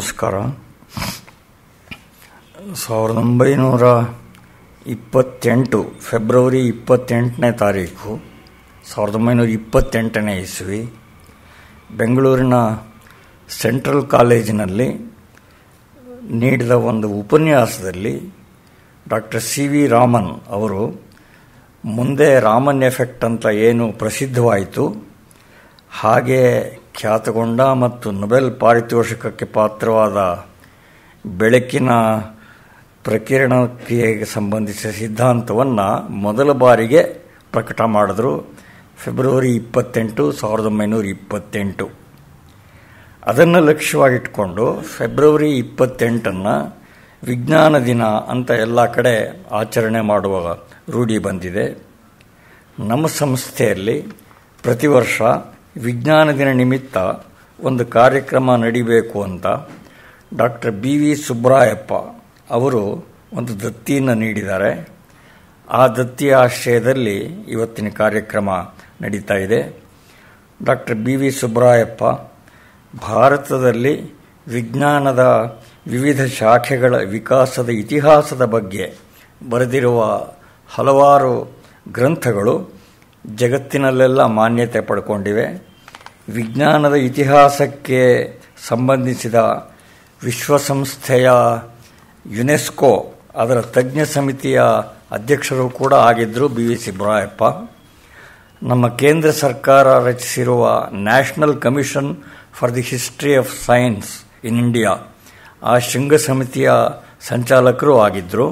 ನಮಸ್ಕಾರ ಸಾವಿರದ ಒಂಬೈನೂರ ಇಪ್ಪತ್ತೆಂಟು ಫೆಬ್ರವರಿ ಇಪ್ಪತ್ತೆಂಟನೇ ತಾರೀಕು ಸಾವಿರದ ಒಂಬೈನೂರ ಇಪ್ಪತ್ತೆಂಟನೇ ಇಸ್ವಿ ಬೆಂಗಳೂರಿನ ಸೆಂಟ್ರಲ್ ಕಾಲೇಜಿನಲ್ಲಿ ನೀಡಿದ ಒಂದು ಉಪನ್ಯಾಸದಲ್ಲಿ ಡಾಕ್ಟರ್ ಸಿ ವಿ ರಾಮನ್ ಅವರು ಮುಂದೆ ರಾಮನ್ ಎಫೆಕ್ಟ್ ಅಂತ ಏನು ಪ್ರಸಿದ್ಧವಾಯಿತು ಹಾಗೆ ಖ್ಯಾತಗೊಂಡ ಮತ್ತು ನೊಬೆಲ್ ಪಾರಿತೋಷಿಕಕ್ಕೆ ಪಾತ್ರವಾದ ಬೆಳಕಿನ ಪ್ರಕಿರಣ ಕ್ರಿಯೆಗೆ ಸಂಬಂಧಿಸಿದ ಸಿದ್ಧಾಂತವನ್ನು ಮೊದಲ ಬಾರಿಗೆ ಪ್ರಕಟ ಮಾಡಿದ್ರು ಫೆಬ್ರವರಿ ಇಪ್ಪತ್ತೆಂಟು ಸಾವಿರದ ಒಂಬೈನೂರ ಇಪ್ಪತ್ತೆಂಟು ಅದನ್ನು ಲಕ್ಷ್ಯವಾಗಿಟ್ಕೊಂಡು ಫೆಬ್ರವರಿ ಇಪ್ಪತ್ತೆಂಟನ್ನು ವಿಜ್ಞಾನ ದಿನ ಅಂತ ಎಲ್ಲ ಕಡೆ ಆಚರಣೆ ಮಾಡುವ ರೂಢಿ ಬಂದಿದೆ ನಮ್ಮ ಸಂಸ್ಥೆಯಲ್ಲಿ ಪ್ರತಿ ವರ್ಷ ವಿಜ್ಞಾನ ದಿನ ನಿಮಿತ್ತ ಒಂದು ಕಾರ್ಯಕ್ರಮ ನಡಿಬೇಕು ಅಂತ ಡಾಕ್ಟರ್ ಬಿ ವಿ ಸುಬ್ರಾಯಪ್ಪ ಅವರು ಒಂದು ದತ್ತಿಯನ್ನು ನೀಡಿದ್ದಾರೆ ಆ ದತ್ತಿಯ ಆಶ್ರಯದಲ್ಲಿ ಇವತ್ತಿನ ಕಾರ್ಯಕ್ರಮ ನಡೀತಾ ಇದೆ ಡಾಕ್ಟರ್ ಬಿ ವಿ ಸುಬ್ರಾಯಪ್ಪ ಭಾರತದಲ್ಲಿ ವಿಜ್ಞಾನದ ವಿವಿಧ ಶಾಖೆಗಳ ವಿಕಾಸದ ಇತಿಹಾಸದ ಬಗ್ಗೆ ಬರೆದಿರುವ ಹಲವಾರು ಗ್ರಂಥಗಳು ಜಗತ್ತಿನಲ್ಲೆಲ್ಲ ಮಾನ್ಯತೆ ಪಡ್ಕೊಂಡಿವೆ ವಿಜ್ಞಾನದ ಇತಿಹಾಸಕ್ಕೆ ಸಂಬಂಧಿಸಿದ ವಿಶ್ವಸಂಸ್ಥೆಯ ಯುನೆಸ್ಕೋ ಅದರ ತಜ್ಞ ಸಮಿತಿಯ ಅಧ್ಯಕ್ಷರು ಕೂಡ ಆಗಿದ್ದರು ಬಿ ವಿ ಸಿಬ್ಬರಾಯಪ್ಪ ನಮ್ಮ ಕೇಂದ್ರ ಸರ್ಕಾರ ರಚಿಸಿರುವ national commission for the history of science in India ಆ ಶೃಂಗ ಸಮಿತಿಯ ಸಂಚಾಲಕರು ಆಗಿದ್ದರು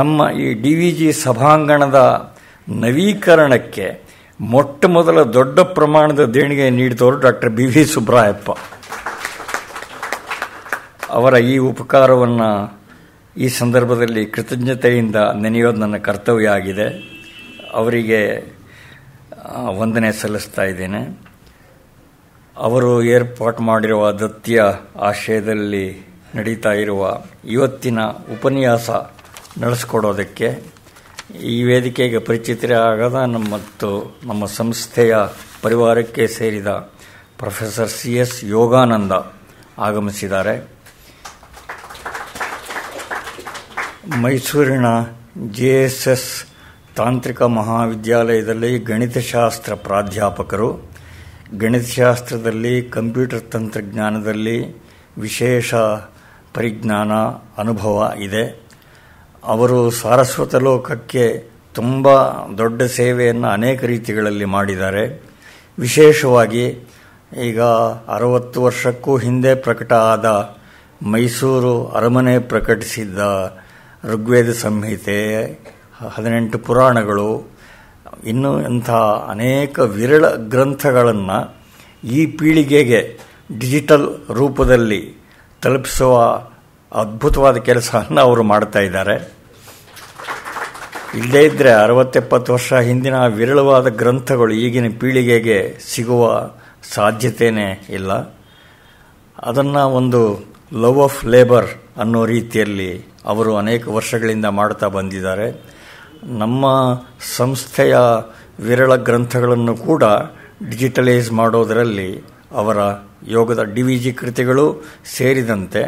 ನಮ್ಮ ಈ ಡಿ ವಿ ಜಿ ಸಭಾಂಗಣದ ನವೀಕರಣಕ್ಕೆ ಮೊಟ್ಟ ಮೊದಲ ದೊಡ್ಡ ಪ್ರಮಾಣದ ದೇಣಿಗೆ ನೀಡಿದವರು ಡಾಕ್ಟರ್ ಬಿ ವಿ ಸುಬ್ರಾಯಪ್ಪ ಅವರ ಈ ಉಪಕಾರವನ್ನು ಈ ಸಂದರ್ಭದಲ್ಲಿ ಕೃತಜ್ಞತೆಯಿಂದ ನೆನೆಯೋದು ನನ್ನ ಕರ್ತವ್ಯ ಆಗಿದೆ ಅವರಿಗೆ ವಂದನೆ ಸಲ್ಲಿಸ್ತಾ ಇದ್ದೇನೆ ಅವರು ಏರ್ಪಾಟ್ ಮಾಡಿರುವ ದತ್ಯ ಆಶಯದಲ್ಲಿ ನಡೀತಾ ಇರುವ ಇವತ್ತಿನ ಉಪನ್ಯಾಸ ನಡೆಸ್ಕೊಡೋದಕ್ಕೆ ಈ ವೇದಿಕೆಗೆ ಪರಿಚಿತರಾಗದ ನಮ್ಮ ಮತ್ತು ನಮ್ಮ ಸಂಸ್ಥೆಯ ಪರಿವಾರಕ್ಕೆ ಸೇರಿದ ಪ್ರೊಫೆಸರ್ ಸಿ ಎಸ್ ಯೋಗಾನಂದ ಆಗಮಿಸಿದ್ದಾರೆ ಮೈಸೂರಿನ ಜೆ ಎಸ್ ಎಸ್ ತಾಂತ್ರಿಕ ಮಹಾವಿದ್ಯಾಲಯದಲ್ಲಿ ಗಣಿತಶಾಸ್ತ್ರ ಪ್ರಾಧ್ಯಾಪಕರು ಗಣಿತಶಾಸ್ತ್ರದಲ್ಲಿ ಕಂಪ್ಯೂಟರ್ ತಂತ್ರಜ್ಞಾನದಲ್ಲಿ ವಿಶೇಷ ಪರಿಜ್ಞಾನ ಅನುಭವ ಇದೆ ಅವರು ಸಾರಸ್ವತ ಲೋಕಕ್ಕೆ ತುಂಬ ದೊಡ್ಡ ಸೇವೆಯನ್ನು ಅನೇಕ ರೀತಿಗಳಲ್ಲಿ ಮಾಡಿದ್ದಾರೆ ವಿಶೇಷವಾಗಿ ಈಗ ಅರವತ್ತು ವರ್ಷಕ್ಕೂ ಹಿಂದೆ ಪ್ರಕಟ ಆದ ಮೈಸೂರು ಅರಮನೆ ಪ್ರಕಟಿಸಿದ್ದ ಋಗ್ವೇದ ಸಂಹಿತೆ ಹದಿನೆಂಟು ಪುರಾಣಗಳು ಇನ್ನು ಇಂಥ ಅನೇಕ ವಿರಳ ಗ್ರಂಥಗಳನ್ನು ಈ ಪೀಳಿಗೆಗೆ ಡಿಜಿಟಲ್ ರೂಪದಲ್ಲಿ ತಲುಪಿಸುವ ಅದ್ಭುತವಾದ ಕೆಲಸವನ್ನು ಅವರು ಮಾಡ್ತಾ ಇದ್ದಾರೆ ಇಲ್ಲದೇ ಇದ್ದರೆ ಅರವತ್ತೆಪ್ಪತ್ತು ವರ್ಷ ಹಿಂದಿನ ವಿರಳವಾದ ಗ್ರಂಥಗಳು ಈಗಿನ ಪೀಳಿಗೆಗೆ ಸಿಗುವ ಸಾಧ್ಯತೆಯೇ ಇಲ್ಲ ಅದನ್ನು ಒಂದು ಲವ್ ಆಫ್ ಲೇಬರ್ ಅನ್ನೋ ರೀತಿಯಲ್ಲಿ ಅವರು ಅನೇಕ ವರ್ಷಗಳಿಂದ ಮಾಡ್ತಾ ಬಂದಿದ್ದಾರೆ ನಮ್ಮ ಸಂಸ್ಥೆಯ ವಿರಳ ಗ್ರಂಥಗಳನ್ನು ಕೂಡ ಡಿಜಿಟಲೈಸ್ ಮಾಡೋದರಲ್ಲಿ ಅವರ ಯೋಗದ ಡಿ ವಿ ಜಿ ಕೃತಿಗಳು ಸೇರಿದಂತೆ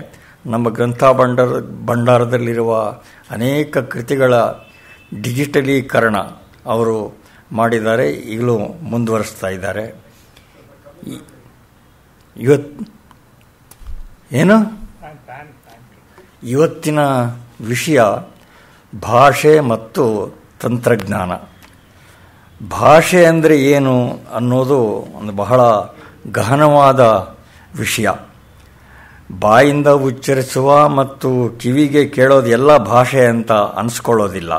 ನಮ್ಮ ಗ್ರಂಥ ಭಂಡಾರ ಭಂಡಾರದಲ್ಲಿರುವ ಅನೇಕ ಕೃತಿಗಳ ಡಿಜಿಟಲೀಕರಣ ಅವರು ಮಾಡಿದ್ದಾರೆ ಈಗಲೂ ಮುಂದುವರಿಸ್ತಾ ಇದ್ದಾರೆ ಇವತ್ತು ಏನು ಇವತ್ತಿನ ವಿಷಯ ಭಾಷೆ ಮತ್ತು ತಂತ್ರಜ್ಞಾನ ಭಾಷೆ ಅಂದರೆ ಏನು ಅನ್ನೋದು ಒಂದು ಬಹಳ ಗಹನವಾದ ವಿಷಯ ಬಾಯಿಂದ ಉಚ್ಚರಿಸುವ ಮತ್ತು ಕಿವಿಗೆ ಕೇಳೋದು ಎಲ್ಲ ಭಾಷೆ ಅಂತ ಅನಿಸ್ಕೊಳ್ಳೋದಿಲ್ಲ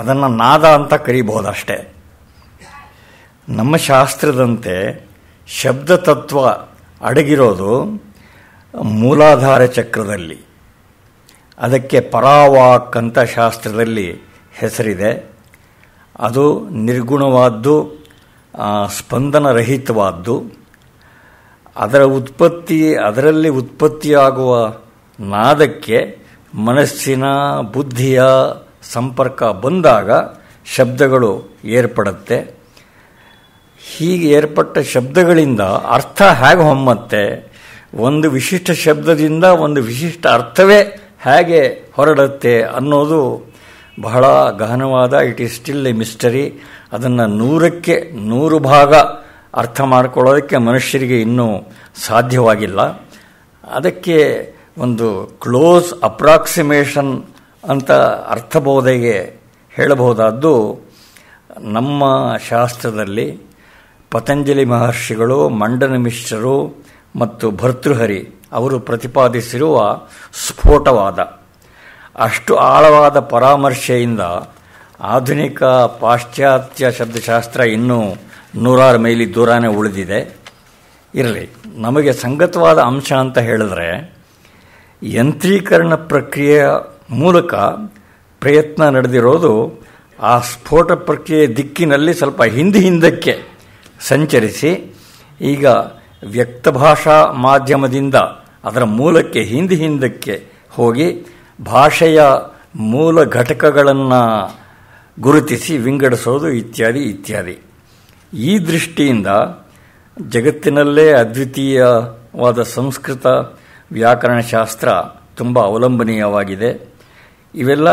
ಅದನ್ನು ನಾದ ಅಂತ ಕರಿಬೋದಷ್ಟೆ ನಮ್ಮ ಶಾಸ್ತ್ರದಂತೆ ಶಬ್ದ ತತ್ವ ಅಡಗಿರೋದು ಮೂಲಾಧಾರ ಚಕ್ರದಲ್ಲಿ ಅದಕ್ಕೆ ಪರಾವಾಕ್ ಅಂತ ಶಾಸ್ತ್ರದಲ್ಲಿ ಹೆಸರಿದೆ ಅದು ನಿರ್ಗುಣವಾದ್ದು ಸ್ಪಂದನರಹಿತವಾದ್ದು ಅದರ ಉತ್ಪತ್ತಿ ಅದರಲ್ಲಿ ಉತ್ಪತ್ತಿಯಾಗುವ ನಾದಕ್ಕೆ ಮನಸ್ಸಿನ ಬುದ್ಧಿಯ ಸಂಪರ್ಕ ಬಂದಾಗ ಶಬ್ದಗಳು ಏರ್ಪಡುತ್ತೆ ಹೀಗೆ ಏರ್ಪಟ್ಟ ಶಬ್ದಗಳಿಂದ ಅರ್ಥ ಹೇಗೆ ಹೊಮ್ಮತ್ತೆ ಒಂದು ವಿಶಿಷ್ಟ ಶಬ್ದದಿಂದ ಒಂದು ವಿಶಿಷ್ಟ ಅರ್ಥವೇ ಹೇಗೆ ಹೊರಡುತ್ತೆ ಅನ್ನೋದು ಬಹಳ ಗಹನವಾದ it is still a mystery ಅದನ್ನು ನೂರಕ್ಕೆ ನೂರು ಭಾಗ ಅರ್ಥ ಮಾಡ್ಕೊಳ್ಳೋದಕ್ಕೆ ಮನುಷ್ಯರಿಗೆ ಇನ್ನೂ ಸಾಧ್ಯವಾಗಿಲ್ಲ ಅದಕ್ಕೆ ಒಂದು ಕ್ಲೋಸ್ ಅಪ್ರಾಕ್ಸಿಮೇಷನ್ ಅಂತ ಅರ್ಥಬೋಧೆಗೆ ಹೇಳಬಹುದಾದ್ದು ನಮ್ಮ ಶಾಸ್ತ್ರದಲ್ಲಿ ಪತಂಜಲಿ ಮಹರ್ಷಿಗಳು ಮಂಡನ ಮಿಶ್ರರು ಮತ್ತು ಭರ್ತೃಹರಿ ಅವರು ಪ್ರತಿಪಾದಿಸಿರುವ ಸ್ಫೋಟವಾದ ಅಷ್ಟು ಆಳವಾದ ಪರಾಮರ್ಶೆಯಿಂದ ಆಧುನಿಕ ಪಾಶ್ಚಾತ್ಯ ಶಬ್ದಶಾಸ್ತ್ರ ಇನ್ನೂ ನೂರಾರು ಮೈಲಿ ದೂರನೇ ಉಳಿದಿದೆ ಇರಲಿ ನಮಗೆ ಸಂಗತವಾದ ಅಂಶ ಅಂತ ಹೇಳಿದ್ರೆ ಯಂತ್ರೀಕರಣ ಪ್ರಕ್ರಿಯೆಯ ಮೂಲಕ ಪ್ರಯತ್ನ ನಡೆದಿರೋದು ಆ ಸ್ಫೋಟ ಪ್ರಕ್ರಿಯೆ ದಿಕ್ಕಿನಲ್ಲಿ ಸ್ವಲ್ಪ ಹಿಂದೆ ಹಿಂದಕ್ಕೆ ಸಂಚರಿಸಿ ಈಗ ವ್ಯಕ್ತ ಭಾಷಾ ಮಾಧ್ಯಮದಿಂದ ಅದರ ಮೂಲಕ್ಕೆ ಹಿಂದೆ ಹಿಂದಕ್ಕೆ ಹೋಗಿ ಭಾಷೆಯ ಮೂಲ ಘಟಕಗಳನ್ನು ಗುರುತಿಸಿ ವಿಂಗಡಿಸೋದು ಇತ್ಯಾದಿ ಇತ್ಯಾದಿ ಈ ದೃಷ್ಟಿಯಿಂದ ಜಗತ್ತಿನಲ್ಲೇ ಅದ್ವಿತೀಯವಾದ ಸಂಸ್ಕೃತ ವ್ಯಾಕರಣಶಾಸ್ತ್ರ ತುಂಬ ಅವಲಂಬನೀಯವಾಗಿದೆ ಇವೆಲ್ಲ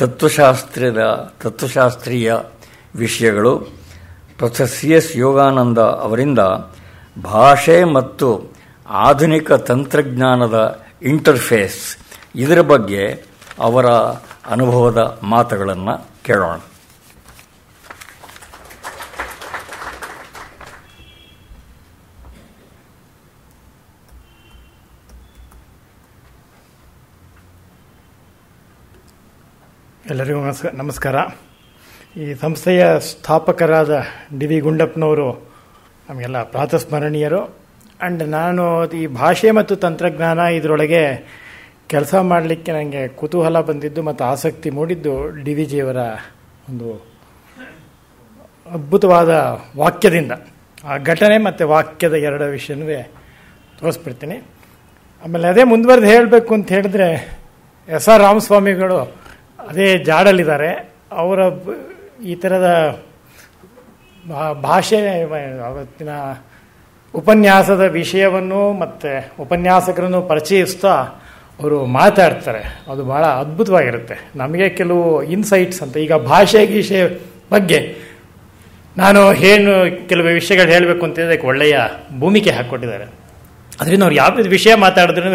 ತತ್ವಶಾಸ್ತ್ರದ ತತ್ವಶಾಸ್ತ್ರೀಯ ವಿಷಯಗಳು ಪ್ರೊಫೆಸರ್ ಸಿ ಎಸ್ ಯೋಗಾನಂದ ಅವರಿಂದ ಭಾಷೆ ಮತ್ತು ಆಧುನಿಕ ತಂತ್ರಜ್ಞಾನದ ಇಂಟರ್ಫೇಸ್ ಇದರ ಬಗ್ಗೆ ಅವರ ಅನುಭವದ ಮಾತುಗಳನ್ನು ಕೇಳೋಣ ಎಲ್ಲರಿಗೂ ನಮಸ್ಕಾರ ಈ ಸಂಸ್ಥೆಯ ಸ್ಥಾಪಕರಾದ ಡಿ ವಿ ಗುಂಡಪ್ಪನವರು ನಮಗೆಲ್ಲ ಪ್ರಾತಸ್ಮರಣೀಯರು ಆ್ಯಂಡ್ ನಾನು ಈ ಭಾಷೆ ಮತ್ತು ತಂತ್ರಜ್ಞಾನ ಇದರೊಳಗೆ ಕೆಲಸ ಮಾಡಲಿಕ್ಕೆ ನನಗೆ ಕುತೂಹಲ ಬಂದಿದ್ದು ಮತ್ತು ಆಸಕ್ತಿ ಮೂಡಿದ್ದು ಡಿ ವಿ ಜಿಯವರ ಒಂದು ಅದ್ಭುತವಾದ ವಾಕ್ಯದಿಂದ ಆ ಘಟನೆ ಮತ್ತು ವಾಕ್ಯದ ಎರಡು ವಿಷಯನೂ ತೋರಿಸ್ಬಿಡ್ತೀನಿ ಆಮೇಲೆ ಅದೇ ಮುಂದುವರೆದು ಹೇಳಬೇಕು ಅಂತ ಹೇಳಿದ್ರೆ ಎಸ್ ಆರ್ ರಾಮಸ್ವಾಮಿಗಳು ಅದೇ ಜಾಡಲ್ಲಿದ್ದಾರೆ ಅವರ ಈ ಥರದ ಭಾಷೆ ಅವತ್ತಿನ ಉಪನ್ಯಾಸದ ವಿಷಯವನ್ನು ಮತ್ತು ಉಪನ್ಯಾಸಕರನ್ನು ಪರಿಚಯಿಸ್ತಾ ಅವರು ಮಾತಾಡ್ತಾರೆ ಅದು ಭಾಳ ಅದ್ಭುತವಾಗಿರುತ್ತೆ ನಮಗೆ ಕೆಲವು ಇನ್ಸೈಟ್ಸ್ ಅಂತ ಈಗ ಭಾಷೆ ಗೀಷೆ ಬಗ್ಗೆ ನಾನು ಏನು ಕೆಲವು ವಿಷಯಗಳು ಹೇಳಬೇಕು ಅಂತ ಅದಕ್ಕೆ ಒಳ್ಳೆಯ ಭೂಮಿಕೆ ಹಾಕ್ಕೊಟ್ಟಿದ್ದಾರೆ ಅದರಿಂದ ಅವ್ರು ಯಾವ ವಿಷಯ ಮಾತಾಡಿದ್ರೂ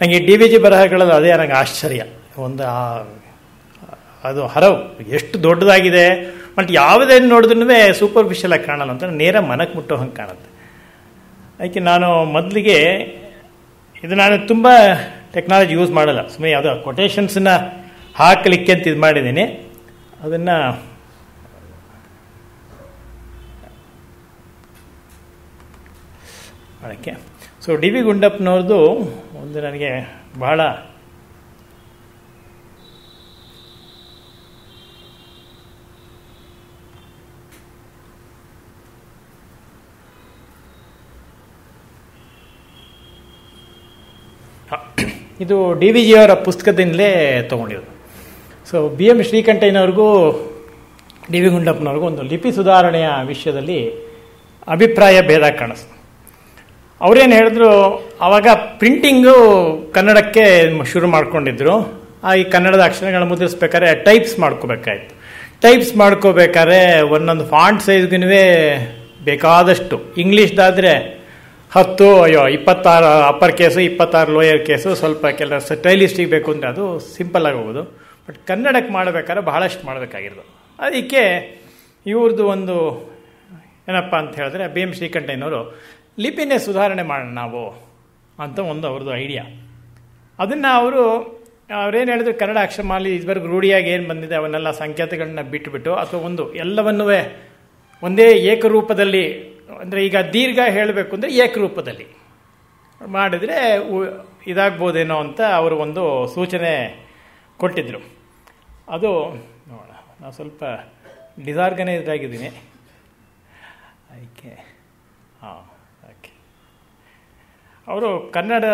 ನನಗೆ ಡಿ ವಿ ಜಿ ಬರಹಗಳಲ್ಲಿ ಅದೇ ನನಗೆ ಆಶ್ಚರ್ಯ ಒಂದು ಆ ಅದು ಹರವು ಎಷ್ಟು ದೊಡ್ಡದಾಗಿದೆ ಬಟ್ ಯಾವುದೇ ನೋಡಿದ್ರೂ ಸೂಪರ್ಫಿಷಿಯಲ್ ಆಗಿ ಕಾಣಲ್ಲ ಅಂತ ನೇರ ಮನಕ್ಕೆ ಮುಟ್ಟೋ ಹಂಗೆ ಕಾಣುತ್ತೆ ಅದಕ್ಕೆ ನಾನು ಮೊದಲಿಗೆ ಇದು ನಾನು ತುಂಬ ಟೆಕ್ನಾಲಜಿ ಯೂಸ್ ಮಾಡಲ್ಲ ಸುಮ್ಮನೆ ಯಾವುದೋ ಕೊಟೇಶನ್ಸನ್ನ ಹಾಕಲಿಕ್ಕೆ ಅಂತ ಇದು ಮಾಡಿದ್ದೀನಿ ಅದನ್ನು ಅದಕ್ಕೆ ಸೊ ಡಿ ವಿ ಗುಂಡಪ್ಪನವ್ರದ್ದು ಒಂದು ನನಗೆ ಬಹಳ ಇದು ಡಿ ವಿ ಅವರ ಪುಸ್ತಕದಿಂದಲೇ ತೊಗೊಂಡಿರೋದು ಸೊ ಬಿ ಎಂ ಶ್ರೀಕಂಠಯ್ಯನವ್ರಿಗೂ ಡಿ ವಿ ಗುಂಡಪ್ಪನವ್ರಿಗೂ ಒಂದು ಲಿಪಿ ಸುಧಾರಣೆಯ ವಿಷಯದಲ್ಲಿ ಅಭಿಪ್ರಾಯ ಭೇದ ಕಾಣಿಸ್ತು ಅವರೇನು ಹೇಳಿದ್ರು ಆವಾಗ ಪ್ರಿಂಟಿಂಗು ಕನ್ನಡಕ್ಕೆ ಶುರು ಮಾಡ್ಕೊಂಡಿದ್ರು ಆ ಈ ಕನ್ನಡದ ಅಕ್ಷರಗಳನ್ನು ಮುದ್ರಿಸ್ಬೇಕಾದ್ರೆ ಟೈಪ್ಸ್ ಮಾಡ್ಕೋಬೇಕಾಯ್ತು ಟೈಪ್ಸ್ ಮಾಡ್ಕೋಬೇಕಾದ್ರೆ ಒಂದೊಂದು ಫಾಂಟ್ ಸೈಜ್ಗಿನವೇ ಬೇಕಾದಷ್ಟು ಇಂಗ್ಲೀಷ್ದಾದರೆ ಹತ್ತು ಅಯ್ಯೋ ಇಪ್ಪತ್ತಾರು ಅಪ್ಪರ್ ಕೇಸು ಇಪ್ಪತ್ತಾರು ಲೋಯರ್ ಕೇಸು ಸ್ವಲ್ಪ ಕೆಲ ಸ್ಟೈಲಿಸ್ಟಿಗೆ ಬೇಕು ಅಂದರೆ ಅದು ಸಿಂಪಲ್ ಆಗೋಗೋದು ಬಟ್ ಕನ್ನಡಕ್ಕೆ ಮಾಡಬೇಕಾದ್ರೆ ಬಹಳಷ್ಟು ಮಾಡಬೇಕಾಗಿರೋದು ಅದಕ್ಕೆ ಇವ್ರದ್ದು ಒಂದು ಏನಪ್ಪ ಅಂತ ಹೇಳಿದ್ರೆ ಬಿ ಎಮ್ ಶ್ರೀಕಂಠಯ್ಯನವರು ಲಿಪಿನೇ ಸುಧಾರಣೆ ಮಾಡೋಣ ನಾವು ಅಂತ ಒಂದು ಅವ್ರದ್ದು ಐಡಿಯಾ ಅದನ್ನು ಅವರು ಅವ್ರೇನು ಹೇಳಿದ್ರು ಕನ್ನಡ ಅಕ್ಷರಮಾಲಿ ಇದುವರೆಗೂ ರೂಢಿಯಾಗಿ ಏನು ಬಂದಿದೆ ಅವನ್ನೆಲ್ಲ ಸಂಕೇತಗಳನ್ನ ಬಿಟ್ಟುಬಿಟ್ಟು ಅಥವಾ ಒಂದು ಎಲ್ಲವನ್ನೂ ಒಂದೇ ಏಕರೂಪದಲ್ಲಿ ಅಂದರೆ ಈಗ ದೀರ್ಘ ಹೇಳಬೇಕು ಅಂದರೆ ಏಕರೂಪದಲ್ಲಿ ಮಾಡಿದರೆ ಇದಾಗ್ಬೋದೇನೋ ಅಂತ ಅವರು ಒಂದು ಸೂಚನೆ ಕೊಟ್ಟಿದ್ದರು ಅದು ನೋಡೋಣ ನಾನು ಸ್ವಲ್ಪ ಡಿಸಾರ್ಗನೈಸ್ಡ್ ಆಗಿದ್ದೀನಿ ಆಯ್ಕೆ ಹಾಂ ಓಕೆ ಅವರು ಕನ್ನಡ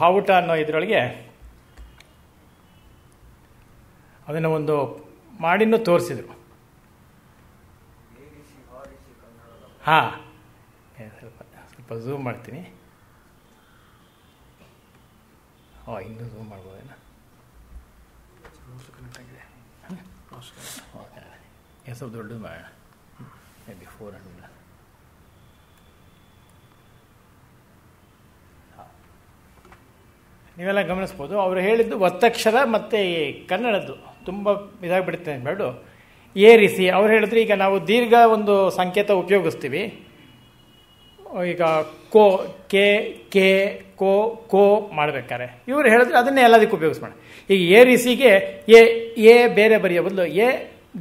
ಭಾವುಟ ಅನ್ನೋ ಇದರೊಳಗೆ ಅದನ್ನು ಒಂದು ಮಾಡಿನೂ ತೋರಿಸಿದರು ಹಾಂ ಸ್ವಲ್ಪ ಝೂಮ್ ಮಾಡ್ತೀನಿ ಓ ಇನ್ನೂ ಝೂಮ್ ಮಾಡ್ಬೋದೇನಾ ಓಕೆ ಸ್ವಲ್ಪ ದೊಡ್ಡದು ಮಾಡೋಣ ಮೇ ಬಿ ಫೋರ್ ಹಂಡ್ರೆಡ್ ನೀವೆಲ್ಲ ಗಮನಿಸ್ಬೋದು ಅವರು ಹೇಳಿದ್ದು ಒತ್ತಕ್ಷರ ಮತ್ತು ಕನ್ನಡದ್ದು ತುಂಬ ಇದಾಗಿಬಿಡುತ್ತೆ ಬೇಡ ಏರಿಸಿ ಅವ್ರು ಹೇಳಿದ್ರು ಈಗ ನಾವು ದೀರ್ಘ ಒಂದು ಸಂಕೇತ ಉಪಯೋಗಿಸ್ತೀವಿ ಈಗ ಕೋ ಕೆ ಕೆ ಕೋ ಕೋ ಮಾಡಬೇಕಾರೆ ಇವರು ಹೇಳಿದ್ರೆ ಅದನ್ನೇ ಎಲ್ಲದಕ್ಕೂ ಉಪಯೋಗಿಸ್ಬೋಣ ಈಗ ಎ ರಿಸಿಗೆ ಎ ಎ ಬೇರೆ ಬರೆಯೋ ಬದಲು ಎ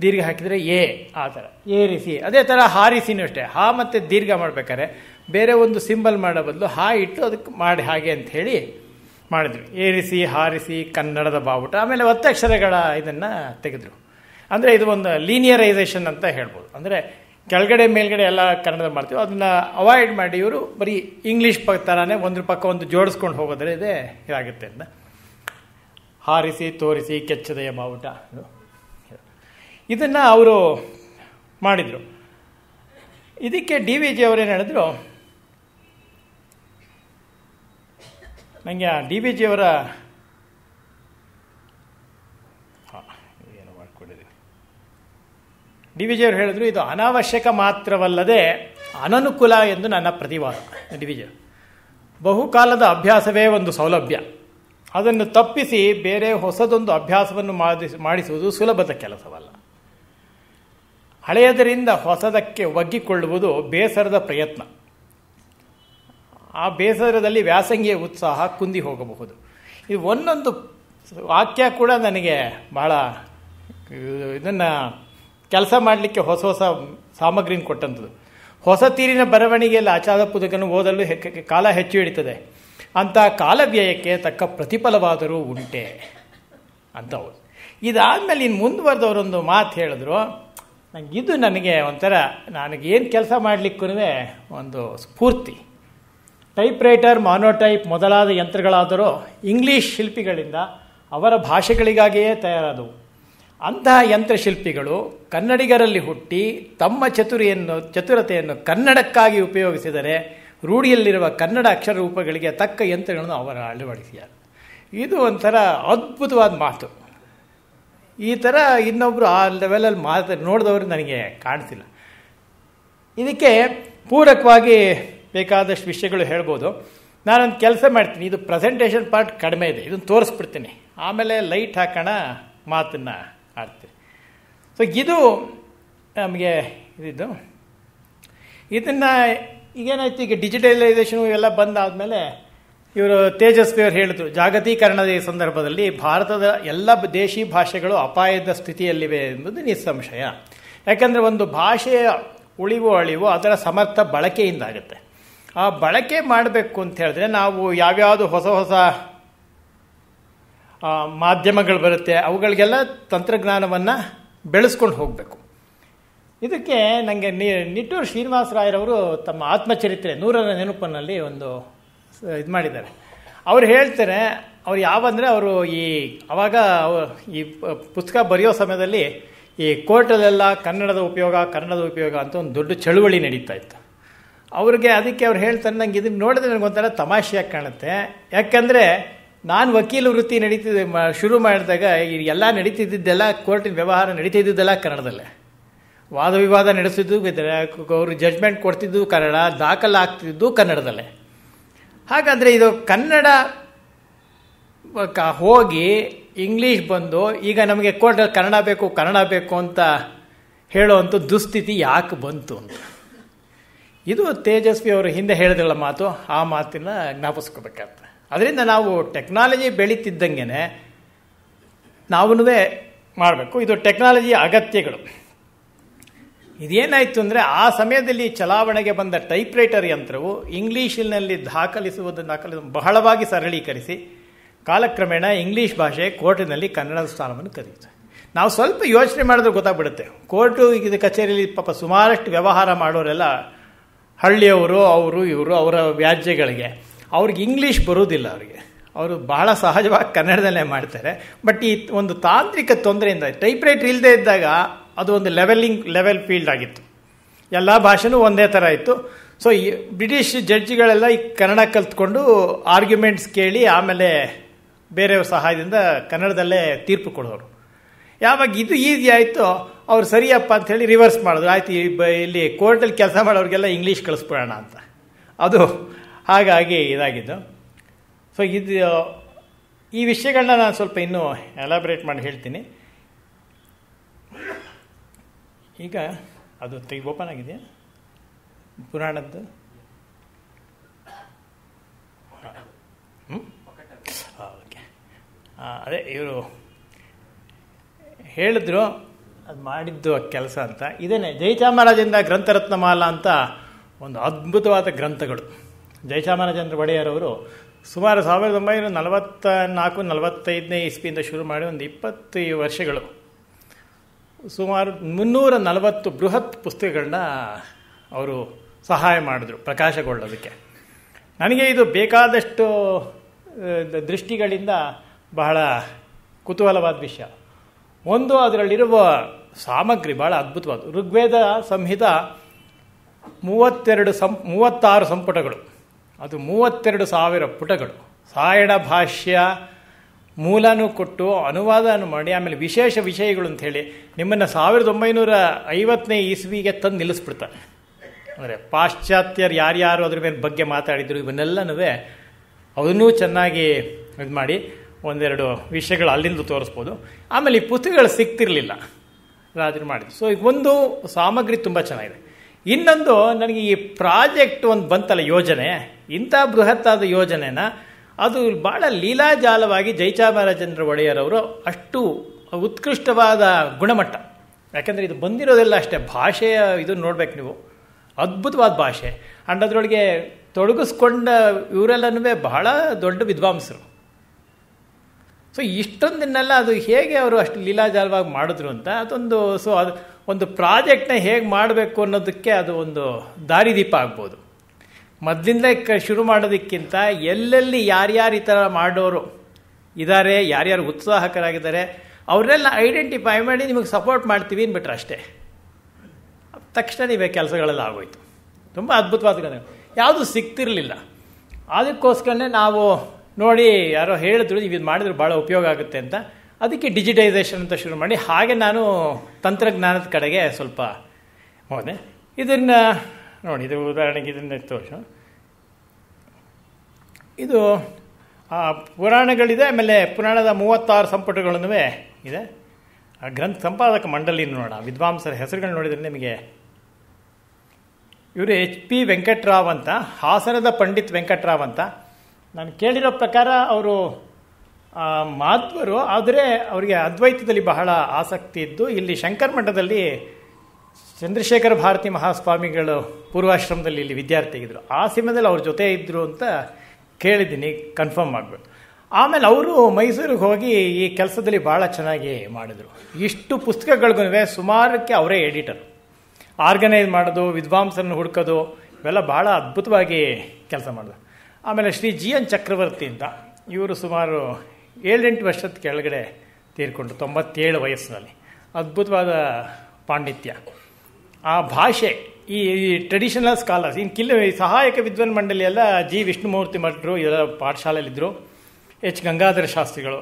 ದೀರ್ಘ ಹಾಕಿದರೆ ಎ ಆ ಥರ ಎ ರಿಸಿ ಅದೇ ಥರ ಹಾ ರಿಸಿನೂ ಅಷ್ಟೇ ಹಾ ಮತ್ತು ದೀರ್ಘ ಮಾಡಬೇಕಾದ್ರೆ ಬೇರೆ ಒಂದು ಸಿಂಬಲ್ ಮಾಡೋ ಬದಲು ಹಾ ಇಟ್ಟು ಅದಕ್ಕೆ ಮಾಡಿ ಹಾಗೆ ಅಂತ ಹೇಳಿ ಮಾಡಿದ್ರು ಏರಿಸಿ ಹಾರಿಸಿ ಕನ್ನಡದ ಬಾವುಟ ಆಮೇಲೆ ಒತ್ತಕ್ಷರಗಳ ಇದನ್ನು ತೆಗೆದ್ರು ಅಂದರೆ ಇದು ಒಂದು ಲೀನಿಯರೈಸೇಷನ್ ಅಂತ ಹೇಳ್ಬೋದು ಅಂದರೆ ಕೆಳಗಡೆ ಮೇಲ್ಗಡೆ ಎಲ್ಲ ಕನ್ನಡದ ಮಾಡ್ತೀವಿ ಅದನ್ನು ಅವಾಯ್ಡ್ ಮಾಡಿ ಇವರು ಬರೀ ಇಂಗ್ಲೀಷ್ ಪಕ್ಕ ಥರನೇ ಒಂದ್ರ ಪಕ್ಕ ಒಂದು ಜೋಡಿಸ್ಕೊಂಡು ಹೋಗೋದ್ರೆ ಇದೇ ಇದಾಗುತ್ತೆ ಅಂತ ಹಾರಿಸಿ ತೋರಿಸಿ ಕೆಚ್ಚದೆಯ ಬಾವುಟ ಇದನ್ನು ಅವರು ಮಾಡಿದರು ಇದಕ್ಕೆ ಡಿ ವಿ ಜಿ ಅವರೇನು ಹೇಳಿದ್ರು ನನಗೆ ಡಿ ವಿ ಅವರ ಡಿ ಅವರು ಹೇಳಿದ್ರು ಇದು ಅನಾವಶ್ಯಕ ಮಾತ್ರವಲ್ಲದೆ ಅನನುಕೂಲ ಎಂದು ನನ್ನ ಪ್ರತಿವಾದ ಡಿ ವಿಜಯ್ ಬಹುಕಾಲದ ಅಭ್ಯಾಸವೇ ಒಂದು ಸೌಲಭ್ಯ ಅದನ್ನು ತಪ್ಪಿಸಿ ಬೇರೆ ಹೊಸದೊಂದು ಅಭ್ಯಾಸವನ್ನು ಮಾಡಿಸುವುದು ಸುಲಭದ ಕೆಲಸವಲ್ಲ ಹಳೆಯದರಿಂದ ಹೊಸದಕ್ಕೆ ಒಗ್ಗಿಕೊಳ್ಳುವುದು ಬೇಸರದ ಪ್ರಯತ್ನ ಆ ಬೇಸರದಲ್ಲಿ ವ್ಯಾಸಂಗಿಯ ಉತ್ಸಾಹ ಕುಂದಿ ಹೋಗಬಹುದು ಇದು ಒಂದೊಂದು ವಾಕ್ಯ ಕೂಡ ನನಗೆ ಭಾಳ ಇದನ್ನು ಕೆಲಸ ಮಾಡಲಿಕ್ಕೆ ಹೊಸ ಹೊಸ ಸಾಮಗ್ರಿನ ಕೊಟ್ಟಂಥದ್ದು ಹೊಸ ತೀರಿನ ಬರವಣಿಗೆಯಲ್ಲಿ ಆಚಾರ ಪುದಕನ್ನು ಓದಲು ಕಾಲ ಹೆಚ್ಚು ಹಿಡಿತದೆ ಅಂಥ ಕಾಲವ್ಯಯಕ್ಕೆ ತಕ್ಕ ಪ್ರತಿಫಲವಾದರೂ ಉಂಟೆ ಅಂತ ಅವರು ಇದಾದಮೇಲೆ ಇನ್ನು ಮುಂದುವರೆದವರೊಂದು ಮಾತು ಹೇಳಿದ್ರು ನನಗೆ ಇದು ನನಗೆ ಒಂಥರ ನನಗೆ ಏನು ಕೆಲಸ ಮಾಡಲಿಕ್ಕೂ ಒಂದು ಸ್ಫೂರ್ತಿ ಟೈಪ್ ರೈಟರ್ ಮಾನೋಟೈಪ್ ಮೊದಲಾದ ಯಂತ್ರಗಳಾದರೂ ಇಂಗ್ಲೀಷ್ ಶಿಲ್ಪಿಗಳಿಂದ ಅವರ ಭಾಷೆಗಳಿಗಾಗಿಯೇ ತಯಾರಾದವು ಅಂತಹ ಯಂತ್ರಶಿಲ್ಪಿಗಳು ಕನ್ನಡಿಗರಲ್ಲಿ ಹುಟ್ಟಿ ತಮ್ಮ ಚತುರಿಯನ್ನು ಚತುರತೆಯನ್ನು ಕನ್ನಡಕ್ಕಾಗಿ ಉಪಯೋಗಿಸಿದರೆ ರೂಢಿಯಲ್ಲಿರುವ ಕನ್ನಡ ಅಕ್ಷರ ರೂಪಗಳಿಗೆ ತಕ್ಕ ಯಂತ್ರಗಳನ್ನು ಅವರು ಅಳವಡಿಸಿದ್ದಾರೆ ಇದು ಒಂಥರ ಅದ್ಭುತವಾದ ಮಾತು ಈ ಥರ ಇನ್ನೊಬ್ಬರು ಆ ಲೆವೆಲಲ್ಲಿ ಮಾತು ನೋಡಿದವರು ನನಗೆ ಕಾಣಿಸಿಲ್ಲ ಇದಕ್ಕೆ ಪೂರಕವಾಗಿ ಬೇಕಾದಷ್ಟು ವಿಷಯಗಳು ಹೇಳ್ಬೋದು ನಾನೊಂದು ಕೆಲಸ ಮಾಡ್ತೀನಿ ಇದು ಪ್ರೆಸೆಂಟೇಷನ್ ಪಾರ್ಟ್ ಕಡಿಮೆ ಇದೆ ಇದನ್ನು ತೋರಿಸ್ಬಿಡ್ತೀನಿ ಆಮೇಲೆ ಲೈಟ್ ಹಾಕೋಣ ಮಾತನ್ನು ಆಡ್ತೀರಿ ಸೊ ಇದು ನಮಗೆ ಇದಿದ್ದು ಇದನ್ನು ಈಗೇನಾಯ್ತು ಈಗ ಡಿಜಿಟಲೈಸೇಷನು ಎಲ್ಲ ಬಂದಾದಮೇಲೆ ಇವರು ಅವರು ಹೇಳಿದ್ರು ಜಾಗತೀಕರಣದ ಈ ಸಂದರ್ಭದಲ್ಲಿ ಭಾರತದ ಎಲ್ಲ ದೇಶಿ ಭಾಷೆಗಳು ಅಪಾಯದ ಸ್ಥಿತಿಯಲ್ಲಿವೆ ಎಂಬುದು ನಿಸ್ಸಂಶಯ ಯಾಕಂದರೆ ಒಂದು ಭಾಷೆಯ ಉಳಿವು ಅಳಿವು ಅದರ ಸಮರ್ಥ ಬಳಕೆಯಿಂದಾಗುತ್ತೆ ಆ ಬಳಕೆ ಮಾಡಬೇಕು ಅಂತ ಹೇಳಿದ್ರೆ ನಾವು ಯಾವ್ಯಾವುದು ಹೊಸ ಹೊಸ ಮಾಧ್ಯಮಗಳು ಬರುತ್ತೆ ಅವುಗಳಿಗೆಲ್ಲ ತಂತ್ರಜ್ಞಾನವನ್ನು ಬೆಳೆಸ್ಕೊಂಡು ಹೋಗಬೇಕು ಇದಕ್ಕೆ ನನಗೆ ನಿ ನಿಟ್ಟೂರು ಶ್ರೀನಿವಾಸರಾಯರವರು ತಮ್ಮ ಆತ್ಮಚರಿತ್ರೆ ನೂರರ ನೆನಪಿನಲ್ಲಿ ಒಂದು ಇದು ಮಾಡಿದ್ದಾರೆ ಅವ್ರು ಹೇಳ್ತಾರೆ ಅವ್ರು ಯಾವಂದರೆ ಅವರು ಈ ಆವಾಗ ಈ ಪುಸ್ತಕ ಬರೆಯೋ ಸಮಯದಲ್ಲಿ ಈ ಕೋರ್ಟಲ್ಲೆಲ್ಲ ಕನ್ನಡದ ಉಪಯೋಗ ಕನ್ನಡದ ಉಪಯೋಗ ಅಂತ ಒಂದು ದೊಡ್ಡ ಚಳುವಳಿ ನಡೀತಾ ಇತ್ತು ಅವ್ರಿಗೆ ಅದಕ್ಕೆ ಅವ್ರು ಹೇಳ್ತಾರೆ ನಂಗೆ ಇದನ್ನು ನೋಡಿದ್ರೆ ನನಗೆ ಒಂಥರ ತಮಾಷೆಯಾಗಿ ಕಾಣುತ್ತೆ ಯಾಕೆಂದರೆ ನಾನು ವಕೀಲ ವೃತ್ತಿ ನಡೀತಿದ್ದೆ ಶುರು ಮಾಡಿದಾಗ ಎಲ್ಲ ನಡೀತಿದ್ದೆಲ್ಲ ಕೋರ್ಟಿನ ವ್ಯವಹಾರ ನಡೀತಿದ್ದಿದ್ದೆಲ್ಲ ಕನ್ನಡದಲ್ಲೇ ವಾದ ವಿವಾದ ನಡೆಸಿದ್ದು ಅವರು ಜಡ್ಜ್ಮೆಂಟ್ ಕೊಡ್ತಿದ್ದು ಕನ್ನಡ ದಾಖಲಾಗ್ತಿದ್ದು ಕನ್ನಡದಲ್ಲೇ ಹಾಗಾದರೆ ಇದು ಕನ್ನಡ ಹೋಗಿ ಇಂಗ್ಲೀಷ್ ಬಂದು ಈಗ ನಮಗೆ ಕೋರ್ಟಲ್ಲಿ ಕನ್ನಡ ಬೇಕು ಕನ್ನಡ ಬೇಕು ಅಂತ ಹೇಳೋವಂಥ ದುಸ್ಥಿತಿ ಯಾಕೆ ಬಂತು ಅಂತ ಇದು ತೇಜಸ್ವಿ ಅವರು ಹಿಂದೆ ಹೇಳಿದಳ ಮಾತು ಆ ಮಾತಿನ ಜ್ಞಾಪಿಸ್ಕೋಬೇಕಾಗ್ತದೆ ಅದರಿಂದ ನಾವು ಟೆಕ್ನಾಲಜಿ ಬೆಳೀತಿದ್ದಂಗೆ ನಾವೂ ಮಾಡಬೇಕು ಇದು ಟೆಕ್ನಾಲಜಿಯ ಅಗತ್ಯಗಳು ಇದೇನಾಯಿತು ಅಂದರೆ ಆ ಸಮಯದಲ್ಲಿ ಚಲಾವಣೆಗೆ ಬಂದ ಟೈಪ್ ರೈಟರ್ ಯಂತ್ರವು ಇಂಗ್ಲೀಷಿನಲ್ಲಿ ದಾಖಲಿಸುವುದನ್ನು ದಾಖಲಿಸ ಬಹಳವಾಗಿ ಸರಳೀಕರಿಸಿ ಕಾಲಕ್ರಮೇಣ ಇಂಗ್ಲೀಷ್ ಭಾಷೆ ಕೋರ್ಟಿನಲ್ಲಿ ಕನ್ನಡದ ಸ್ಥಾನವನ್ನು ಕರೆಯುತ್ತೆ ನಾವು ಸ್ವಲ್ಪ ಯೋಚನೆ ಮಾಡಿದ್ರೆ ಗೊತ್ತಾಗ್ಬಿಡುತ್ತೆ ಕೋರ್ಟು ಇದು ಕಚೇರಿಯಲ್ಲಿ ಪಾಪ ಸುಮಾರಷ್ಟು ವ್ಯವಹಾರ ಮಾಡೋರೆಲ್ಲ ಹಳ್ಳಿಯವರು ಅವರು ಇವರು ಅವರ ವ್ಯಾಜ್ಯಗಳಿಗೆ ಅವ್ರಿಗೆ ಇಂಗ್ಲೀಷ್ ಬರೋದಿಲ್ಲ ಅವರಿಗೆ ಅವರು ಬಹಳ ಸಹಜವಾಗಿ ಕನ್ನಡದಲ್ಲೇ ಮಾಡ್ತಾರೆ ಬಟ್ ಈ ಒಂದು ತಾಂತ್ರಿಕ ತೊಂದರೆಯಿಂದ ಟೈಪ್ ರೈಟರ್ ಇಲ್ಲದೆ ಇದ್ದಾಗ ಅದು ಒಂದು ಲೆವೆಲಿಂಗ್ ಲೆವೆಲ್ ಫೀಲ್ಡ್ ಆಗಿತ್ತು ಎಲ್ಲ ಭಾಷೆನೂ ಒಂದೇ ಥರ ಇತ್ತು ಸೊ ಈ ಬ್ರಿಟಿಷ್ ಜಡ್ಜ್ಗಳೆಲ್ಲ ಈ ಕನ್ನಡ ಕಲ್ತ್ಕೊಂಡು ಆರ್ಗ್ಯುಮೆಂಟ್ಸ್ ಕೇಳಿ ಆಮೇಲೆ ಬೇರೆಯವ್ರ ಸಹಾಯದಿಂದ ಕನ್ನಡದಲ್ಲೇ ತೀರ್ಪು ಕೊಡೋರು ಯಾವಾಗ ಇದು ಈಸಿ ಆಯಿತು ಅವ್ರು ಸರಿಯಪ್ಪ ಹೇಳಿ ರಿವರ್ಸ್ ಮಾಡಿದ್ರು ಆಯ್ತು ಇಲ್ಲಿ ಕೋರ್ಟಲ್ಲಿ ಕೆಲಸ ಮಾಡೋರಿಗೆಲ್ಲ ಇಂಗ್ಲೀಷ್ ಕಳಿಸ್ಬಿಡೋಣ ಅಂತ ಅದು ಹಾಗಾಗಿ ಇದಾಗಿದ್ದು ಸೊ ಇದು ಈ ವಿಷಯಗಳನ್ನ ನಾನು ಸ್ವಲ್ಪ ಇನ್ನೂ ಎಲಾಬ್ರೇಟ್ ಮಾಡಿ ಹೇಳ್ತೀನಿ ಈಗ ಅದು ತೆಗೆ ಓಪನ್ ಆಗಿದೆಯಾ ಪುರಾಣದ್ದು ಓಕೆ ಅದೇ ಇವರು ಹೇಳಿದ್ರು ಅದು ಮಾಡಿದ್ದು ಕೆಲಸ ಅಂತ ಇದೇನೆ ಜಯಚಾಮರಾಜಿಂದ ಗ್ರಂಥರತ್ನಮಾಲ ಅಂತ ಒಂದು ಅದ್ಭುತವಾದ ಗ್ರಂಥಗಳು ಒಡೆಯರ್ ಅವರು ಸುಮಾರು ಸಾವಿರದ ಒಂಬೈನೂರ ನಲವತ್ತ ನಾಲ್ಕು ನಲವತ್ತೈದನೇ ಇಸ್ವಿಯಿಂದ ಶುರು ಮಾಡಿ ಒಂದು ಇಪ್ಪತ್ತು ವರ್ಷಗಳು ಸುಮಾರು ಮುನ್ನೂರ ನಲವತ್ತು ಬೃಹತ್ ಪುಸ್ತಕಗಳನ್ನ ಅವರು ಸಹಾಯ ಮಾಡಿದ್ರು ಪ್ರಕಾಶಗೊಳ್ಳೋದಕ್ಕೆ ನನಗೆ ಇದು ಬೇಕಾದಷ್ಟು ದೃಷ್ಟಿಗಳಿಂದ ಬಹಳ ಕುತೂಹಲವಾದ ವಿಷಯ ಒಂದು ಅದರಲ್ಲಿರುವ ಸಾಮಗ್ರಿ ಬಹಳ ಅದ್ಭುತವಾದ ಋಗ್ವೇದ ಸಂಹಿತ ಮೂವತ್ತೆರಡು ಸಂ ಮೂವತ್ತಾರು ಸಂಪುಟಗಳು ಅದು ಮೂವತ್ತೆರಡು ಸಾವಿರ ಪುಟಗಳು ಸಾಯಣ ಭಾಷ್ಯ ಮೂಲನೂ ಕೊಟ್ಟು ಅನುವಾದನೂ ಮಾಡಿ ಆಮೇಲೆ ವಿಶೇಷ ವಿಷಯಗಳು ಅಂತ ಹೇಳಿ ನಿಮ್ಮನ್ನು ಸಾವಿರದ ಒಂಬೈನೂರ ಐವತ್ತನೇ ಇಸ್ವಿಗೆ ತಂದು ನಿಲ್ಲಿಸ್ಬಿಡ್ತಾರೆ ಅಂದರೆ ಪಾಶ್ಚಾತ್ಯರು ಯಾರ್ಯಾರು ಅದ್ರ ಮೇಲೆ ಬಗ್ಗೆ ಮಾತಾಡಿದರು ಇವನ್ನೆಲ್ಲನೂ ಅವನ್ನೂ ಚೆನ್ನಾಗಿ ಇದು ಮಾಡಿ ಒಂದೆರಡು ವಿಷಯಗಳು ಅಲ್ಲಿಂದ ತೋರಿಸ್ಬೋದು ಆಮೇಲೆ ಈ ಪುಸ್ತಕಗಳು ಸಿಗ್ತಿರಲಿಲ್ಲ ರಾಜರು ಮಾಡಿದ್ರು ಸೊ ಈಗ ಒಂದು ಸಾಮಗ್ರಿ ತುಂಬ ಚೆನ್ನಾಗಿದೆ ಇನ್ನೊಂದು ನನಗೆ ಈ ಪ್ರಾಜೆಕ್ಟ್ ಒಂದು ಬಂತಲ್ಲ ಯೋಜನೆ ಇಂಥ ಬೃಹತ್ತಾದ ಯೋಜನೆನ ಅದು ಭಾಳ ಲೀಲಾಜಾಲವಾಗಿ ಜಯಚಾಮರಾಜೇಂದ್ರ ಒಡೆಯರವರು ಅಷ್ಟು ಉತ್ಕೃಷ್ಟವಾದ ಗುಣಮಟ್ಟ ಯಾಕೆಂದರೆ ಇದು ಬಂದಿರೋದೆಲ್ಲ ಅಷ್ಟೇ ಭಾಷೆಯ ಇದು ನೋಡ್ಬೇಕು ನೀವು ಅದ್ಭುತವಾದ ಭಾಷೆ ಅಂಡ್ ಅದರೊಳಗೆ ತೊಡಗಿಸ್ಕೊಂಡ ಇವರೆಲ್ಲನೂ ಬಹಳ ದೊಡ್ಡ ವಿದ್ವಾಂಸರು ಸೊ ಇಷ್ಟೊಂದನ್ನೆಲ್ಲ ಅದು ಹೇಗೆ ಅವರು ಅಷ್ಟು ಲೀಲಾಜಾಲವಾಗಿ ಮಾಡಿದ್ರು ಅಂತ ಅದೊಂದು ಸೊ ಅದು ಒಂದು ಪ್ರಾಜೆಕ್ಟ್ನ ಹೇಗೆ ಮಾಡಬೇಕು ಅನ್ನೋದಕ್ಕೆ ಅದು ಒಂದು ದಾರಿದೀಪ ಆಗ್ಬೋದು ಮೊದಲಿಂದ ಕ ಶುರು ಮಾಡೋದಕ್ಕಿಂತ ಎಲ್ಲೆಲ್ಲಿ ಯಾರ್ಯಾರು ಈ ಥರ ಮಾಡೋರು ಇದ್ದಾರೆ ಯಾರ್ಯಾರು ಉತ್ಸಾಹಕರಾಗಿದ್ದಾರೆ ಅವ್ರನ್ನೆಲ್ಲ ಐಡೆಂಟಿಫೈ ಮಾಡಿ ನಿಮಗೆ ಸಪೋರ್ಟ್ ಮಾಡ್ತೀವಿ ಅಂದ್ಬಿಟ್ರೆ ಅಷ್ಟೇ ತಕ್ಷಣ ನೀವೇ ಕೆಲಸಗಳೆಲ್ಲ ಆಗೋಯ್ತು ತುಂಬ ಅದ್ಭುತವಾದ ಕಥೆ ಯಾವುದು ಸಿಗ್ತಿರಲಿಲ್ಲ ಅದಕ್ಕೋಸ್ಕರನೇ ನಾವು ನೋಡಿ ಯಾರೋ ಹೇಳಿದ್ರು ನೀವು ಇದು ಮಾಡಿದ್ರೆ ಭಾಳ ಉಪಯೋಗ ಆಗುತ್ತೆ ಅಂತ ಅದಕ್ಕೆ ಡಿಜಿಟೈಸೇಷನ್ ಅಂತ ಶುರು ಮಾಡಿ ಹಾಗೆ ನಾನು ತಂತ್ರಜ್ಞಾನದ ಕಡೆಗೆ ಸ್ವಲ್ಪ ಹೋದೆ ಇದನ್ನು ನೋಡಿ ಇದು ಉದಾಹರಣೆಗೆ ಇದನ್ನು ತೋರಿಸ ಇದು ಪುರಾಣಗಳಿದೆ ಆಮೇಲೆ ಪುರಾಣದ ಮೂವತ್ತಾರು ಸಂಪುಟಗಳನ್ನು ಇದೆ ಆ ಗ್ರಂಥ ಸಂಪಾದಕ ಮಂಡಳಿ ನೋಡೋಣ ವಿದ್ವಾಂಸರ ಹೆಸರುಗಳು ನೋಡಿದರೆ ನಿಮಗೆ ಇವರು ಎಚ್ ಪಿ ವೆಂಕಟರಾವ್ ಅಂತ ಹಾಸನದ ಪಂಡಿತ್ ವೆಂಕಟರಾವ್ ಅಂತ ನಾನು ಕೇಳಿರೋ ಪ್ರಕಾರ ಅವರು ಮಾಧ್ವರು ಆದರೆ ಅವರಿಗೆ ಅದ್ವೈತದಲ್ಲಿ ಬಹಳ ಆಸಕ್ತಿ ಇದ್ದು ಇಲ್ಲಿ ಶಂಕರ ಮಠದಲ್ಲಿ ಚಂದ್ರಶೇಖರ ಭಾರತಿ ಮಹಾಸ್ವಾಮಿಗಳು ಪೂರ್ವಾಶ್ರಮದಲ್ಲಿ ಇಲ್ಲಿ ವಿದ್ಯಾರ್ಥಿ ಆಗಿದ್ದರು ಆ ಸಮಯದಲ್ಲಿ ಅವ್ರ ಜೊತೆ ಇದ್ದರು ಅಂತ ಕೇಳಿದ್ದೀನಿ ಕನ್ಫರ್ಮ್ ಆಗಬೇಕು ಆಮೇಲೆ ಅವರು ಮೈಸೂರಿಗೆ ಹೋಗಿ ಈ ಕೆಲಸದಲ್ಲಿ ಭಾಳ ಚೆನ್ನಾಗಿ ಮಾಡಿದರು ಇಷ್ಟು ಪುಸ್ತಕಗಳಿಗೂ ಸುಮಾರಕ್ಕೆ ಅವರೇ ಎಡಿಟರ್ ಆರ್ಗನೈಸ್ ಮಾಡೋದು ವಿದ್ವಾಂಸರನ್ನು ಹುಡುಕೋದು ಇವೆಲ್ಲ ಭಾಳ ಅದ್ಭುತವಾಗಿ ಕೆಲಸ ಮಾಡಿದ್ರು ಆಮೇಲೆ ಶ್ರೀ ಜಿ ಎನ್ ಚಕ್ರವರ್ತಿ ಅಂತ ಇವರು ಸುಮಾರು ಏಳೆಂಟು ವರ್ಷದ ಕೆಳಗಡೆ ತೀರ್ಕೊಂಡ್ರು ತೊಂಬತ್ತೇಳು ವಯಸ್ಸಿನಲ್ಲಿ ಅದ್ಭುತವಾದ ಪಾಂಡಿತ್ಯ ಆ ಭಾಷೆ ಈ ಟ್ರೆಡಿಷನಲ್ ಸ್ಕಾಲರ್ಸ್ ಇನ್ನು ಕಿಲ್ಲ ಸಹಾಯಕ ವಿದ್ವಾನ್ ಮಂಡಳಿ ಎಲ್ಲ ಜಿ ವಿಷ್ಣುಮೂರ್ತಿ ಮಠರು ಇದರ ಪಾಠಶಾಲೆಯಲ್ಲಿದ್ದರು ಎಚ್ ಗಂಗಾಧರ ಶಾಸ್ತ್ರಿಗಳು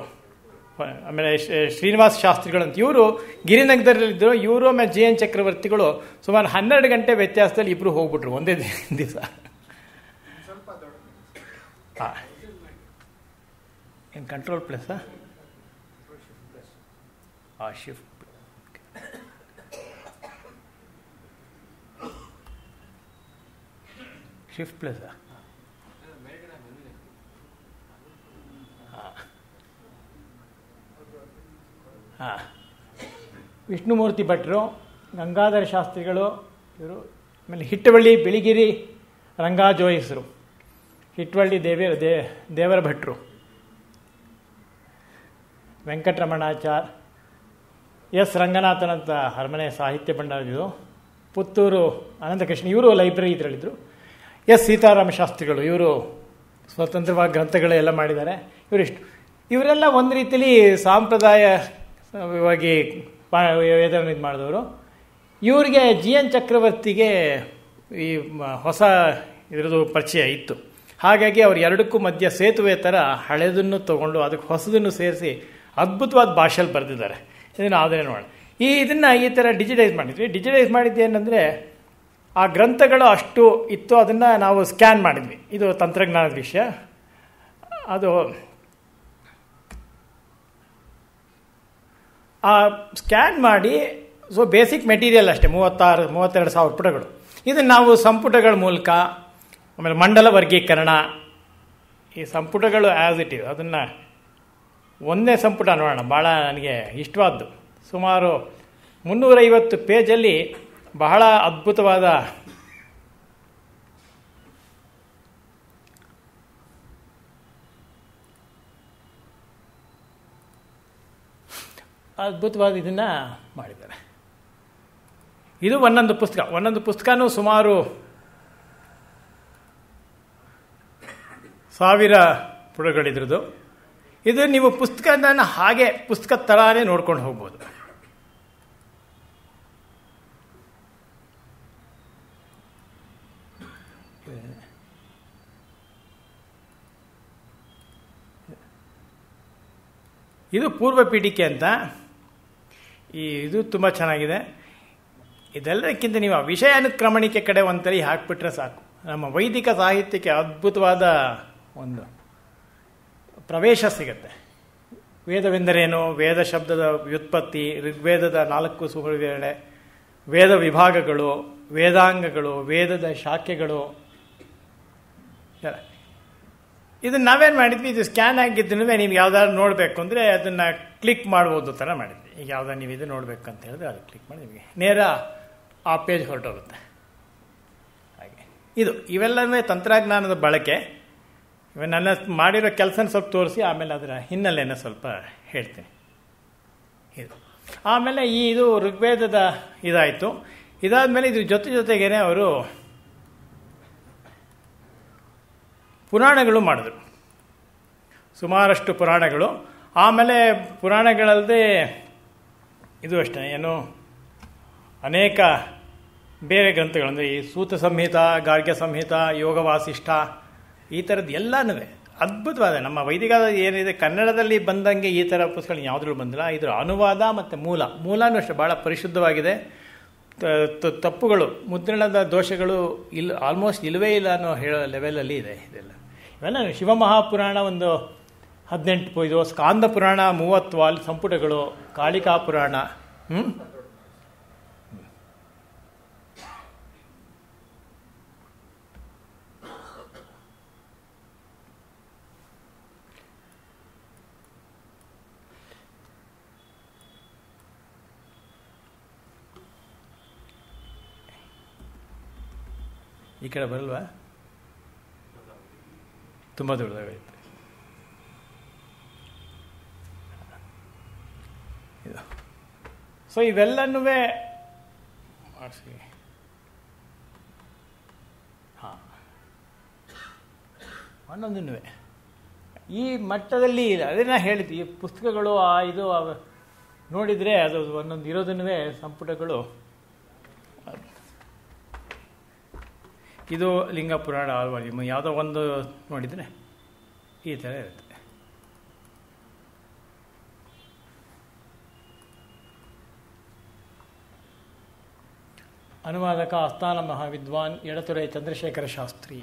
ಆಮೇಲೆ ಶ್ರೀನಿವಾಸ ಶಾಸ್ತ್ರಿಗಳು ಅಂತ ಇವರು ಗಿರಿನಗರದಲ್ಲಿದ್ದರು ಇವರು ಆಮೇಲೆ ಜಿ ಎನ್ ಚಕ್ರವರ್ತಿಗಳು ಸುಮಾರು ಹನ್ನೆರಡು ಗಂಟೆ ವ್ಯತ್ಯಾಸದಲ್ಲಿ ಇಬ್ಬರು ಹೋಗ್ಬಿಟ್ರು ಒಂದೇ ದಿವಸ ಹಾಂ ಏನು ಕಂಟ್ರೋಲ್ ಪ್ಲಸ್ಸಾ ಆ ಶಿಫ್ಟ್ ಶಿಫ್ಟ್ ಪ್ಲಸ್ ಹಾಂ ವಿಷ್ಣುಮೂರ್ತಿ ಭಟ್ರು ಗಂಗಾಧರ ಶಾಸ್ತ್ರಿಗಳು ಇವರು ಆಮೇಲೆ ಹಿಟ್ಟವಳ್ಳಿ ಬಿಳಿಗಿರಿ ರಂಗಾಜೋಯಿಸರು ಹಿಟ್ಟವಳ್ಳಿ ದೇವೇ ದೇ ದೇವರ ಭಟ್ರು ವೆಂಕಟರಮಣಾಚಾರ್ ಎಸ್ ರಂಗನಾಥನಂತ ಅಂತ ಅರಮನೆ ಸಾಹಿತ್ಯ ಭಂಡಾರದಿದು ಪುತ್ತೂರು ಅನಂತಕೃಷ್ಣ ಇವರು ಲೈಬ್ರರಿ ಇದರಲ್ಲಿದ್ದರು ಎಸ್ ಸೀತಾರಾಮ ಶಾಸ್ತ್ರಿಗಳು ಇವರು ಸ್ವತಂತ್ರವಾಗಿ ಗ್ರಂಥಗಳೆಲ್ಲ ಮಾಡಿದ್ದಾರೆ ಇವರಿಷ್ಟು ಇವರೆಲ್ಲ ಒಂದು ರೀತಿಯಲ್ಲಿ ಸಾಂಪ್ರದಾಯವಾಗಿ ವೇದವನ್ನು ಇದು ಮಾಡಿದವರು ಇವರಿಗೆ ಜಿ ಎನ್ ಚಕ್ರವರ್ತಿಗೆ ಈ ಹೊಸ ಇದರದು ಪರಿಚಯ ಇತ್ತು ಹಾಗಾಗಿ ಅವ್ರು ಎರಡಕ್ಕೂ ಮಧ್ಯ ಸೇತುವೆ ಥರ ಹಳೆಯದನ್ನು ತೊಗೊಂಡು ಅದಕ್ಕೆ ಹೊಸದನ್ನು ಸೇರಿಸಿ ಅದ್ಭುತವಾದ ಭಾಷೆಯಲ್ಲಿ ಬರೆದಿದ್ದಾರೆ ಇದನ್ನು ಆದರೆ ನೋಡೋಣ ಈ ಇದನ್ನು ಈ ಥರ ಡಿಜಿಟೈಸ್ ಮಾಡಿದ್ವಿ ಡಿಜಿಟೈಸ್ ಮಾಡಿದ್ದು ಏನಂದರೆ ಆ ಗ್ರಂಥಗಳು ಅಷ್ಟು ಇತ್ತು ಅದನ್ನು ನಾವು ಸ್ಕ್ಯಾನ್ ಮಾಡಿದ್ವಿ ಇದು ತಂತ್ರಜ್ಞಾನದ ವಿಷಯ ಅದು ಆ ಸ್ಕ್ಯಾನ್ ಮಾಡಿ ಸೊ ಬೇಸಿಕ್ ಮೆಟೀರಿಯಲ್ ಅಷ್ಟೇ ಮೂವತ್ತಾರು ಮೂವತ್ತೆರಡು ಸಾವಿರ ಪುಟಗಳು ಇದನ್ನು ನಾವು ಸಂಪುಟಗಳ ಮೂಲಕ ಆಮೇಲೆ ಮಂಡಲ ವರ್ಗೀಕರಣ ಈ ಸಂಪುಟಗಳು ಆ್ಯಸ್ ಇಟ್ ಇದೆ ಅದನ್ನು ಒಂದನೇ ಸಂಪುಟ ನೋಡೋಣ ಭಾಳ ನನಗೆ ಇಷ್ಟವಾದ್ದು ಸುಮಾರು ಮುನ್ನೂರೈವತ್ತು ಪೇಜಲ್ಲಿ ಬಹಳ ಅದ್ಭುತವಾದ ಅದ್ಭುತವಾದ ಇದನ್ನು ಮಾಡಿದ್ದಾರೆ ಇದು ಒಂದೊಂದು ಪುಸ್ತಕ ಒಂದೊಂದು ಪುಸ್ತಕನೂ ಸುಮಾರು ಸಾವಿರ ಪುಟಗಳಿದ್ರದ್ದು ಇದು ನೀವು ಪುಸ್ತಕನ ಹಾಗೆ ಪುಸ್ತಕ ತರಾನೇ ನೋಡ್ಕೊಂಡು ಹೋಗ್ಬೋದು ಇದು ಪೂರ್ವ ಪೀಠಿಕೆ ಅಂತ ಈ ಇದು ತುಂಬ ಚೆನ್ನಾಗಿದೆ ಇದೆಲ್ಲದಕ್ಕಿಂತ ನೀವು ಆ ವಿಷಯ ಅನುಕ್ರಮಣಿಕೆ ಕಡೆ ತಲೆ ಹಾಕಿಬಿಟ್ರೆ ಸಾಕು ನಮ್ಮ ವೈದಿಕ ಸಾಹಿತ್ಯಕ್ಕೆ ಅದ್ಭುತವಾದ ಒಂದು ಪ್ರವೇಶ ಸಿಗುತ್ತೆ ವೇದವೆಂದರೇನು ವೇದ ಶಬ್ದದ ವ್ಯುತ್ಪತ್ತಿ ಋಗ್ವೇದದ ನಾಲ್ಕು ಸುಗಳಿವೆ ವೇದ ವಿಭಾಗಗಳು ವೇದಾಂಗಗಳು ವೇದದ ಶಾಖೆಗಳು ಇದನ್ನು ನಾವೇನು ಮಾಡಿದ್ವಿ ಇದು ಸ್ಕ್ಯಾನ್ ಆಗಿದ್ದನು ನೀವು ಯಾವ್ದಾದ್ರು ನೋಡಬೇಕು ಅಂದರೆ ಅದನ್ನು ಕ್ಲಿಕ್ ಮಾಡ್ಬೋದು ಥರ ಮಾಡಿದ್ವಿ ಈಗ ಯಾವ್ದಾರು ನೀವು ಇದು ನೋಡಬೇಕಂತ ಹೇಳಿದ್ರೆ ಅದು ಕ್ಲಿಕ್ ಮಾಡಿ ನಿಮಗೆ ನೇರ ಆ ಪೇಜ್ ಹೊರಟೋಗುತ್ತೆ ಹಾಗೆ ಇದು ಇವೆಲ್ಲವೇ ತಂತ್ರಜ್ಞಾನದ ಬಳಕೆ ನನ್ನ ಮಾಡಿರೋ ಕೆಲಸನ ಸ್ವಲ್ಪ ತೋರಿಸಿ ಆಮೇಲೆ ಅದರ ಹಿನ್ನೆಲೆಯನ್ನು ಸ್ವಲ್ಪ ಹೇಳ್ತೀನಿ ಇದು ಆಮೇಲೆ ಈ ಇದು ಋಗ್ವೇದದ ಇದಾಯಿತು ಇದಾದ ಮೇಲೆ ಇದ್ರ ಜೊತೆ ಜೊತೆಗೇನೆ ಅವರು ಪುರಾಣಗಳು ಮಾಡಿದ್ರು ಸುಮಾರಷ್ಟು ಪುರಾಣಗಳು ಆಮೇಲೆ ಪುರಾಣಗಳಲ್ಲದೆ ಇದು ಅಷ್ಟೇ ಏನು ಅನೇಕ ಬೇರೆ ಗ್ರಂಥಗಳಂದರೆ ಈ ಸೂತ ಸಂಹಿತ ಗಾರ್ಗ್ಯ ಸಂಹಿತ ಯೋಗ ವಾಸಿಷ್ಠ ಈ ಥರದ್ದು ಎಲ್ಲನೂ ಅದ್ಭುತವಾದ ನಮ್ಮ ವೈದಿಕ ಏನಿದೆ ಕನ್ನಡದಲ್ಲಿ ಬಂದಂಗೆ ಈ ಥರ ಪುಸ್ತಕಗಳು ಯಾವುದ್ರೂ ಬಂದಿಲ್ಲ ಇದರ ಅನುವಾದ ಮತ್ತು ಮೂಲ ಮೂಲನೂ ಅಷ್ಟೇ ಭಾಳ ಪರಿಶುದ್ಧವಾಗಿದೆ ತಪ್ಪುಗಳು ಮುದ್ರಣದ ದೋಷಗಳು ಇಲ್ ಆಲ್ಮೋಸ್ಟ್ ಇಲ್ಲವೇ ಇಲ್ಲ ಅನ್ನೋ ಹೇಳೋ ಲೆವೆಲಲ್ಲಿ ಇದೆ ಇದೆಲ್ಲ ಇವೆಲ್ಲ ಶಿವಮಹಾಪುರಾಣ ಒಂದು ಹದಿನೆಂಟು ಇದು ಸ್ಕಾಂದ ಪುರಾಣ ಮೂವತ್ತು ವಾಲ್ ಸಂಪುಟಗಳು ಕಾಳಿಕಾ ಪುರಾಣ ಹ್ಞೂ ಈ ಕಡೆ ಬರಲ್ವಾ ತುಂಬ ದೊಡ್ಡದಾಗೈತೆ ಇದು ಸೊ ಇವೆಲ್ಲನೂ ಮಾಡಿಸಿ ಹಾಂ ಒಂದೊಂದು ಈ ಮಟ್ಟದಲ್ಲಿ ಅದೇ ನಾ ಹೇಳಿದ್ದೆ ಈ ಪುಸ್ತಕಗಳು ಆ ಇದು ನೋಡಿದರೆ ಅದು ಒಂದೊಂದು ಇರೋದನ್ನೂ ಸಂಪುಟಗಳು ಇದು ಲಿಂಗ ಪುರಾಣ ನಿಮ್ಮ ಯಾವುದೋ ಒಂದು ನೋಡಿದರೆ ಈ ಥರ ಇರುತ್ತೆ ಅನುವಾದಕ ಆಸ್ಥಾನ ಮಹಾವಿದ್ವಾನ್ ಎಡತುರೆ ಚಂದ್ರಶೇಖರ ಶಾಸ್ತ್ರಿ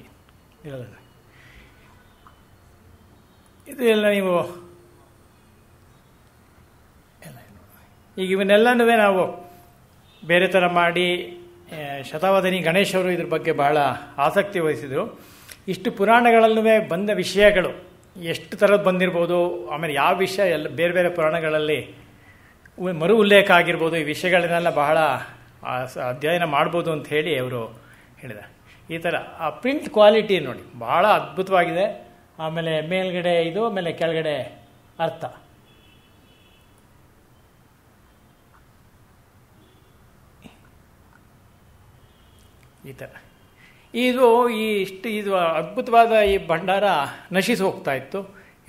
ಇರಲ್ಲ ಇದು ಎಲ್ಲ ನೀವು ಈಗ ಇವನ್ನೆಲ್ಲನೂ ನಾವು ಬೇರೆ ಥರ ಮಾಡಿ ಶತಾವಧಿನಿ ಗಣೇಶವರು ಇದ್ರ ಬಗ್ಗೆ ಬಹಳ ಆಸಕ್ತಿ ವಹಿಸಿದರು ಇಷ್ಟು ಪುರಾಣಗಳಲ್ಲೂ ಬಂದ ವಿಷಯಗಳು ಎಷ್ಟು ಥರದ್ದು ಬಂದಿರ್ಬೋದು ಆಮೇಲೆ ಯಾವ ವಿಷಯ ಎಲ್ಲ ಬೇರೆ ಬೇರೆ ಪುರಾಣಗಳಲ್ಲಿ ಮರು ಉಲ್ಲೇಖ ಆಗಿರ್ಬೋದು ಈ ವಿಷಯಗಳನ್ನೆಲ್ಲ ಬಹಳ ಅಧ್ಯಯನ ಮಾಡ್ಬೋದು ಅಂತ ಹೇಳಿ ಅವರು ಹೇಳಿದ ಈ ಥರ ಆ ಪ್ರಿಂಟ್ ಕ್ವಾಲಿಟಿ ನೋಡಿ ಭಾಳ ಅದ್ಭುತವಾಗಿದೆ ಆಮೇಲೆ ಮೇಲ್ಗಡೆ ಇದು ಆಮೇಲೆ ಕೆಳಗಡೆ ಅರ್ಥ ಈ ಥರ ಇದು ಈ ಇಷ್ಟು ಇದು ಅದ್ಭುತವಾದ ಈ ಭಂಡಾರ ನಶಿಸಿ ಹೋಗ್ತಾ ಇತ್ತು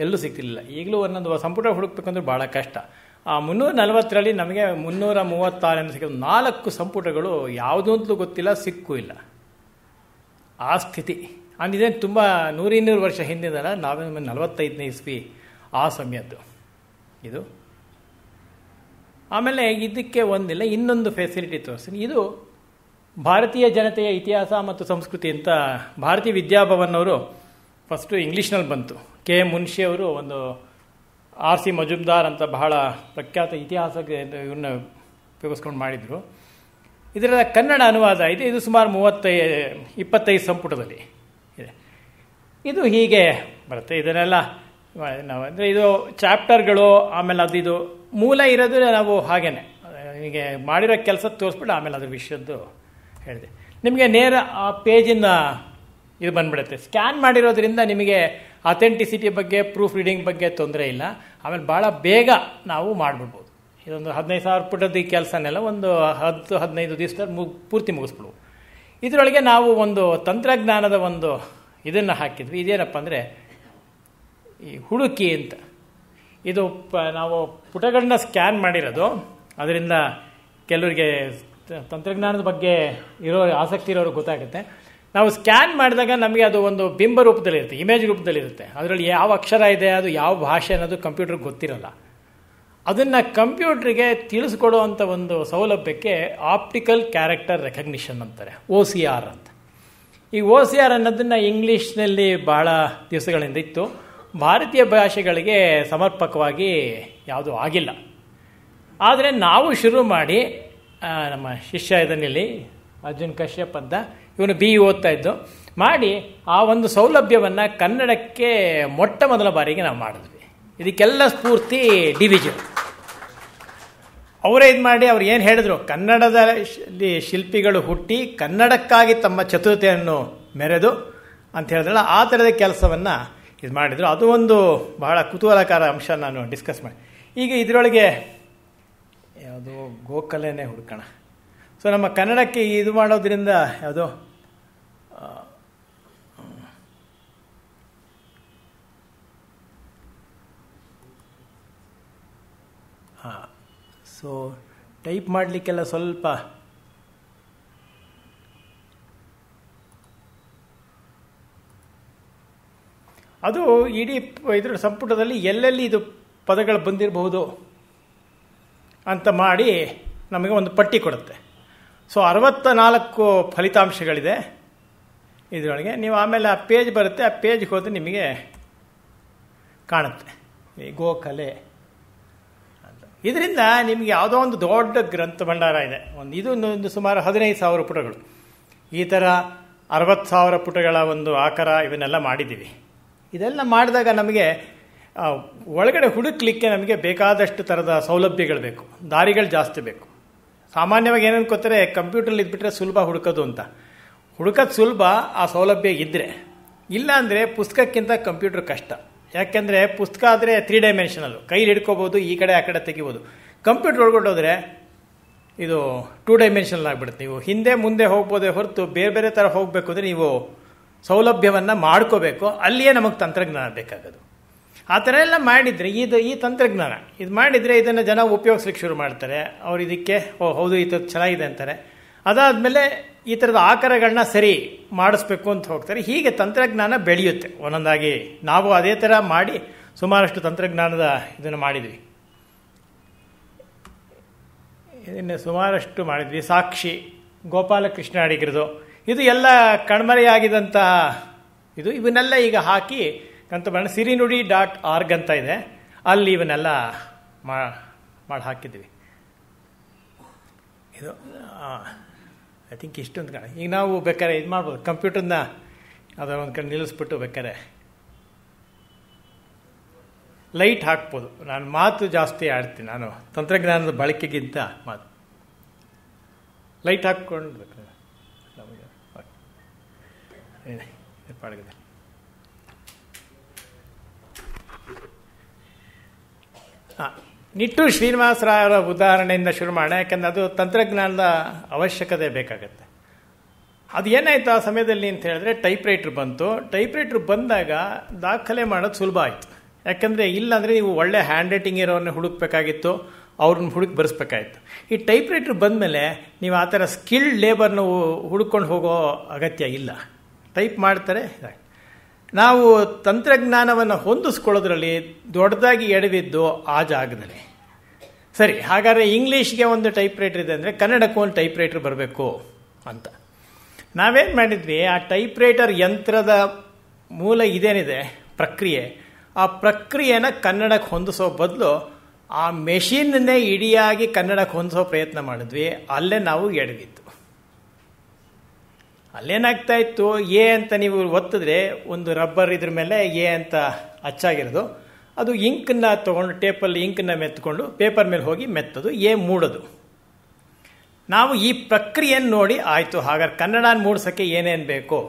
ಎಲ್ಲೂ ಸಿಗ್ತಿರ್ಲಿಲ್ಲ ಈಗಲೂ ಒಂದೊಂದು ಸಂಪುಟ ಹುಡುಕ್ಬೇಕಂದ್ರೆ ಭಾಳ ಕಷ್ಟ ಆ ಮುನ್ನೂರ ನಲವತ್ತರಲ್ಲಿ ನಮಗೆ ಮುನ್ನೂರ ಮೂವತ್ತಾರನ್ನು ಸಿಕ್ಕಿದ ನಾಲ್ಕು ಸಂಪುಟಗಳು ಯಾವುದೂ ಗೊತ್ತಿಲ್ಲ ಸಿಕ್ಕೂ ಇಲ್ಲ ಆ ಸ್ಥಿತಿ ಇದೇನು ತುಂಬ ನೂರಿನ್ನೂರು ವರ್ಷ ಹಿಂದಿದಲ್ಲ ನಾವೇ ನಲವತ್ತೈದನೇ ಇಸ್ವಿ ಆ ಸಮಯದ್ದು ಇದು ಆಮೇಲೆ ಇದಕ್ಕೆ ಒಂದಿಲ್ಲ ಇನ್ನೊಂದು ಫೆಸಿಲಿಟಿ ತೋರಿಸ್ತೀನಿ ಇದು ಭಾರತೀಯ ಜನತೆಯ ಇತಿಹಾಸ ಮತ್ತು ಸಂಸ್ಕೃತಿ ಅಂತ ಭಾರತೀಯ ವಿದ್ಯಾಭವನ್ ಅವರು ಫಸ್ಟು ಇಂಗ್ಲೀಷ್ನಲ್ಲಿ ಬಂತು ಕೆ ಮುನ್ಷಿ ಅವರು ಒಂದು ಆರ್ ಸಿ ಮಜುಮ್ದಾರ್ ಅಂತ ಬಹಳ ಪ್ರಖ್ಯಾತ ಇತಿಹಾಸಕ್ಕೆ ಇವನ್ನ ಉಪಯೋಗಿಸ್ಕೊಂಡು ಮಾಡಿದರು ಇದರ ಕನ್ನಡ ಅನುವಾದ ಇದೆ ಇದು ಸುಮಾರು ಮೂವತ್ತೈ ಇಪ್ಪತ್ತೈದು ಸಂಪುಟದಲ್ಲಿ ಇದೆ ಇದು ಹೀಗೆ ಬರುತ್ತೆ ಇದನ್ನೆಲ್ಲ ನಾವು ಅಂದರೆ ಇದು ಚಾಪ್ಟರ್ಗಳು ಆಮೇಲೆ ಅದು ಇದು ಮೂಲ ಇರೋದು ನಾವು ಹಾಗೇ ಹೀಗೆ ಮಾಡಿರೋ ಕೆಲಸ ತೋರಿಸ್ಬಿಟ್ಟು ಆಮೇಲೆ ಅದ್ರ ವಿಷಯದ್ದು ಹೇಳಿದೆ ನಿಮಗೆ ನೇರ ಆ ಪೇಜಿನ ಇದು ಬಂದ್ಬಿಡುತ್ತೆ ಸ್ಕ್ಯಾನ್ ಮಾಡಿರೋದ್ರಿಂದ ನಿಮಗೆ ಅಥೆಂಟಿಸಿಟಿ ಬಗ್ಗೆ ಪ್ರೂಫ್ ರೀಡಿಂಗ್ ಬಗ್ಗೆ ತೊಂದರೆ ಇಲ್ಲ ಆಮೇಲೆ ಭಾಳ ಬೇಗ ನಾವು ಮಾಡಿಬಿಡ್ಬೋದು ಇದೊಂದು ಹದಿನೈದು ಸಾವಿರ ಪುಟದ ಈ ಕೆಲಸನೆಲ್ಲ ಒಂದು ಹತ್ತು ಹದಿನೈದು ದಿವಸದಲ್ಲಿ ಮುಗ್ ಪೂರ್ತಿ ಮುಗಿಸ್ಬಿಡ್ಬೋದು ಇದರೊಳಗೆ ನಾವು ಒಂದು ತಂತ್ರಜ್ಞಾನದ ಒಂದು ಇದನ್ನು ಹಾಕಿದ್ವಿ ಇದೇನಪ್ಪ ಅಂದರೆ ಈ ಹುಡುಕಿ ಅಂತ ಇದು ಪ ನಾವು ಪುಟಗಳನ್ನ ಸ್ಕ್ಯಾನ್ ಮಾಡಿರೋದು ಅದರಿಂದ ಕೆಲವರಿಗೆ ತಂತ್ರಜ್ಞಾನದ ಬಗ್ಗೆ ಇರೋ ಆಸಕ್ತಿ ಇರೋರು ಗೊತ್ತಾಗುತ್ತೆ ನಾವು ಸ್ಕ್ಯಾನ್ ಮಾಡಿದಾಗ ನಮಗೆ ಅದು ಒಂದು ಬಿಂಬ ರೂಪದಲ್ಲಿರುತ್ತೆ ಇಮೇಜ್ ರೂಪದಲ್ಲಿರುತ್ತೆ ಅದರಲ್ಲಿ ಯಾವ ಅಕ್ಷರ ಇದೆ ಅದು ಯಾವ ಭಾಷೆ ಅನ್ನೋದು ಕಂಪ್ಯೂಟ್ರಿಗೆ ಗೊತ್ತಿರಲ್ಲ ಅದನ್ನು ಕಂಪ್ಯೂಟ್ರಿಗೆ ತಿಳಿಸ್ಕೊಡುವಂಥ ಒಂದು ಸೌಲಭ್ಯಕ್ಕೆ ಆಪ್ಟಿಕಲ್ ಕ್ಯಾರೆಕ್ಟರ್ ರೆಕಗ್ನಿಷನ್ ಅಂತಾರೆ ಒ ಸಿ ಆರ್ ಅಂತ ಈ ಒ ಸಿ ಆರ್ ಅನ್ನೋದನ್ನು ಇಂಗ್ಲೀಷ್ನಲ್ಲಿ ಭಾಳ ದಿವಸಗಳಿಂದ ಇತ್ತು ಭಾರತೀಯ ಭಾಷೆಗಳಿಗೆ ಸಮರ್ಪಕವಾಗಿ ಯಾವುದೂ ಆಗಿಲ್ಲ ಆದರೆ ನಾವು ಶುರು ಮಾಡಿ ನಮ್ಮ ಶಿಷ್ಯ ಇದನ್ನಿಲ್ಲಿ ಅರ್ಜುನ್ ಕಶ್ಯಪ್ ಅಂತ ಇವನು ಬಿ ಓದ್ತಾ ಇದ್ದು ಮಾಡಿ ಆ ಒಂದು ಸೌಲಭ್ಯವನ್ನು ಕನ್ನಡಕ್ಕೆ ಮೊಟ್ಟ ಮೊದಲ ಬಾರಿಗೆ ನಾವು ಮಾಡಿದ್ವಿ ಇದಕ್ಕೆಲ್ಲ ಸ್ಫೂರ್ತಿ ಡಿವಿಜನ್ ಅವರೇ ಇದು ಮಾಡಿ ಅವ್ರು ಏನು ಹೇಳಿದ್ರು ಕನ್ನಡದ ಶಿಲ್ಪಿಗಳು ಹುಟ್ಟಿ ಕನ್ನಡಕ್ಕಾಗಿ ತಮ್ಮ ಚತುರತೆಯನ್ನು ಮೆರೆದು ಅಂತ ಹೇಳಿದ್ರಲ್ಲ ಆ ಥರದ ಕೆಲಸವನ್ನು ಇದು ಮಾಡಿದರು ಅದು ಒಂದು ಬಹಳ ಕುತೂಹಲಕಾರ ಅಂಶ ನಾನು ಡಿಸ್ಕಸ್ ಮಾಡಿ ಈಗ ಇದರೊಳಗೆ ಅದು ಗೋಕಲೆನೇ ಹುಡ್ಕೋಣ ಸೊ ನಮ್ಮ ಕನ್ನಡಕ್ಕೆ ಇದು ಮಾಡೋದ್ರಿಂದ ಯಾವುದು ಹಾಂ ಸೊ ಟೈಪ್ ಮಾಡಲಿಕ್ಕೆಲ್ಲ ಸ್ವಲ್ಪ ಅದು ಇಡೀ ಇದರ ಸಂಪುಟದಲ್ಲಿ ಎಲ್ಲೆಲ್ಲಿ ಇದು ಪದಗಳು ಬಂದಿರಬಹುದು ಅಂತ ಮಾಡಿ ನಮಗೆ ಒಂದು ಪಟ್ಟಿ ಕೊಡುತ್ತೆ ಸೊ ಅರವತ್ತ ನಾಲ್ಕು ಫಲಿತಾಂಶಗಳಿದೆ ಇದರೊಳಗೆ ನೀವು ಆಮೇಲೆ ಆ ಪೇಜ್ ಬರುತ್ತೆ ಆ ಪೇಜ್ಗೆ ಹೋದರೆ ನಿಮಗೆ ಕಾಣುತ್ತೆ ಈ ಗೋಕಲೆ ಅಂತ ಇದರಿಂದ ನಿಮಗೆ ಯಾವುದೋ ಒಂದು ದೊಡ್ಡ ಗ್ರಂಥ ಭಂಡಾರ ಇದೆ ಒಂದು ಇದು ಒಂದು ಸುಮಾರು ಹದಿನೈದು ಸಾವಿರ ಪುಟಗಳು ಈ ಥರ ಅರವತ್ತು ಸಾವಿರ ಪುಟಗಳ ಒಂದು ಆಕಾರ ಇವನ್ನೆಲ್ಲ ಮಾಡಿದ್ದೀವಿ ಇದೆಲ್ಲ ಮಾಡಿದಾಗ ನಮಗೆ ಒಳಗಡೆ ಹುಡುಕ್ಲಿಕ್ಕೆ ನಮಗೆ ಬೇಕಾದಷ್ಟು ಥರದ ಸೌಲಭ್ಯಗಳು ಬೇಕು ದಾರಿಗಳು ಜಾಸ್ತಿ ಬೇಕು ಸಾಮಾನ್ಯವಾಗಿ ಏನೇನು ಗೊತ್ತಾರೆ ಕಂಪ್ಯೂಟ್ರಲ್ಲಿ ಇದ್ಬಿಟ್ರೆ ಸುಲಭ ಹುಡುಕೋದು ಅಂತ ಹುಡುಕೋದು ಸುಲಭ ಆ ಸೌಲಭ್ಯ ಇದ್ದರೆ ಇಲ್ಲ ಪುಸ್ತಕಕ್ಕಿಂತ ಕಂಪ್ಯೂಟ್ರ್ ಕಷ್ಟ ಯಾಕೆಂದರೆ ಪುಸ್ತಕ ಆದರೆ ತ್ರೀ ಡೈಮೆನ್ಷನಲ್ಲು ಕೈಲಿ ಹಿಡ್ಕೋಬೋದು ಈ ಕಡೆ ಆ ಕಡೆ ತೆಗಿಬೋದು ಕಂಪ್ಯೂಟ್ರ್ ಒಳಗೊಂಡೋದ್ರೆ ಇದು ಟೂ ಡೈಮೆನ್ಷನಲ್ ಆಗಿಬಿಡುತ್ತೆ ನೀವು ಹಿಂದೆ ಮುಂದೆ ಹೋಗ್ಬೋದೇ ಹೊರತು ಬೇರೆ ಬೇರೆ ಥರ ಹೋಗಬೇಕು ಅಂದರೆ ನೀವು ಸೌಲಭ್ಯವನ್ನು ಮಾಡ್ಕೋಬೇಕು ಅಲ್ಲಿಯೇ ನಮಗೆ ತಂತ್ರಜ್ಞಾನ ಬೇಕಾಗೋದು ಆ ಥರ ಎಲ್ಲ ಮಾಡಿದರೆ ಇದು ಈ ತಂತ್ರಜ್ಞಾನ ಇದು ಮಾಡಿದರೆ ಇದನ್ನು ಜನ ಉಪಯೋಗಿಸ್ಲಿಕ್ಕೆ ಶುರು ಮಾಡ್ತಾರೆ ಅವ್ರು ಇದಕ್ಕೆ ಓ ಹೌದು ಇದು ಚೆನ್ನಾಗಿದೆ ಅಂತಾರೆ ಅದಾದಮೇಲೆ ಈ ಥರದ ಆಕಾರಗಳನ್ನ ಸರಿ ಮಾಡಿಸ್ಬೇಕು ಅಂತ ಹೋಗ್ತಾರೆ ಹೀಗೆ ತಂತ್ರಜ್ಞಾನ ಬೆಳೆಯುತ್ತೆ ಒಂದೊಂದಾಗಿ ನಾವು ಅದೇ ಥರ ಮಾಡಿ ಸುಮಾರಷ್ಟು ತಂತ್ರಜ್ಞಾನದ ಇದನ್ನು ಮಾಡಿದ್ವಿ ಇದನ್ನು ಸುಮಾರಷ್ಟು ಮಾಡಿದ್ವಿ ಸಾಕ್ಷಿ ಗೋಪಾಲಕೃಷ್ಣ ಅಡಿಗಿರದು ಇದು ಎಲ್ಲ ಕಣ್ಮರೆಯಾಗಿದ್ದಂತಹ ಇದು ಇವನ್ನೆಲ್ಲ ಈಗ ಹಾಕಿ ಅಂತ ಬರೋಣ ಸಿರಿನುಡಿ ಡಾಟ್ ಆರ್ಗ್ ಅಂತ ಇದೆ ಅಲ್ಲಿ ಇವನ್ನೆಲ್ಲ ಮಾಡಿ ಹಾಕಿದ್ವಿ ಇದು ಐ ಥಿಂಕ್ ಇಷ್ಟೊಂದು ಕಣ ಈಗ ನಾವು ಬೇಕಾದ್ರೆ ಇದು ಮಾಡ್ಬೋದು ಕಂಪ್ಯೂಟರ್ನ ಅದರ ಒಂದು ಕಡೆ ನಿಲ್ಲಿಸ್ಬಿಟ್ಟು ಬೇಕಾದ್ರೆ ಲೈಟ್ ಹಾಕ್ಬೋದು ನಾನು ಮಾತು ಜಾಸ್ತಿ ಆಡ್ತೀನಿ ನಾನು ತಂತ್ರಜ್ಞಾನದ ಬಳಕೆಗಿಂತ ಮಾತು ಲೈಟ್ ಹಾಕ್ಕೊಂಡು ಬೇಕಾದ್ರೆ ನಿಟ್ಟು ಶ್ರೀನಿವಾಸರಾಯರ ಉದಾಹರಣೆಯಿಂದ ಶುರು ಮಾಡೋಣ ಯಾಕೆಂದರೆ ಅದು ತಂತ್ರಜ್ಞಾನದ ಅವಶ್ಯಕತೆ ಬೇಕಾಗತ್ತೆ ಅದು ಏನಾಯಿತು ಆ ಸಮಯದಲ್ಲಿ ಅಂತ ಹೇಳಿದ್ರೆ ಟೈಪ್ ರೈಟ್ರ್ ಬಂತು ಟೈಪ್ ರೈಟ್ರ್ ಬಂದಾಗ ದಾಖಲೆ ಮಾಡೋದು ಸುಲಭ ಆಯಿತು ಯಾಕಂದರೆ ಇಲ್ಲಾಂದರೆ ನೀವು ಒಳ್ಳೆ ಹ್ಯಾಂಡ್ ರೈಟಿಂಗ್ ಇರೋರನ್ನ ಹುಡುಕಬೇಕಾಗಿತ್ತು ಅವ್ರನ್ನ ಹುಡುಕಿ ಬರೆಸ್ಬೇಕಾಯಿತು ಈ ಟೈಪ್ ಬಂದ ಬಂದಮೇಲೆ ನೀವು ಆ ಥರ ಸ್ಕಿಲ್ಡ್ ಲೇಬರ್ನ ಹುಡುಕೊಂಡು ಹೋಗೋ ಅಗತ್ಯ ಇಲ್ಲ ಟೈಪ್ ಮಾಡ್ತಾರೆ ನಾವು ತಂತ್ರಜ್ಞಾನವನ್ನು ಹೊಂದಿಸ್ಕೊಳ್ಳೋದ್ರಲ್ಲಿ ದೊಡ್ಡದಾಗಿ ಎಡವಿದ್ದು ಆ ಜಾಗದಲ್ಲಿ ಸರಿ ಹಾಗಾದರೆ ಇಂಗ್ಲೀಷ್ಗೆ ಒಂದು ಟೈಪ್ ರೈಟರ್ ಇದೆ ಅಂದರೆ ಕನ್ನಡಕ್ಕೂ ಒಂದು ಟೈಪ್ ರೈಟರ್ ಬರಬೇಕು ಅಂತ ನಾವೇನು ಮಾಡಿದ್ವಿ ಆ ಟೈಪ್ ರೈಟರ್ ಯಂತ್ರದ ಮೂಲ ಇದೇನಿದೆ ಪ್ರಕ್ರಿಯೆ ಆ ಪ್ರಕ್ರಿಯೆನ ಕನ್ನಡಕ್ಕೆ ಹೊಂದಿಸೋ ಬದಲು ಆ ಮೆಷಿನ್ನೇ ಇಡಿಯಾಗಿ ಕನ್ನಡಕ್ಕೆ ಹೊಂದಿಸೋ ಪ್ರಯತ್ನ ಮಾಡಿದ್ವಿ ಅಲ್ಲೇ ನಾವು ಎಡವಿತ್ತು ಅಲ್ಲೇನಾಗ್ತಾ ಇತ್ತು ಎ ಅಂತ ನೀವು ಒತ್ತಿದ್ರೆ ಒಂದು ರಬ್ಬರ್ ಇದ್ರ ಮೇಲೆ ಎ ಅಂತ ಅಚ್ಚಾಗಿರೋದು ಅದು ಇಂಕನ್ನ ತೊಗೊಂಡು ಟೇಪಲ್ಲಿ ಇಂಕನ್ನ ಮೆತ್ಕೊಂಡು ಪೇಪರ್ ಮೇಲೆ ಹೋಗಿ ಮೆತ್ತದು ಎ ಮೂಡೋದು ನಾವು ಈ ಪ್ರಕ್ರಿಯೆಯನ್ನು ನೋಡಿ ಆಯಿತು ಹಾಗಾದ್ರೆ ಕನ್ನಡ ಮೂಡಿಸೋಕ್ಕೆ ಏನೇನು ಬೇಕೋ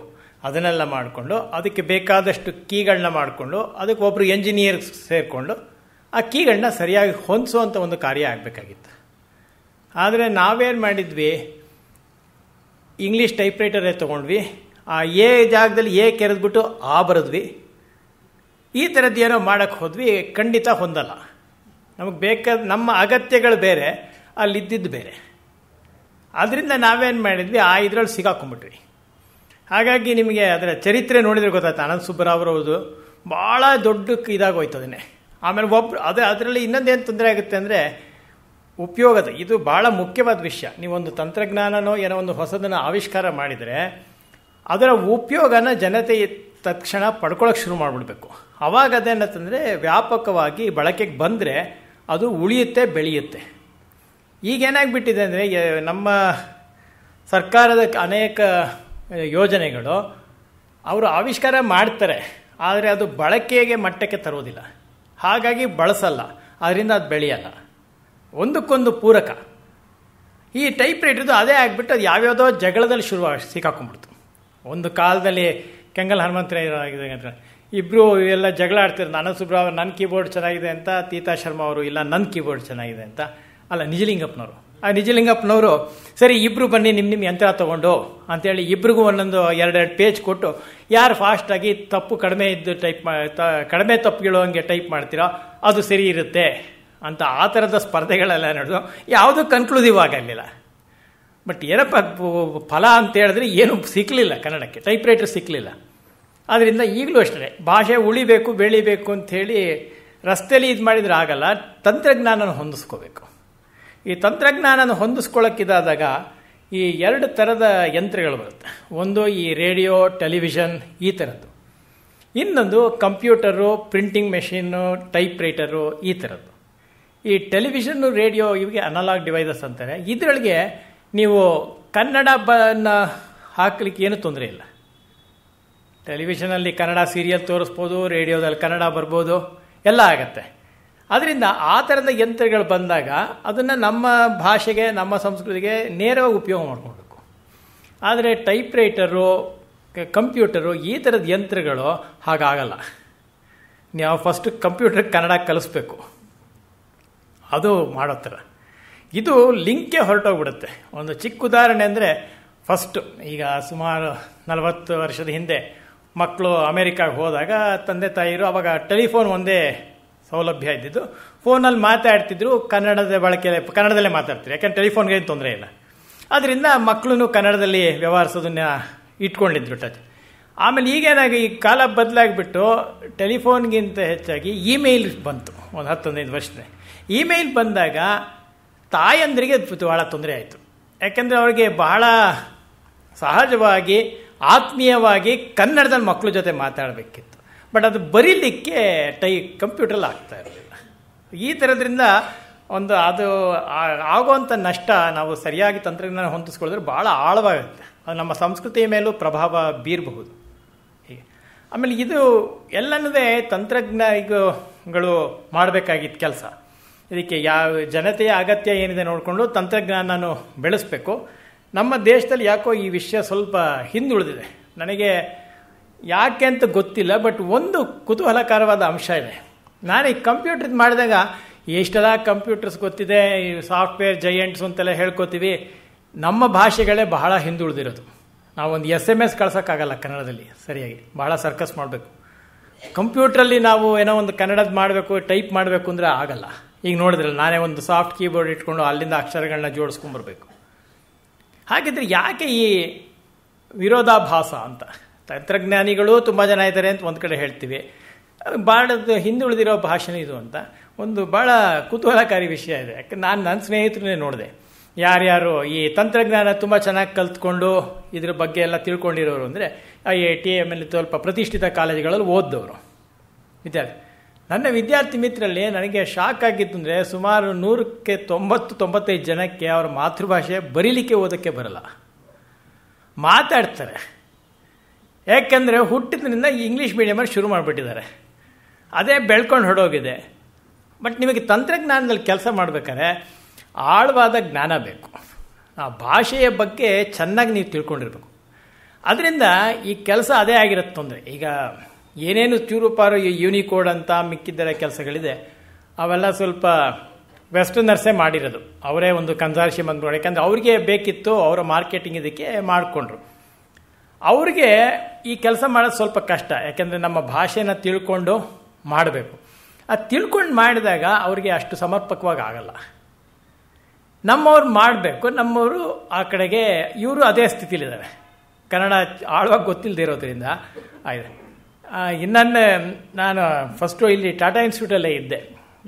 ಅದನ್ನೆಲ್ಲ ಮಾಡಿಕೊಂಡು ಅದಕ್ಕೆ ಬೇಕಾದಷ್ಟು ಕೀಗಳನ್ನ ಮಾಡಿಕೊಂಡು ಅದಕ್ಕೆ ಒಬ್ಬರು ಎಂಜಿನಿಯರ್ ಸೇರಿಕೊಂಡು ಆ ಕೀಗಳನ್ನ ಸರಿಯಾಗಿ ಹೊಂದಿಸುವಂಥ ಒಂದು ಕಾರ್ಯ ಆಗಬೇಕಾಗಿತ್ತು ಆದರೆ ನಾವೇನು ಮಾಡಿದ್ವಿ ಇಂಗ್ಲೀಷ್ ಟೈಪ್ ರೈಟರೇ ತೊಗೊಂಡ್ವಿ ಆ ಎ ಜಾಗದಲ್ಲಿ ಎ ಕೆರೆದ್ಬಿಟ್ಟು ಆ ಬರೆದ್ವಿ ಈ ಥರದ್ದು ಏನೋ ಮಾಡೋಕ್ಕೆ ಹೋದ್ವಿ ಖಂಡಿತ ಹೊಂದಲ್ಲ ನಮಗೆ ಬೇಕಾದ ನಮ್ಮ ಅಗತ್ಯಗಳು ಬೇರೆ ಅಲ್ಲಿದ್ದಿದ್ದು ಬೇರೆ ಅದರಿಂದ ನಾವೇನು ಮಾಡಿದ್ವಿ ಆ ಇದರಲ್ಲಿ ಸಿಗಾಕೊಂಬಿಟ್ವಿ ಹಾಗಾಗಿ ನಿಮಗೆ ಅದರ ಚರಿತ್ರೆ ನೋಡಿದರೆ ಗೊತ್ತಾಯ್ತು ಅನಂತ ಸುಬ್ಬರಾವ್ರವ್ರದ್ದು ಭಾಳ ದೊಡ್ಡ ಇದಾಗೋಯ್ತು ಅದನ್ನೇ ಆಮೇಲೆ ಒಬ್ರು ಅದೇ ಅದರಲ್ಲಿ ಇನ್ನೊಂದೇನು ತೊಂದರೆ ಆಗುತ್ತೆ ಅಂದರೆ ಉಪಯೋಗದ ಇದು ಭಾಳ ಮುಖ್ಯವಾದ ವಿಷಯ ನೀವೊಂದು ತಂತ್ರಜ್ಞಾನನೋ ಏನೋ ಒಂದು ಹೊಸದನ್ನು ಆವಿಷ್ಕಾರ ಮಾಡಿದರೆ ಅದರ ಉಪಯೋಗನ ಜನತೆ ತಕ್ಷಣ ಪಡ್ಕೊಳ್ಳೋಕೆ ಶುರು ಮಾಡಿಬಿಡ್ಬೇಕು ಅವಾಗ ಅದೇನಂತಂದರೆ ವ್ಯಾಪಕವಾಗಿ ಬಳಕೆಗೆ ಬಂದರೆ ಅದು ಉಳಿಯುತ್ತೆ ಬೆಳೆಯುತ್ತೆ ಈಗೇನಾಗ್ಬಿಟ್ಟಿದೆ ಅಂದರೆ ನಮ್ಮ ಸರ್ಕಾರದ ಅನೇಕ ಯೋಜನೆಗಳು ಅವರು ಆವಿಷ್ಕಾರ ಮಾಡ್ತಾರೆ ಆದರೆ ಅದು ಬಳಕೆಗೆ ಮಟ್ಟಕ್ಕೆ ತರೋದಿಲ್ಲ ಹಾಗಾಗಿ ಬಳಸಲ್ಲ ಅದರಿಂದ ಅದು ಬೆಳೆಯಲ್ಲ ಒಂದಕ್ಕೊಂದು ಪೂರಕ ಈ ಟೈಪ್ ರೈಟ್ರದ್ದು ಅದೇ ಆಗಿಬಿಟ್ಟು ಅದು ಯಾವ್ಯಾವುದೋ ಜಗಳದಲ್ಲಿ ಶುರು ಸಿಕ್ಕಾಕೊಂಡ್ಬಿಡ್ತು ಒಂದು ಕಾಲದಲ್ಲಿ ಕೆಂಗಲ್ ಅಂದರೆ ಇಬ್ಬರು ಎಲ್ಲ ಜಗಳ ಆಡ್ತಿದ್ರು ನಾನು ಸುಬ್ರಾವ್ ನನ್ನ ಕೀಬೋರ್ಡ್ ಚೆನ್ನಾಗಿದೆ ಅಂತ ತೀತಾ ಶರ್ಮಾ ಅವರು ಇಲ್ಲ ನನ್ನ ಕೀಬೋರ್ಡ್ ಚೆನ್ನಾಗಿದೆ ಅಂತ ಅಲ್ಲ ನಿಜಲಿಂಗಪ್ಪನವರು ಆ ನಿಜಲಿಂಗಪ್ಪನವರು ಸರಿ ಇಬ್ಬರು ಬನ್ನಿ ನಿಮ್ಮ ನಿಮ್ಮ ಯಂತ್ರ ತೊಗೊಂಡು ಅಂತೇಳಿ ಇಬ್ರಿಗೂ ಒಂದೊಂದು ಎರಡೆರಡು ಪೇಜ್ ಕೊಟ್ಟು ಯಾರು ಫಾಸ್ಟಾಗಿ ತಪ್ಪು ಕಡಿಮೆ ಇದ್ದು ಟೈಪ್ ಮಾ ಕಡಿಮೆ ತಪ್ಪುಗಳು ಹಂಗೆ ಟೈಪ್ ಮಾಡ್ತೀರೋ ಅದು ಸರಿ ಇರುತ್ತೆ ಅಂತ ಆ ಥರದ ಸ್ಪರ್ಧೆಗಳೆಲ್ಲ ನಡೆದು ಯಾವುದು ಕನ್ಕ್ಲೂಸಿವ್ ಆಗಲಿಲ್ಲ ಬಟ್ ಏನಪ್ಪ ಫಲ ಅಂತ ಹೇಳಿದ್ರೆ ಏನು ಸಿಕ್ಕಲಿಲ್ಲ ಕನ್ನಡಕ್ಕೆ ಟೈಪ್ ರೈಟರ್ ಸಿಕ್ಕಲಿಲ್ಲ ಆದ್ದರಿಂದ ಈಗಲೂ ಅಷ್ಟೇ ಭಾಷೆ ಉಳಿಬೇಕು ಬೆಳಿಬೇಕು ಅಂಥೇಳಿ ರಸ್ತೆಯಲ್ಲಿ ಇದು ಮಾಡಿದರೆ ಆಗಲ್ಲ ತಂತ್ರಜ್ಞಾನನ ಹೊಂದಿಸ್ಕೋಬೇಕು ಈ ತಂತ್ರಜ್ಞಾನನ ಹೊಂದಿಸ್ಕೊಳ್ಳೋಕ್ಕಿದಾದಾಗ ಈ ಎರಡು ಥರದ ಯಂತ್ರಗಳು ಬರುತ್ತೆ ಒಂದು ಈ ರೇಡಿಯೋ ಟೆಲಿವಿಷನ್ ಈ ಥರದ್ದು ಇನ್ನೊಂದು computer printing machine typewriter ಈ ಥರದ್ದು ಈ ಟೆಲಿವಿಷನ್ ರೇಡಿಯೋ ಇವಿಗೆ ಅನಲಾಗ್ ಡಿವೈಸಸ್ ಅಂತಾರೆ ಇದರೊಳಗೆ ನೀವು ಕನ್ನಡ ಬನ್ನ ಹಾಕಲಿಕ್ಕೆ ಏನು ತೊಂದರೆ ಇಲ್ಲ ಟೆಲಿವಿಷನಲ್ಲಿ ಕನ್ನಡ ಸೀರಿಯಲ್ ತೋರಿಸ್ಬೋದು ರೇಡಿಯೋದಲ್ಲಿ ಕನ್ನಡ ಬರ್ಬೋದು ಎಲ್ಲ ಆಗತ್ತೆ ಅದರಿಂದ ಆ ಥರದ ಯಂತ್ರಗಳು ಬಂದಾಗ ಅದನ್ನು ನಮ್ಮ ಭಾಷೆಗೆ ನಮ್ಮ ಸಂಸ್ಕೃತಿಗೆ ನೇರವಾಗಿ ಉಪಯೋಗ ಮಾಡ್ಕೊಳ್ಬೇಕು ಆದರೆ ಟೈಪ್ ರೈಟರು ಕಂಪ್ಯೂಟರು ಈ ಥರದ ಯಂತ್ರಗಳು ಹಾಗಾಗಲ್ಲ ನೀವು ಫಸ್ಟ್ ಕಂಪ್ಯೂಟರ್ ಕನ್ನಡ ಕಲಿಸ್ಬೇಕು ಅದು ಮಾಡೋತ್ತರ ಇದು ಲಿಂಕೆ ಹೊರಟೋಗ್ಬಿಡುತ್ತೆ ಒಂದು ಚಿಕ್ಕ ಉದಾಹರಣೆ ಅಂದರೆ ಫಸ್ಟು ಈಗ ಸುಮಾರು ನಲವತ್ತು ವರ್ಷದ ಹಿಂದೆ ಮಕ್ಕಳು ಅಮೇರಿಕಾಗೆ ಹೋದಾಗ ತಂದೆ ತಾಯಿರು ಅವಾಗ ಟೆಲಿಫೋನ್ ಒಂದೇ ಸೌಲಭ್ಯ ಇದ್ದಿದ್ದು ಫೋನಲ್ಲಿ ಮಾತಾಡ್ತಿದ್ರು ಕನ್ನಡದ ಬಳಕೆ ಕನ್ನಡದಲ್ಲೇ ಮಾತಾಡ್ತಿದ್ರು ಯಾಕಂದ್ರೆ ಟೆಲಿಫೋನ್ಗೆ ತೊಂದರೆ ಇಲ್ಲ ಅದರಿಂದ ಮಕ್ಕಳು ಕನ್ನಡದಲ್ಲಿ ವ್ಯವಹರಿಸೋದನ್ನ ಇಟ್ಕೊಂಡಿದ್ರು ಟಚ್ ಆಮೇಲೆ ಈಗೇನಾಗಿ ಈ ಕಾಲ ಬದಲಾಗಿಬಿಟ್ಟು ಟೆಲಿಫೋನ್ಗಿಂತ ಹೆಚ್ಚಾಗಿ ಇಮೇಲ್ ಬಂತು ಒಂದು ಹತ್ತೊಂದೈದು ವರ್ಷದೇ ಇಮೇಲ್ ಬಂದಾಗ ತಾಯಂದರಿಗೆ ಭಾಳ ತೊಂದರೆ ಆಯಿತು ಯಾಕೆಂದರೆ ಅವರಿಗೆ ಬಹಳ ಸಹಜವಾಗಿ ಆತ್ಮೀಯವಾಗಿ ಕನ್ನಡದ ಮಕ್ಕಳ ಜೊತೆ ಮಾತಾಡಬೇಕಿತ್ತು ಬಟ್ ಅದು ಬರೀಲಿಕ್ಕೆ ಟೈ ಕಂಪ್ಯೂಟ್ರಲ್ಲಿ ಆಗ್ತಾ ಇರಲಿಲ್ಲ ಈ ಥರದ್ರಿಂದ ಒಂದು ಅದು ಆಗುವಂಥ ನಷ್ಟ ನಾವು ಸರಿಯಾಗಿ ತಂತ್ರಜ್ಞಾನ ಹೊಂದಿಸ್ಕೊಳ್ಳಿದ್ರೆ ಭಾಳ ಆಳವಾಗುತ್ತೆ ಅದು ನಮ್ಮ ಸಂಸ್ಕೃತಿಯ ಮೇಲೂ ಪ್ರಭಾವ ಬೀರಬಹುದು ಹೀಗೆ ಆಮೇಲೆ ಇದು ಎಲ್ಲನೂ ತಂತ್ರಜ್ಞಾನಿಗಳು ಮಾಡಬೇಕಾಗಿತ್ತು ಕೆಲಸ ಇದಕ್ಕೆ ಯಾವ ಜನತೆಯ ಅಗತ್ಯ ಏನಿದೆ ನೋಡಿಕೊಂಡು ತಂತ್ರಜ್ಞಾನನೂ ಬೆಳೆಸಬೇಕು ನಮ್ಮ ದೇಶದಲ್ಲಿ ಯಾಕೋ ಈ ವಿಷಯ ಸ್ವಲ್ಪ ಹಿಂದುಳಿದಿದೆ ನನಗೆ ಯಾಕೆ ಅಂತ ಗೊತ್ತಿಲ್ಲ ಬಟ್ ಒಂದು ಕುತೂಹಲಕರವಾದ ಅಂಶ ಇದೆ ನಾನು ಈ ಮಾಡಿದಾಗ ಎಷ್ಟೆಲ್ಲ ಕಂಪ್ಯೂಟರ್ಸ್ ಗೊತ್ತಿದೆ ಈ ಸಾಫ್ಟ್ವೇರ್ ಜೈಯೆಂಟ್ಸ್ ಅಂತೆಲ್ಲ ಹೇಳ್ಕೊತೀವಿ ನಮ್ಮ ಭಾಷೆಗಳೇ ಬಹಳ ಹಿಂದುಳಿದಿರೋದು ನಾವೊಂದು ಎಸ್ ಎಮ್ ಎಸ್ ಕಳ್ಸೋಕ್ಕಾಗಲ್ಲ ಕನ್ನಡದಲ್ಲಿ ಸರಿಯಾಗಿ ಬಹಳ ಸರ್ಕಸ್ ಮಾಡಬೇಕು ಕಂಪ್ಯೂಟ್ರಲ್ಲಿ ನಾವು ಏನೋ ಒಂದು ಕನ್ನಡದ ಮಾಡಬೇಕು ಟೈಪ್ ಮಾಡಬೇಕು ಅಂದರೆ ಆಗಲ್ಲ ಈಗ ನೋಡಿದ್ರಲ್ಲ ನಾನೇ ಒಂದು ಸಾಫ್ಟ್ ಕೀಬೋರ್ಡ್ ಇಟ್ಕೊಂಡು ಅಲ್ಲಿಂದ ಅಕ್ಷರಗಳನ್ನ ಜೋಡಿಸ್ಕೊಂಡ್ಬರ್ಬೇಕು ಹಾಗಿದ್ರೆ ಯಾಕೆ ಈ ವಿರೋಧಾಭಾಸ ಅಂತ ತಂತ್ರಜ್ಞಾನಿಗಳು ತುಂಬ ಜನ ಇದ್ದಾರೆ ಅಂತ ಒಂದು ಕಡೆ ಹೇಳ್ತೀವಿ ಭಾಳದ್ದು ಹಿಂದುಳಿದಿರೋ ಭಾಷೆ ಇದು ಅಂತ ಒಂದು ಭಾಳ ಕುತೂಹಲಕಾರಿ ವಿಷಯ ಇದೆ ಯಾಕೆ ನಾನು ನನ್ನ ಸ್ನೇಹಿತರನ್ನೇ ನೋಡಿದೆ ಯಾರ್ಯಾರು ಈ ತಂತ್ರಜ್ಞಾನ ತುಂಬ ಚೆನ್ನಾಗಿ ಕಲ್ತ್ಕೊಂಡು ಇದ್ರ ಬಗ್ಗೆ ಎಲ್ಲ ತಿಳ್ಕೊಂಡಿರೋರು ಅಂದರೆ ಐ ಐ ಟಿ ಎಮ್ ಸ್ವಲ್ಪ ಪ್ರತಿಷ್ಠಿತ ಕಾಲೇಜುಗಳಲ್ಲಿ ಓದಿದವರು ವಿದ್ಯಾರ್ಥಿ ನನ್ನ ವಿದ್ಯಾರ್ಥಿ ಮಿತ್ರಲ್ಲಿ ನನಗೆ ಶಾಕ್ ಆಗಿತ್ತು ಅಂದರೆ ಸುಮಾರು ನೂರಕ್ಕೆ ತೊಂಬತ್ತು ತೊಂಬತ್ತೈದು ಜನಕ್ಕೆ ಅವರ ಮಾತೃಭಾಷೆ ಬರೀಲಿಕ್ಕೆ ಓದೋಕ್ಕೆ ಬರಲ್ಲ ಮಾತಾಡ್ತಾರೆ ಯಾಕೆಂದರೆ ಹುಟ್ಟಿದ್ರಿಂದ ಇಂಗ್ಲೀಷ್ ಮೀಡಿಯಮಲ್ಲಿ ಶುರು ಮಾಡಿಬಿಟ್ಟಿದ್ದಾರೆ ಅದೇ ಬೆಳ್ಕೊಂಡು ಹೊಡೋಗಿದೆ ಬಟ್ ನಿಮಗೆ ತಂತ್ರಜ್ಞಾನದಲ್ಲಿ ಕೆಲಸ ಮಾಡಬೇಕಾದ್ರೆ ಆಳವಾದ ಜ್ಞಾನ ಬೇಕು ಆ ಭಾಷೆಯ ಬಗ್ಗೆ ಚೆನ್ನಾಗಿ ನೀವು ತಿಳ್ಕೊಂಡಿರ್ಬೇಕು ಅದರಿಂದ ಈ ಕೆಲಸ ಅದೇ ಆಗಿರುತ್ತೆ ತೊಂದರೆ ಈಗ ಏನೇನು ಚೂರುಪಾರು ಯೂನಿಕೋಡ್ ಅಂತ ಮಿಕ್ಕಿದ್ದರ ಕೆಲಸಗಳಿದೆ ಅವೆಲ್ಲ ಸ್ವಲ್ಪ ವೆಸ್ಟರ್ನರ್ಸೇ ಮಾಡಿರೋದು ಅವರೇ ಒಂದು ಕನ್ಸಾರ್ಷಿಯಮ್ ನೋಡಿ ಯಾಕಂದರೆ ಅವ್ರಿಗೆ ಬೇಕಿತ್ತು ಅವರ ಮಾರ್ಕೆಟಿಂಗ್ ಇದಕ್ಕೆ ಮಾಡಿಕೊಂಡ್ರು ಅವ್ರಿಗೆ ಈ ಕೆಲಸ ಮಾಡೋದು ಸ್ವಲ್ಪ ಕಷ್ಟ ಯಾಕೆಂದರೆ ನಮ್ಮ ಭಾಷೆನ ತಿಳ್ಕೊಂಡು ಮಾಡಬೇಕು ಅದು ತಿಳ್ಕೊಂಡು ಮಾಡಿದಾಗ ಅವ್ರಿಗೆ ಅಷ್ಟು ಸಮರ್ಪಕವಾಗಿ ಆಗಲ್ಲ ನಮ್ಮವ್ರು ಮಾಡಬೇಕು ನಮ್ಮವರು ಆ ಕಡೆಗೆ ಇವರು ಅದೇ ಸ್ಥಿತಿಲಿದ್ದಾರೆ ಕನ್ನಡ ಆಳವಾಗಿ ಗೊತ್ತಿಲ್ಲದೆ ಇರೋದ್ರಿಂದ ಆಯ್ತು ಇನ್ನೊಂದು ನಾನು ಫಸ್ಟು ಇಲ್ಲಿ ಟಾಟಾ ಇನ್ಸ್ಟಿಟ್ಯೂಟಲ್ಲೇ ಇದ್ದೆ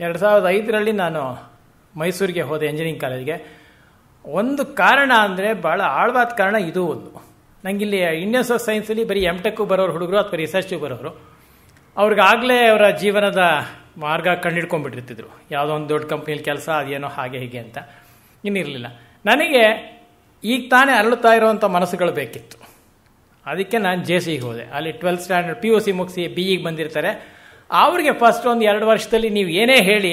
ಎರಡು ಸಾವಿರದ ಐದರಲ್ಲಿ ನಾನು ಮೈಸೂರಿಗೆ ಹೋದೆ ಇಂಜಿನಿಯರಿಂಗ್ ಕಾಲೇಜ್ಗೆ ಒಂದು ಕಾರಣ ಅಂದರೆ ಭಾಳ ಆಳವಾದ ಕಾರಣ ಇದು ಒಂದು ನನಗೆ ಇಲ್ಲಿ ಇಂಡಿಯನ್ಸ್ ಆಫ್ ಸೈನ್ಸಲ್ಲಿ ಬರೀ ಎಮ್ ಟೆಕ್ಕು ಬರೋರು ಹುಡುಗರು ಅಥವಾ ರಿಸರ್ಚು ಬರೋರು ಅವ್ರಿಗಾಗಲೇ ಅವರ ಜೀವನದ ಮಾರ್ಗ ಕಂಡಿಡ್ಕೊಂಡ್ಬಿಟ್ಟಿರ್ತಿದ್ರು ಯಾವುದೋ ಒಂದು ದೊಡ್ಡ ಕಂಪ್ನಿಯಲ್ಲಿ ಕೆಲಸ ಅದೇನೋ ಹಾಗೆ ಹೀಗೆ ಅಂತ ಇನ್ನಿರಲಿಲ್ಲ ನನಗೆ ಈಗ ತಾನೇ ಅರಳುತ್ತಾ ಇರುವಂಥ ಮನಸ್ಸುಗಳು ಬೇಕಿತ್ತು ಅದಕ್ಕೆ ನಾನು ಜೆ ಸಿಗೆ ಹೋದೆ ಅಲ್ಲಿ twelfth standard P U C ಮುಗಿಸಿ ಬಿ ಇಗೆ ಬಂದಿರ್ತಾರೆ ಅವ್ರಿಗೆ ಫಸ್ಟ್ ಒಂದು ಎರಡು ವರ್ಷದಲ್ಲಿ ನೀವು ಏನೇ ಹೇಳಿ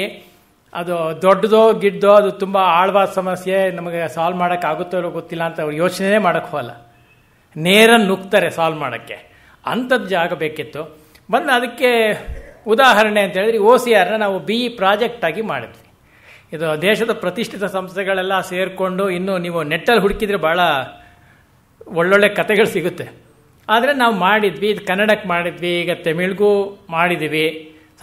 ಅದು ದೊಡ್ಡದೋ ಗಿಡ್ದೋ ಅದು ತುಂಬ ಆಳವಾದ ಸಮಸ್ಯೆ ನಮಗೆ ಸಾಲ್ವ್ ಮಾಡೋಕ್ಕಾಗುತ್ತೋ ಇಲ್ಲೋ ಗೊತ್ತಿಲ್ಲ ಅಂತ ಅವ್ರು ಯೋಚನೆನೇ ಮಾಡೋಕ್ಕೆ ಹೋಗಲ್ಲ ನೇರ ನುಗ್ತಾರೆ ಸಾಲ್ವ್ ಮಾಡೋಕ್ಕೆ ಅಂಥದ್ದು ಜಾಗ ಬೇಕಿತ್ತು ಬಂದು ಅದಕ್ಕೆ ಉದಾಹರಣೆ ಅಂತ ಹೇಳಿದ್ರೆ ಒ ಸಿ ಆರ್ನ ನಾವು ಬಿ ಇ ಪ್ರಾಜೆಕ್ಟಾಗಿ ಮಾಡಿದ್ವಿ ಇದು ದೇಶದ ಪ್ರತಿಷ್ಠಿತ ಸಂಸ್ಥೆಗಳೆಲ್ಲ ಸೇರಿಕೊಂಡು ಇನ್ನೂ ನೀವು ನೆಟ್ಟಲ್ಲಿ ಹುಡುಕಿದ್ರೆ ಭಾಳ ಒಳ್ಳೊಳ್ಳೆ ಕತೆಗಳು ಸಿಗುತ್ತೆ ಆದರೆ ನಾವು ಮಾಡಿದ್ವಿ ಇದು ಕನ್ನಡಕ್ಕೆ ಮಾಡಿದ್ವಿ ಈಗ ತಮಿಳ್ಗೂ ಮಾಡಿದ್ದೀವಿ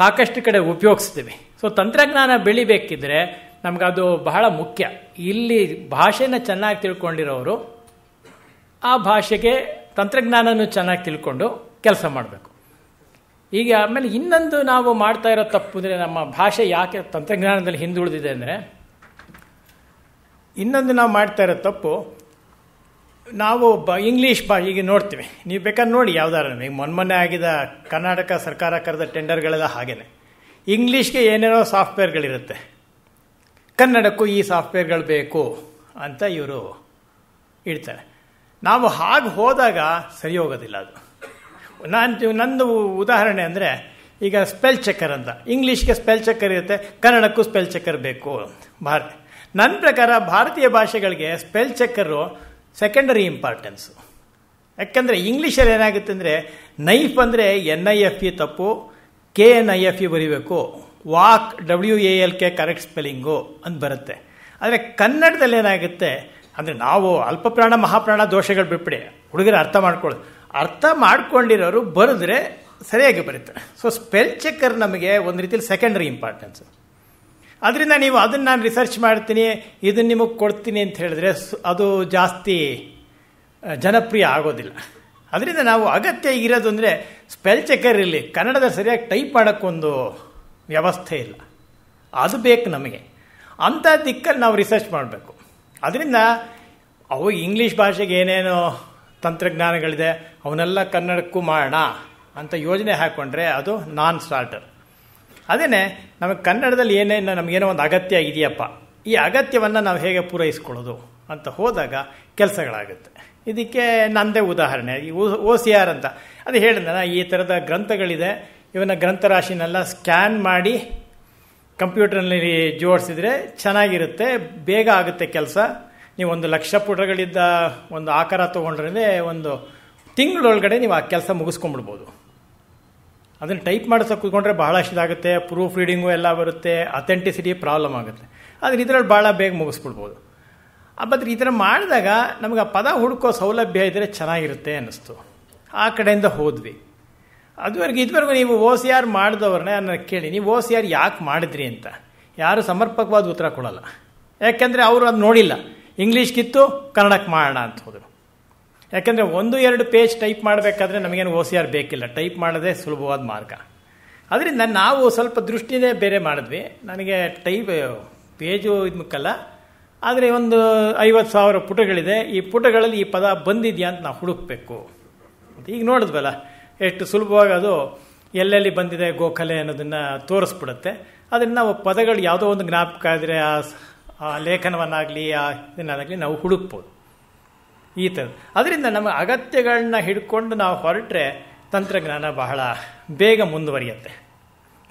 ಸಾಕಷ್ಟು ಕಡೆ ಉಪಯೋಗಿಸ್ತೀವಿ ಸೊ ತಂತ್ರಜ್ಞಾನ ಬೆಳಿಬೇಕಿದ್ರೆ ನಮಗದು ಬಹಳ ಮುಖ್ಯ ಇಲ್ಲಿ ಭಾಷೆನ ಚೆನ್ನಾಗಿ ತಿಳ್ಕೊಂಡಿರೋರು ಆ ಭಾಷೆಗೆ ತಂತ್ರಜ್ಞಾನನೂ ಚೆನ್ನಾಗಿ ತಿಳ್ಕೊಂಡು ಕೆಲಸ ಮಾಡಬೇಕು ಈಗ ಆಮೇಲೆ ಇನ್ನೊಂದು ನಾವು ಮಾಡ್ತಾ ಇರೋ ತಪ್ಪು ಅಂದರೆ ನಮ್ಮ ಭಾಷೆ ಯಾಕೆ ತಂತ್ರಜ್ಞಾನದಲ್ಲಿ ಹಿಂದುಳಿದಿದೆ ಅಂದರೆ ಇನ್ನೊಂದು ನಾವು ಮಾಡ್ತಾ ಇರೋ ತಪ್ಪು ನಾವು ಬ ಇಂಗ್ಲೀಷ್ ಬಾ ಈಗ ನೋಡ್ತೀವಿ ನೀವು ಬೇಕಾದ್ರೆ ನೋಡಿ ಯಾವ್ದಾರ ಈಗ ಮೊನ್ನೆ ಆಗಿದ ಕರ್ನಾಟಕ ಸರ್ಕಾರ ಕರೆದ ಟೆಂಡರ್ಗಳೆಲ್ಲ ಹಾಗೇನೆ ಇಂಗ್ಲೀಷ್ಗೆ ಏನೇನೋ ಸಾಫ್ಟ್ವೇರ್ಗಳಿರುತ್ತೆ ಕನ್ನಡಕ್ಕೂ ಈ ಸಾಫ್ಟ್ವೇರ್ಗಳು ಬೇಕು ಅಂತ ಇವರು ಇಡ್ತಾರೆ ನಾವು ಹಾಗೆ ಹೋದಾಗ ಸರಿ ಹೋಗೋದಿಲ್ಲ ಅದು ನಾನು ನಂದು ಉದಾಹರಣೆ ಅಂದರೆ ಈಗ ಸ್ಪೆಲ್ ಚೆಕ್ಕರ್ ಅಂತ ಇಂಗ್ಲೀಷ್ಗೆ ಸ್ಪೆಲ್ ಚೆಕ್ಕರ್ ಇರುತ್ತೆ ಕನ್ನಡಕ್ಕೂ ಸ್ಪೆಲ್ ಚೆಕ್ಕರ್ ಬೇಕು ಭಾರತ ನನ್ನ ಪ್ರಕಾರ ಭಾರತೀಯ ಭಾಷೆಗಳಿಗೆ ಸ್ಪೆಲ್ ಚೆಕ್ಕರು ಸೆಕೆಂಡರಿ ಇಂಪಾರ್ಟೆನ್ಸು ಯಾಕೆಂದರೆ ಇಂಗ್ಲೀಷಲ್ಲಿ ಏನಾಗುತ್ತೆ ಅಂದರೆ ನೈಫ್ ಅಂದರೆ N I F E e ತಪ್ಪು K N I F E e ಬರೀಬೇಕು walk W A L K correct spelling ಅಂತ ಬರುತ್ತೆ ಆದರೆ ಕನ್ನಡದಲ್ಲಿ ಏನಾಗುತ್ತೆ ಅಂದರೆ ನಾವು ಅಲ್ಪ ಪ್ರಾಣ ಮಹಾಪ್ರಾಣ ದೋಷಗಳು ಬಿಟ್ಬಿಡಿ ಹುಡುಗರು ಅರ್ಥ ಮಾಡ್ಕೊಳ್ಳೋದು ಅರ್ಥ ಮಾಡ್ಕೊಂಡಿರೋರು ಬರೆದ್ರೆ ಸರಿಯಾಗಿ ಬರುತ್ತೆ ಸೊ ಸ್ಪೆಲ್ ಚೆಕ್ಕರ್ ನಮಗೆ ಒಂದು ರೀತಿಯಲ್ಲಿ ಸೆಕೆಂಡ್ರಿ ಇಂಪಾರ್ಟೆನ್ಸು ಅದರಿಂದ ನೀವು ಅದನ್ನು ನಾನು ರಿಸರ್ಚ್ ಮಾಡ್ತೀನಿ ಇದನ್ನು ನಿಮಗೆ ಕೊಡ್ತೀನಿ ಅಂತ ಹೇಳಿದ್ರೆ ಅದು ಜಾಸ್ತಿ ಜನಪ್ರಿಯ ಆಗೋದಿಲ್ಲ ಅದರಿಂದ ನಾವು ಅಗತ್ಯ ಇರೋದು ಅಂದರೆ ಸ್ಪೆಲ್ ಚೆಕರ್ ಇಲ್ಲಿ ಕನ್ನಡದ ಸರಿಯಾಗಿ ಟೈಪ್ ಮಾಡೋಕ್ಕೊಂದು ವ್ಯವಸ್ಥೆ ಇಲ್ಲ ಅದು ಬೇಕು ನಮಗೆ ಅಂಥ ದಿಕ್ಕಲ್ಲಿ ನಾವು ರಿಸರ್ಚ್ ಮಾಡಬೇಕು ಅದರಿಂದ ಅವು ಇಂಗ್ಲೀಷ್ ಭಾಷೆಗೆ ಏನೇನು ತಂತ್ರಜ್ಞಾನಗಳಿದೆ ಅವನ್ನೆಲ್ಲ ಕನ್ನಡಕ್ಕೂ ಮಾಡೋಣ ಅಂತ ಯೋಜನೆ ಹಾಕ್ಕೊಂಡ್ರೆ ಅದು ನಾನ್ ಸ್ಟಾರ್ಟರ್ ಅದೇ ನಮಗೆ ಕನ್ನಡದಲ್ಲಿ ಏನೇನು ನಮಗೇನೋ ಒಂದು ಅಗತ್ಯ ಇದೆಯಪ್ಪ ಈ ಅಗತ್ಯವನ್ನು ನಾವು ಹೇಗೆ ಪೂರೈಸ್ಕೊಳ್ಳೋದು ಅಂತ ಹೋದಾಗ ಕೆಲಸಗಳಾಗುತ್ತೆ ಇದಕ್ಕೆ ನನ್ನದೇ ಉದಾಹರಣೆ ಈ ಓ ಸಿ ಆರ್ ಅಂತ ಅದು ಹೇಳಿದ ಈ ಥರದ ಗ್ರಂಥಗಳಿದೆ ಇವನ್ನ ಗ್ರಂಥರಾಶಿನೆಲ್ಲ ಸ್ಕ್ಯಾನ್ ಮಾಡಿ ಕಂಪ್ಯೂಟರ್ನಲ್ಲಿ ಜೋಡಿಸಿದರೆ ಚೆನ್ನಾಗಿರುತ್ತೆ ಬೇಗ ಆಗುತ್ತೆ ಕೆಲಸ ನೀವು ಒಂದು ಲಕ್ಷ ಪುಟಗಳಿದ್ದ ಒಂದು ಆಕಾರ ತೊಗೊಂಡ್ರೆ ಒಂದು ತಿಂಗಳೊಳಗಡೆ ನೀವು ಆ ಕೆಲಸ ಮುಗಿಸ್ಕೊಂಡ್ಬಿಡ್ಬೋದು ಅದನ್ನು ಟೈಪ್ ಮಾಡಿಸ ಕೂತ್ಕೊಂಡ್ರೆ ಬಹಳಷ್ಟಾಗುತ್ತೆ ಪ್ರೂಫ್ ರೀಡಿಂಗು ಎಲ್ಲ ಬರುತ್ತೆ ಅಥೆಂಟಿಸಿಟಿ ಪ್ರಾಬ್ಲಮ್ ಆಗುತ್ತೆ ಆದರೆ ಇದರಲ್ಲಿ ಭಾಳ ಬೇಗ ಮುಗಿಸ್ಬಿಡ್ಬೋದು ಆ ಈ ಥರ ಮಾಡಿದಾಗ ನಮಗೆ ಆ ಪದ ಹುಡುಕೋ ಸೌಲಭ್ಯ ಇದ್ದರೆ ಚೆನ್ನಾಗಿರುತ್ತೆ ಅನ್ನಿಸ್ತು ಆ ಕಡೆಯಿಂದ ಹೋದ್ವಿ ಅದುವರೆಗೆ ಇದುವರೆಗೂ ನೀವು ಓ ಸಿ ಆರ್ ಮಾಡಿದವ್ರನ್ನ ನಾನು ಕೇಳಿ ನೀವು ಓ ಸಿ ಆರ್ ಯಾಕೆ ಮಾಡಿದ್ರಿ ಅಂತ ಯಾರು ಸಮರ್ಪಕವಾದ ಉತ್ತರ ಕೊಡೋಲ್ಲ ಯಾಕೆಂದರೆ ಅವರು ಅದು ನೋಡಿಲ್ಲ ಇಂಗ್ಲೀಷ್ಗಿತ್ತು ಕನ್ನಡಕ್ಕೆ ಮಾಡೋಣ ಅಂತ ಹೋದರು ಯಾಕೆಂದರೆ ಒಂದು ಎರಡು ಪೇಜ್ ಟೈಪ್ ಮಾಡಬೇಕಾದ್ರೆ ನಮಗೇನು ಓ ಸಿ ಆರ್ ಬೇಕಿಲ್ಲ ಟೈಪ್ ಮಾಡೋದೇ ಸುಲಭವಾದ ಮಾರ್ಗ ಅದರಿಂದ ನಾವು ಸ್ವಲ್ಪ ದೃಷ್ಟಿನೇ ಬೇರೆ ಮಾಡಿದ್ವಿ ನನಗೆ ಟೈಪ್ ಪೇಜು ಇದಕ್ಕಲ್ಲ ಆದರೆ ಒಂದು ಐವತ್ತು ಸಾವಿರ ಪುಟಗಳಿದೆ ಈ ಪುಟಗಳಲ್ಲಿ ಈ ಪದ ಬಂದಿದೆಯಾ ಅಂತ ನಾವು ಹುಡುಕಬೇಕು ಅಂತ ಈಗ ನೋಡಿದ್ವಲ್ಲ ಎಷ್ಟು ಸುಲಭವಾಗಿ ಅದು ಎಲ್ಲೆಲ್ಲಿ ಬಂದಿದೆ ಗೋಖಲೆ ಅನ್ನೋದನ್ನು ತೋರಿಸ್ಬಿಡುತ್ತೆ ಅದನ್ನು ನಾವು ಪದಗಳು ಯಾವುದೋ ಒಂದು ಜ್ಞಾಪಕ ಆದರೆ ಆ ಲೇಖನವನ್ನಾಗಲಿ ಆ ಇದನ್ನಾಗಲಿ ನಾವು ಹುಡುಕ್ಬೋದು ಈ ಥರ ಅದರಿಂದ ನಮ್ಮ ಅಗತ್ಯಗಳನ್ನ ಹಿಡ್ಕೊಂಡು ನಾವು ಹೊರಟ್ರೆ ತಂತ್ರಜ್ಞಾನ ಬಹಳ ಬೇಗ ಮುಂದುವರಿಯುತ್ತೆ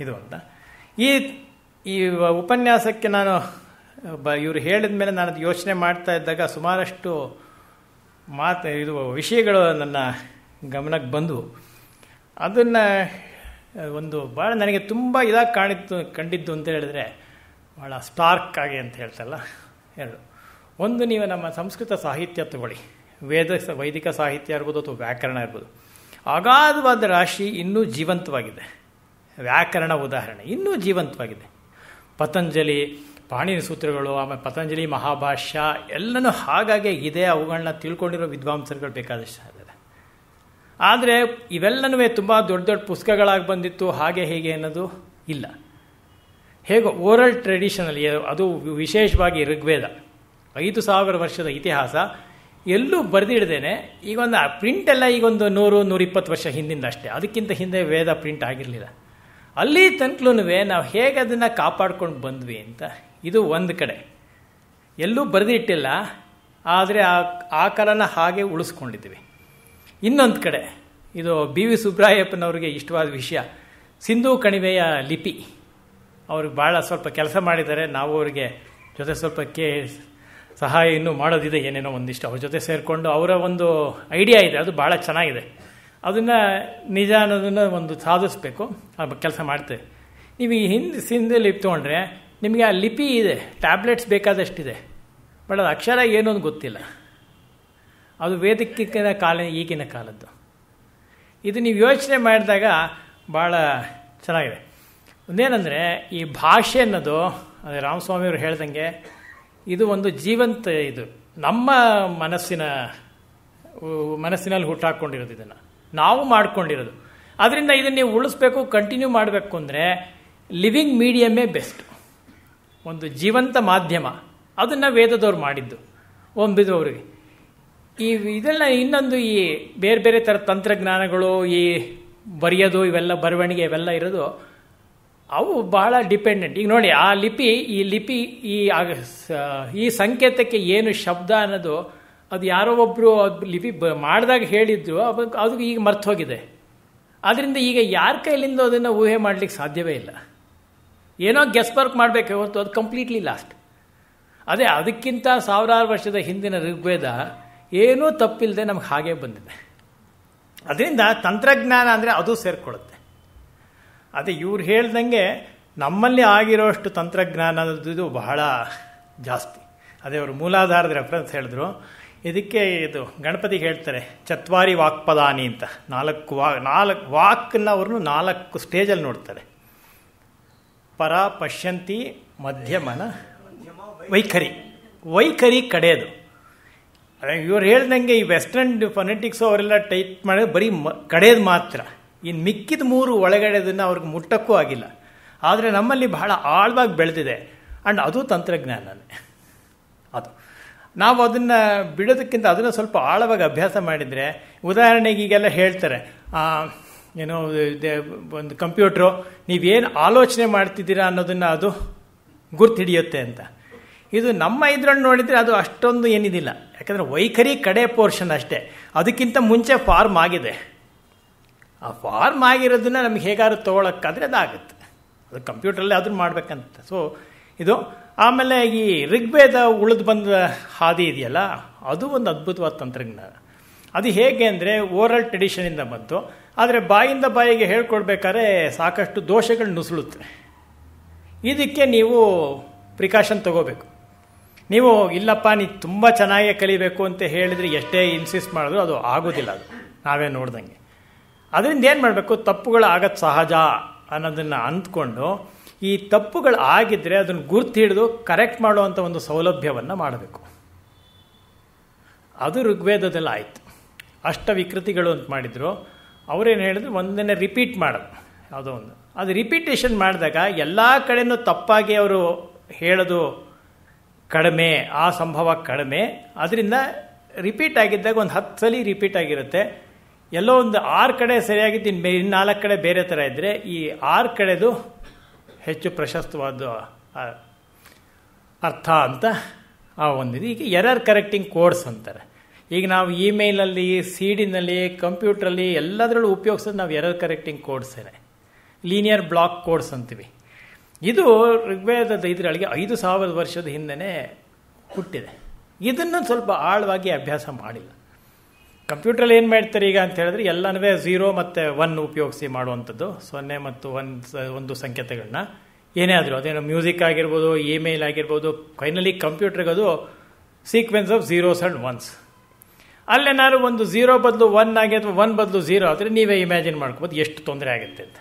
ಇದು ಅಂತ ಈ ಈ ಉಪನ್ಯಾಸಕ್ಕೆ ನಾನು ಬ ಇವರು ಹೇಳಿದ ಮೇಲೆ ನಾನು ಅದು ಯೋಚನೆ ಮಾಡ್ತಾ ಇದ್ದಾಗ ಸುಮಾರಷ್ಟು ಮಾತು ಇದು ವಿಷಯಗಳು ನನ್ನ ಗಮನಕ್ಕೆ ಬಂದು ಅದನ್ನು ಒಂದು ಭಾಳ ನನಗೆ ತುಂಬ ಇದಾಗಿ ಕಾಣಿತ್ತು ಕಂಡಿದ್ದು ಅಂತ ಹೇಳಿದ್ರೆ ಭಾಳ ಸ್ಟಾರ್ಕ್ ಆಗಿ ಅಂತ ಹೇಳ್ತಲ್ಲ ಎರಡು ಒಂದು ನೀವು ನಮ್ಮ ಸಂಸ್ಕೃತ ಸಾಹಿತ್ಯ ತಗೊಳ್ಳಿ ವೇದ ವೈದಿಕ ಸಾಹಿತ್ಯ ಇರ್ಬೋದು ಅಥವಾ ವ್ಯಾಕರಣ ಇರ್ಬೋದು ಅಗಾಧವಾದ ರಾಶಿ ಇನ್ನೂ ಜೀವಂತವಾಗಿದೆ ವ್ಯಾಕರಣ ಉದಾಹರಣೆ ಇನ್ನೂ ಜೀವಂತವಾಗಿದೆ ಪತಂಜಲಿ ಪಾಣಿನ ಸೂತ್ರಗಳು ಆಮೇಲೆ ಪತಂಜಲಿ ಮಹಾಭಾಷ್ಯ ಎಲ್ಲನೂ ಹಾಗಾಗಿ ಇದೆ ಅವುಗಳನ್ನ ತಿಳ್ಕೊಂಡಿರೋ ವಿದ್ವಾಂಸರುಗಳು ಬೇಕಾದಷ್ಟು ಆದರೆ ಆದರೆ ಇವೆಲ್ಲನೂ ತುಂಬ ದೊಡ್ಡ ದೊಡ್ಡ ಪುಸ್ತಕಗಳಾಗಿ ಬಂದಿತ್ತು ಹಾಗೆ ಹೇಗೆ ಅನ್ನೋದು ಇಲ್ಲ ಹೇಗೋ ಓರಲ್ ಟ್ರೆಡಿಷನಲ್ಲಿ ಅದು ವಿಶೇಷವಾಗಿ ಋಗ್ವೇದ ಐದು ಸಾವಿರ ವರ್ಷದ ಇತಿಹಾಸ ಎಲ್ಲೂ ಬರೆದಿಡ್ದೇನೆ ಈಗೊಂದು ಪ್ರಿಂಟೆಲ್ಲ ಈಗೊಂದು ನೂರು ನೂರಿಪ್ಪತ್ತು ವರ್ಷ ಹಿಂದಿಂದ ಅಷ್ಟೇ ಅದಕ್ಕಿಂತ ಹಿಂದೆ ವೇದ ಪ್ರಿಂಟ್ ಆಗಿರಲಿಲ್ಲ ಅಲ್ಲಿ ತನಕಲೂ ನಾವು ಹೇಗೆ ಅದನ್ನು ಕಾಪಾಡ್ಕೊಂಡು ಬಂದ್ವಿ ಅಂತ ಇದು ಒಂದು ಕಡೆ ಎಲ್ಲೂ ಬರೆದಿಟ್ಟಿಲ್ಲ ಆದರೆ ಆ ಆ ಕಲನ ಹಾಗೆ ಉಳಿಸ್ಕೊಂಡಿದ್ವಿ ಇನ್ನೊಂದು ಕಡೆ ಇದು ಬಿ ವಿ ಸುಬ್ರಾಯಪ್ಪನವ್ರಿಗೆ ಇಷ್ಟವಾದ ವಿಷಯ ಸಿಂಧೂ ಕಣಿವೆಯ ಲಿಪಿ ಅವ್ರಿಗೆ ಭಾಳ ಸ್ವಲ್ಪ ಕೆಲಸ ಮಾಡಿದ್ದಾರೆ ನಾವು ಅವರಿಗೆ ಜೊತೆ ಸ್ವಲ್ಪ ಕೇ ಸಹಾಯ ಇನ್ನೂ ಮಾಡೋದಿದೆ ಏನೇನೋ ಒಂದಿಷ್ಟು ಅವ್ರ ಜೊತೆ ಸೇರಿಕೊಂಡು ಅವರ ಒಂದು ಐಡಿಯಾ ಇದೆ ಅದು ಭಾಳ ಚೆನ್ನಾಗಿದೆ ಅದನ್ನು ನಿಜ ಅನ್ನೋದನ್ನು ಒಂದು ಸಾಧಿಸ್ಬೇಕು ಆ ಕೆಲಸ ಮಾಡ್ತೇವೆ ನೀವು ಈ ಹಿಂದೆ ಹಿಂದೆ ಲಿಪ್ ತೊಗೊಂಡ್ರೆ ನಿಮಗೆ ಆ ಲಿಪಿ ಇದೆ ಟ್ಯಾಬ್ಲೆಟ್ಸ್ ಬೇಕಾದಷ್ಟಿದೆ ಬಟ್ ಅದು ಅಕ್ಷರ ಏನೂ ಗೊತ್ತಿಲ್ಲ ಅದು ವೇದಿಕಿನ ಕಾಲ ಈಗಿನ ಕಾಲದ್ದು ಇದು ನೀವು ಯೋಚನೆ ಮಾಡಿದಾಗ ಭಾಳ ಚೆನ್ನಾಗಿದೆ ಒಂದೇನೆಂದರೆ ಈ ಭಾಷೆ ಅನ್ನೋದು ಅದೇ ರಾಮಸ್ವಾಮಿಯವರು ಹೇಳ್ದಂಗೆ ಇದು ಒಂದು ಜೀವಂತ ಇದು ನಮ್ಮ ಮನಸ್ಸಿನ ಮನಸ್ಸಿನಲ್ಲಿ ಹುಟ್ಟಾಕೊಂಡಿರೋದು ಇದನ್ನು ನಾವು ಮಾಡಿಕೊಂಡಿರೋದು ಅದರಿಂದ ಇದನ್ನು ನೀವು ಉಳಿಸ್ಬೇಕು ಕಂಟಿನ್ಯೂ ಮಾಡಬೇಕು ಅಂದರೆ ಲಿವಿಂಗ್ ಮೀಡಿಯಮ್ಮೇ ಬೆಸ್ಟ್ ಒಂದು ಜೀವಂತ ಮಾಧ್ಯಮ ಅದನ್ನು ವೇದದವ್ರು ಮಾಡಿದ್ದು ಅವರಿಗೆ ಈ ಇದೆಲ್ಲ ಇನ್ನೊಂದು ಈ ಬೇರೆ ಬೇರೆ ಥರ ತಂತ್ರಜ್ಞಾನಗಳು ಈ ಬರೆಯೋದು ಇವೆಲ್ಲ ಬರವಣಿಗೆ ಇವೆಲ್ಲ ಇರೋದು ಅವು ಬಹಳ ಡಿಪೆಂಡೆಂಟ್ ಈಗ ನೋಡಿ ಆ ಲಿಪಿ ಈ ಲಿಪಿ ಈ ಈ ಸಂಕೇತಕ್ಕೆ ಏನು ಶಬ್ದ ಅನ್ನೋದು ಅದು ಯಾರೋ ಒಬ್ಬರು ಲಿಪಿ ಬ ಮಾಡಿದಾಗ ಹೇಳಿದ್ರು ಅದು ಈಗ ಮರ್ತು ಹೋಗಿದೆ ಆದ್ದರಿಂದ ಈಗ ಯಾರ ಕೈಲಿಂದ ಅದನ್ನು ಊಹೆ ಮಾಡಲಿಕ್ಕೆ ಸಾಧ್ಯವೇ ಇಲ್ಲ ಏನೋ ಗೆಸ್ ವರ್ಕ್ ಮಾಡಬೇಕು ಹೊರತು ಅದು ಕಂಪ್ಲೀಟ್ಲಿ ಲಾಸ್ಟ್ ಅದೇ ಅದಕ್ಕಿಂತ ಸಾವಿರಾರು ವರ್ಷದ ಹಿಂದಿನ ಋಗ್ವೇದ ಏನೂ ತಪ್ಪಿಲ್ಲದೆ ನಮ್ಗೆ ಹಾಗೆ ಬಂದಿದೆ ಅದರಿಂದ ತಂತ್ರಜ್ಞಾನ ಅಂದರೆ ಅದು ಸೇರಿಕೊಳ್ಳುತ್ತೆ ಅದೇ ಇವ್ರು ಹೇಳ್ದಂಗೆ ನಮ್ಮಲ್ಲಿ ಆಗಿರೋಷ್ಟು ತಂತ್ರಜ್ಞಾನದ್ದು ಬಹಳ ಜಾಸ್ತಿ ಅದೇ ಅವರು ಮೂಲಾಧಾರದ ರೆಫರೆನ್ಸ್ ಹೇಳಿದ್ರು ಇದಕ್ಕೆ ಇದು ಗಣಪತಿ ಹೇಳ್ತಾರೆ ಚತ್ವಾರಿ ವಾಕ್ಪದಾನಿ ಅಂತ ನಾಲ್ಕು ವಾ ನಾಲ್ಕು ವಾಕ್ನ ಅವ್ರನ್ನು ನಾಲ್ಕು ಸ್ಟೇಜಲ್ಲಿ ನೋಡ್ತಾರೆ ಪರ ಪಶ್ಯಂತಿ ಮಧ್ಯಮನ ವೈಖರಿ ವೈಖರಿ ಕಡೆಯದು ಇವ್ರು ಹೇಳ್ದಂಗೆ ಈ ವೆಸ್ಟರ್ನ್ ಫೊನೆಟಿಕ್ಸು ಅವರೆಲ್ಲ ಟೈಪ್ ಮಾಡಿದ್ರೆ ಬರೀ ಮ ಕಡೆಯದು ಮಾತ್ರ ಇನ್ನು ಮಿಕ್ಕಿದ ಮೂರು ಅದನ್ನು ಅವ್ರಿಗೆ ಮುಟ್ಟಕ್ಕೂ ಆಗಿಲ್ಲ ಆದರೆ ನಮ್ಮಲ್ಲಿ ಬಹಳ ಆಳವಾಗಿ ಬೆಳೆದಿದೆ ಆ್ಯಂಡ್ ಅದು ತಂತ್ರಜ್ಞಾನನೇ ಅದು ನಾವು ಅದನ್ನು ಬಿಡೋದಕ್ಕಿಂತ ಅದನ್ನು ಸ್ವಲ್ಪ ಆಳವಾಗಿ ಅಭ್ಯಾಸ ಮಾಡಿದರೆ ಉದಾಹರಣೆಗೆ ಈಗೆಲ್ಲ ಹೇಳ್ತಾರೆ ಏನೋ ಒಂದು ಕಂಪ್ಯೂಟ್ರು ನೀವೇನು ಆಲೋಚನೆ ಮಾಡ್ತಿದ್ದೀರಾ ಅನ್ನೋದನ್ನು ಅದು ಗುರ್ತು ಹಿಡಿಯುತ್ತೆ ಅಂತ ಇದು ನಮ್ಮ ಇದ್ರಲ್ಲಿ ನೋಡಿದರೆ ಅದು ಅಷ್ಟೊಂದು ಏನಿದಿಲ್ಲ ಯಾಕಂದರೆ ವೈಖರಿ ಕಡೆ ಪೋರ್ಷನ್ ಅಷ್ಟೇ ಅದಕ್ಕಿಂತ ಮುಂಚೆ ಫಾರ್ಮ್ ಆಗಿದೆ ಆ ಫಾರ್ಮ್ ಆಗಿರೋದನ್ನ ನಮಗೆ ಹೇಗಾದ್ರು ತೊಗೊಳಕ್ಕಾದ್ರೆ ಅದಾಗುತ್ತೆ ಅದು ಕಂಪ್ಯೂಟರಲ್ಲೇ ಆದರೂ ಮಾಡಬೇಕಂತ ಸೊ ಇದು ಆಮೇಲೆ ಈ ಋಗ್ವೇದ ಉಳಿದು ಬಂದ ಹಾದಿ ಇದೆಯಲ್ಲ ಅದು ಒಂದು ಅದ್ಭುತವಾದ ತಂತ್ರಜ್ಞಾನ ಅದು ಹೇಗೆ ಅಂದರೆ ಓರಲ್ ಟ್ರೆಡಿಷನಿಂದ ಬಂತು ಆದರೆ ಬಾಯಿಂದ ಬಾಯಿಗೆ ಹೇಳ್ಕೊಡ್ಬೇಕಾದ್ರೆ ಸಾಕಷ್ಟು ದೋಷಗಳು ನುಸುಳುತ್ತೆ ಇದಕ್ಕೆ ನೀವು ಪ್ರಿಕಾಷನ್ ತಗೋಬೇಕು ನೀವು ಇಲ್ಲಪ್ಪ ನೀ ತುಂಬ ಚೆನ್ನಾಗೇ ಕಲಿಬೇಕು ಅಂತ ಹೇಳಿದರೆ ಎಷ್ಟೇ ಇನ್ಸಿಸ್ಟ್ ಮಾಡಿದ್ರು ಅದು ಆಗೋದಿಲ್ಲ ಅದು ನಾವೇ ನೋಡ್ದಂಗೆ ಅದರಿಂದ ಏನು ಮಾಡಬೇಕು ತಪ್ಪುಗಳು ಆಗೋದು ಸಹಜ ಅನ್ನೋದನ್ನು ಅಂದ್ಕೊಂಡು ಈ ತಪ್ಪುಗಳು ಆಗಿದ್ದರೆ ಅದನ್ನು ಗುರ್ತು ಹಿಡಿದು ಕರೆಕ್ಟ್ ಮಾಡುವಂಥ ಒಂದು ಸೌಲಭ್ಯವನ್ನು ಮಾಡಬೇಕು ಅದು ಋಗ್ವೇದದಲ್ಲಿ ಆಯಿತು ಅಷ್ಟ ವಿಕೃತಿಗಳು ಅಂತ ಮಾಡಿದರು ಅವರೇನು ಹೇಳಿದ್ರು ಒಂದನ್ನೇ ರಿಪೀಟ್ ಮಾಡೋದು ಯಾವುದೋ ಒಂದು ಅದು ರಿಪೀಟೇಷನ್ ಮಾಡಿದಾಗ ಎಲ್ಲ ಕಡೆಯೂ ತಪ್ಪಾಗಿ ಅವರು ಹೇಳೋದು ಕಡಿಮೆ ಆ ಸಂಭವ ಕಡಿಮೆ ಅದರಿಂದ ರಿಪೀಟ್ ಆಗಿದ್ದಾಗ ಒಂದು ಹತ್ತು ಸಲ ರಿಪೀಟ್ ಆಗಿರುತ್ತೆ ಎಲ್ಲೋ ಒಂದು ಆರು ಕಡೆ ಸರಿಯಾಗಿದ್ದು ಇನ್ನು ನಾಲ್ಕು ಕಡೆ ಬೇರೆ ಥರ ಇದ್ದರೆ ಈ ಆರು ಕಡೆದು ಹೆಚ್ಚು ಪ್ರಶಸ್ತವಾದ ಅರ್ಥ ಅಂತ ಆ ಒಂದಿದೆ ಈಗ ಎರರ್ ಕರೆಕ್ಟಿಂಗ್ ಕೋಡ್ಸ್ ಅಂತಾರೆ ಈಗ ನಾವು ಇಮೇಲಲ್ಲಿ ಸಿ ಡಿನಲ್ಲಿ ಕಂಪ್ಯೂಟ್ರಲ್ಲಿ ಎಲ್ಲದರಲ್ಲೂ ಉಪಯೋಗಿಸೋದು ನಾವು ಎರರ್ ಕರೆಕ್ಟಿಂಗ್ ಕೋಡ್ಸೇ ಲೀನಿಯರ್ ಬ್ಲಾಕ್ ಕೋಡ್ಸ್ ಅಂತೀವಿ ಇದು ಋಗ್ವೇದ ಇದರೊಳಗೆ ಐದು ಸಾವಿರದ ವರ್ಷದ ಹಿಂದೆ ಹುಟ್ಟಿದೆ ಇದನ್ನು ಸ್ವಲ್ಪ ಆಳವಾಗಿ ಅಭ್ಯಾಸ ಮಾಡಿಲ್ಲ ಕಂಪ್ಯೂಟ್ರಲ್ಲಿ ಏನು ಮಾಡ್ತಾರೆ ಈಗ ಅಂತ ಹೇಳಿದ್ರೆ ಎಲ್ಲನೂ ಝೀರೋ ಮತ್ತು ಒನ್ ಉಪಯೋಗಿಸಿ ಮಾಡುವಂಥದ್ದು ಸೊನ್ನೆ ಮತ್ತು ಒನ್ ಒಂದು ಸಂಕೇತಗಳನ್ನ ಏನೇ ಆದರೂ ಅದೇನು ಮ್ಯೂಸಿಕ್ ಆಗಿರ್ಬೋದು ಇಮೇಲ್ ಆಗಿರ್ಬೋದು ಫೈನಲಿ ಕಂಪ್ಯೂಟರ್ಗೆ ಅದು sequence of zeros and ones ಅಲ್ಲೇ ಒಂದು ಝೀರೋ ಬದಲು ಒನ್ ಆಗಿ ಅಥವಾ ಒನ್ ಬದಲು ಝೀರೋ ಆದರೆ ನೀವೇ ಇಮ್ಯಾಜಿನ್ ಮಾಡ್ಕೋಬೋದು ಎಷ್ಟು ತೊಂದರೆ ಆಗುತ್ತೆ ಅಂತ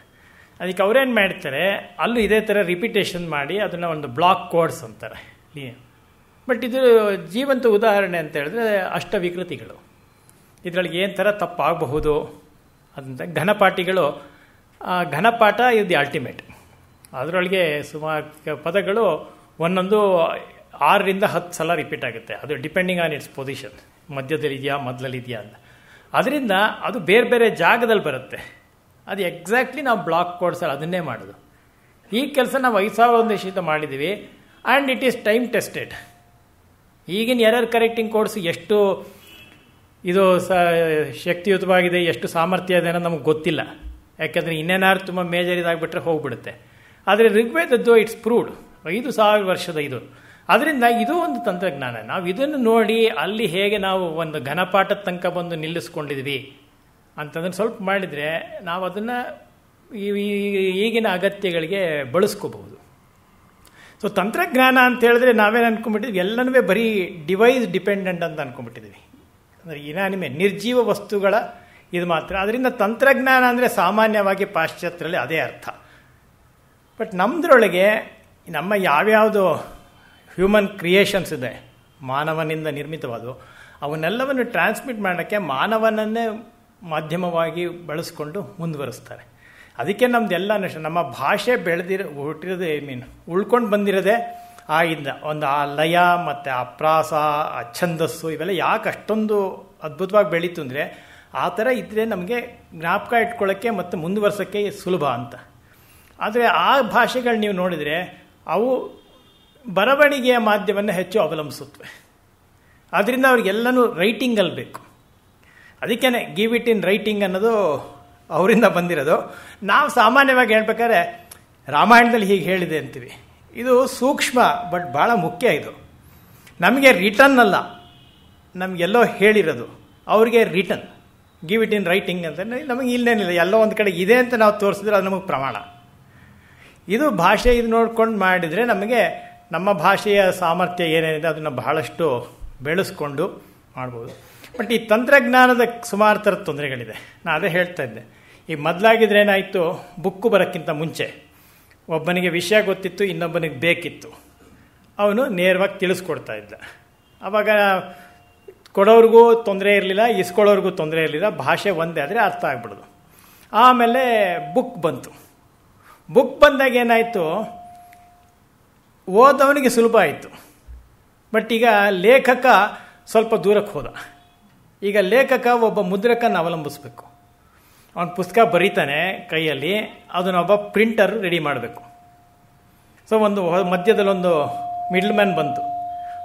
ಅದಕ್ಕೆ ಅವ್ರೇನು ಮಾಡ್ತಾರೆ ಅಲ್ಲೂ ಇದೇ ಥರ ರಿಪಿಟೇಷನ್ ಮಾಡಿ ಅದನ್ನು ಒಂದು ಬ್ಲಾಕ್ ಕೋಡ್ಸ್ ಅಂತಾರೆ ಬಟ್ ಇದು ಜೀವಂತ ಉದಾಹರಣೆ ಅಂತ ಹೇಳಿದ್ರೆ ವಿಕೃತಿಗಳು ಇದರಲ್ಲಿ ಏನು ಥರ ತಪ್ಪಾಗಬಹುದು ಅಂತ ಘನಪಾಠಿಗಳು ಘನಪಾಠ ಇದು ದಿ ಅಲ್ಟಿಮೇಟ್ ಅದರೊಳಗೆ ಸುಮಾರು ಪದಗಳು ಒಂದೊಂದು ಆರರಿಂದ ಹತ್ತು ಸಲ ರಿಪೀಟ್ ಆಗುತ್ತೆ ಅದು ಡಿಪೆಂಡಿಂಗ್ ಆನ್ ಇಟ್ಸ್ ಪೊಸಿಷನ್ ಮಧ್ಯದಲ್ಲಿದೆಯಾ ಮೊದಲಲ್ಲಿದೆಯಾ ಅಂತ ಅದರಿಂದ ಅದು ಬೇರೆ ಬೇರೆ ಜಾಗದಲ್ಲಿ ಬರುತ್ತೆ ಅದು ಎಕ್ಸಾಕ್ಟ್ಲಿ ನಾವು ಬ್ಲಾಕ್ ಕೊಡ್ಸಲ್ಲ ಅದನ್ನೇ ಮಾಡೋದು ಈ ಕೆಲಸ ನಾವು ಐದು ಸಾವಿರ ಒಂದು ಶೀತ ಮಾಡಿದ್ದೀವಿ and it is time tested ಈಗಿನ ಎರರ್ ಕರೆಕ್ಟಿಂಗ್ ಕೋಡ್ಸ್ ಎಷ್ಟು ಇದು ಸ ಶಕ್ತಿಯುತವಾಗಿದೆ ಎಷ್ಟು ಸಾಮರ್ಥ್ಯ ಇದೆ ಅನ್ನೋದು ನಮಗೆ ಗೊತ್ತಿಲ್ಲ ಯಾಕೆಂದರೆ ಇನ್ನೇನಾರು ತುಂಬ ಮೇಜರ್ ಇದಾಗಿಬಿಟ್ರೆ ಹೋಗ್ಬಿಡುತ್ತೆ ಆದರೆ ಋಗ್ವೇದದ್ದು ಇಟ್ಸ್ ಪ್ರೂವ್ಡ್ ಐದು ಸಾವಿರ ವರ್ಷದ ಇದು ಅದರಿಂದ ಇದು ಒಂದು ತಂತ್ರಜ್ಞಾನ ನಾವು ಇದನ್ನು ನೋಡಿ ಅಲ್ಲಿ ಹೇಗೆ ನಾವು ಒಂದು ಘನಪಾಠದ ತನಕ ಬಂದು ನಿಲ್ಲಿಸ್ಕೊಂಡಿದ್ವಿ ಅಂತಂದ್ರೆ ಸ್ವಲ್ಪ ಮಾಡಿದರೆ ನಾವು ಅದನ್ನು ಈಗಿನ ಅಗತ್ಯಗಳಿಗೆ ಬಳಸ್ಕೋಬಹುದು ಸೊ ತಂತ್ರಜ್ಞಾನ ಅಂತ ಹೇಳಿದ್ರೆ ನಾವೇನು ಅನ್ಕೊಂಡ್ಬಿಟ್ಟಿದ್ವಿ ಎಲ್ಲನೂ ಬರೀ ಡಿವೈಸ್ ಡಿಪೆಂಡೆಂಟ್ ಅಂತ ಅಂದ್ಕೊಂಡ್ಬಿಟ್ಟಿದ್ವಿ ಅಂದರೆ ಇನಾನಿಮೆ ನಿರ್ಜೀವ ವಸ್ತುಗಳ ಇದು ಮಾತ್ರ ಅದರಿಂದ ತಂತ್ರಜ್ಞಾನ ಅಂದರೆ ಸಾಮಾನ್ಯವಾಗಿ ಪಾಶ್ಚಾತ್ಯದಲ್ಲಿ ಅದೇ ಅರ್ಥ ಬಟ್ ನಮ್ಮದ್ರೊಳಗೆ ನಮ್ಮ ಯಾವ್ಯಾವುದು ಹ್ಯೂಮನ್ ಕ್ರಿಯೇಷನ್ಸ್ ಇದೆ ಮಾನವನಿಂದ ನಿರ್ಮಿತವಾದವು ಅವನ್ನೆಲ್ಲವನ್ನು ಟ್ರಾನ್ಸ್ಮಿಟ್ ಮಾಡೋಕ್ಕೆ ಮಾನವನನ್ನೇ ಮಾಧ್ಯಮವಾಗಿ ಬಳಸಿಕೊಂಡು ಮುಂದುವರಿಸ್ತಾರೆ ಅದಕ್ಕೆ ನಮ್ಮದೆಲ್ಲ ನಮ್ಮ ಭಾಷೆ ಬೆಳೆದಿರೋ ಹುಟ್ಟಿರೋದೇ ಐ ಮೀನ್ ಉಳ್ಕೊಂಡು ಬಂದಿರೋದೇ ಆಗಿಂದ ಒಂದು ಆ ಲಯ ಮತ್ತು ಆ ಪ್ರಾಸ ಆ ಛಂದಸ್ಸು ಇವೆಲ್ಲ ಯಾಕೆ ಅಷ್ಟೊಂದು ಅದ್ಭುತವಾಗಿ ಬೆಳೀತು ಅಂದರೆ ಆ ಥರ ಇದ್ದರೆ ನಮಗೆ ಜ್ಞಾಪಕ ಇಟ್ಕೊಳ್ಳೋಕ್ಕೆ ಮತ್ತು ಮುಂದುವರ್ಸೋಕ್ಕೆ ಸುಲಭ ಅಂತ ಆದರೆ ಆ ಭಾಷೆಗಳು ನೀವು ನೋಡಿದರೆ ಅವು ಬರವಣಿಗೆಯ ಮಾಧ್ಯಮವನ್ನು ಹೆಚ್ಚು ಅವಲಂಬಿಸುತ್ತವೆ ಅದರಿಂದ ಅವ್ರಿಗೆಲ್ಲನೂ ರೈಟಿಂಗಲ್ಲಿ ಬೇಕು ಅದಕ್ಕೇ ಗಿವ್ ಇಟ್ ಇನ್ ರೈಟಿಂಗ್ ಅನ್ನೋದು ಅವರಿಂದ ಬಂದಿರೋದು ನಾವು ಸಾಮಾನ್ಯವಾಗಿ ಹೇಳ್ಬೇಕಾದ್ರೆ ರಾಮಾಯಣದಲ್ಲಿ ಹೀಗೆ ಹೇಳಿದೆ ಅಂತೀವಿ ಇದು ಸೂಕ್ಷ್ಮ ಬಟ್ ಭಾಳ ಮುಖ್ಯ ಇದು ನಮಗೆ ರಿಟರ್ನ್ ಅಲ್ಲ ನಮಗೆಲ್ಲೋ ಹೇಳಿರೋದು ಅವ್ರಿಗೆ return give it in writing ಅಂತ ನಮಗೆ ಇಲ್ಲೇನಿಲ್ಲ ಎಲ್ಲೋ ಒಂದು ಕಡೆ ಇದೆ ಅಂತ ನಾವು ತೋರಿಸಿದ್ರೆ ಅದು ನಮಗೆ ಪ್ರಮಾಣ ಇದು ಭಾಷೆ ಇದು ನೋಡ್ಕೊಂಡು ಮಾಡಿದರೆ ನಮಗೆ ನಮ್ಮ ಭಾಷೆಯ ಸಾಮರ್ಥ್ಯ ಏನೇನಿದೆ ಅದನ್ನು ಬಹಳಷ್ಟು ಬೆಳೆಸ್ಕೊಂಡು ಮಾಡ್ಬೋದು ಬಟ್ ಈ ತಂತ್ರಜ್ಞಾನದ ಸುಮಾರು ಥರದ ತೊಂದರೆಗಳಿದೆ ನಾನು ಅದೇ ಹೇಳ್ತಾ ಇದ್ದೆ ಈ ಮೊದಲಾಗಿದ್ರೆ ಏನಾಯಿತು ಬುಕ್ಕು ಬರೋಕ್ಕಿಂತ ಮುಂಚೆ ಒಬ್ಬನಿಗೆ ವಿಷಯ ಗೊತ್ತಿತ್ತು ಇನ್ನೊಬ್ಬನಿಗೆ ಬೇಕಿತ್ತು ಅವನು ನೇರವಾಗಿ ತಿಳಿಸ್ಕೊಡ್ತಾ ಇದ್ದ ಆವಾಗ ಕೊಡೋರಿಗೂ ತೊಂದರೆ ಇರಲಿಲ್ಲ ಇಸ್ಕೊಳ್ಳೋರಿಗೂ ತೊಂದರೆ ಇರಲಿಲ್ಲ ಭಾಷೆ ಒಂದೇ ಆದರೆ ಅರ್ಥ ಆಗ್ಬಿಡೋದು ಆಮೇಲೆ ಬುಕ್ ಬಂತು ಬುಕ್ ಬಂದಾಗ ಏನಾಯಿತು ಓದವನಿಗೆ ಸುಲಭ ಆಯಿತು ಬಟ್ ಈಗ ಲೇಖಕ ಸ್ವಲ್ಪ ದೂರಕ್ಕೆ ಹೋದ ಈಗ ಲೇಖಕ ಒಬ್ಬ ಮುದ್ರಕನ ಅವಲಂಬಿಸ್ಬೇಕು ಅವ್ನ ಪುಸ್ತಕ ಬರೀತಾನೆ ಕೈಯಲ್ಲಿ ಅದನ್ನ ಒಬ್ಬ ಪ್ರಿಂಟರ್ ರೆಡಿ ಮಾಡಬೇಕು ಸೊ ಒಂದು ಮಧ್ಯದಲ್ಲೊಂದು ಮಿಡ್ಲ್ ಮ್ಯಾನ್ ಬಂತು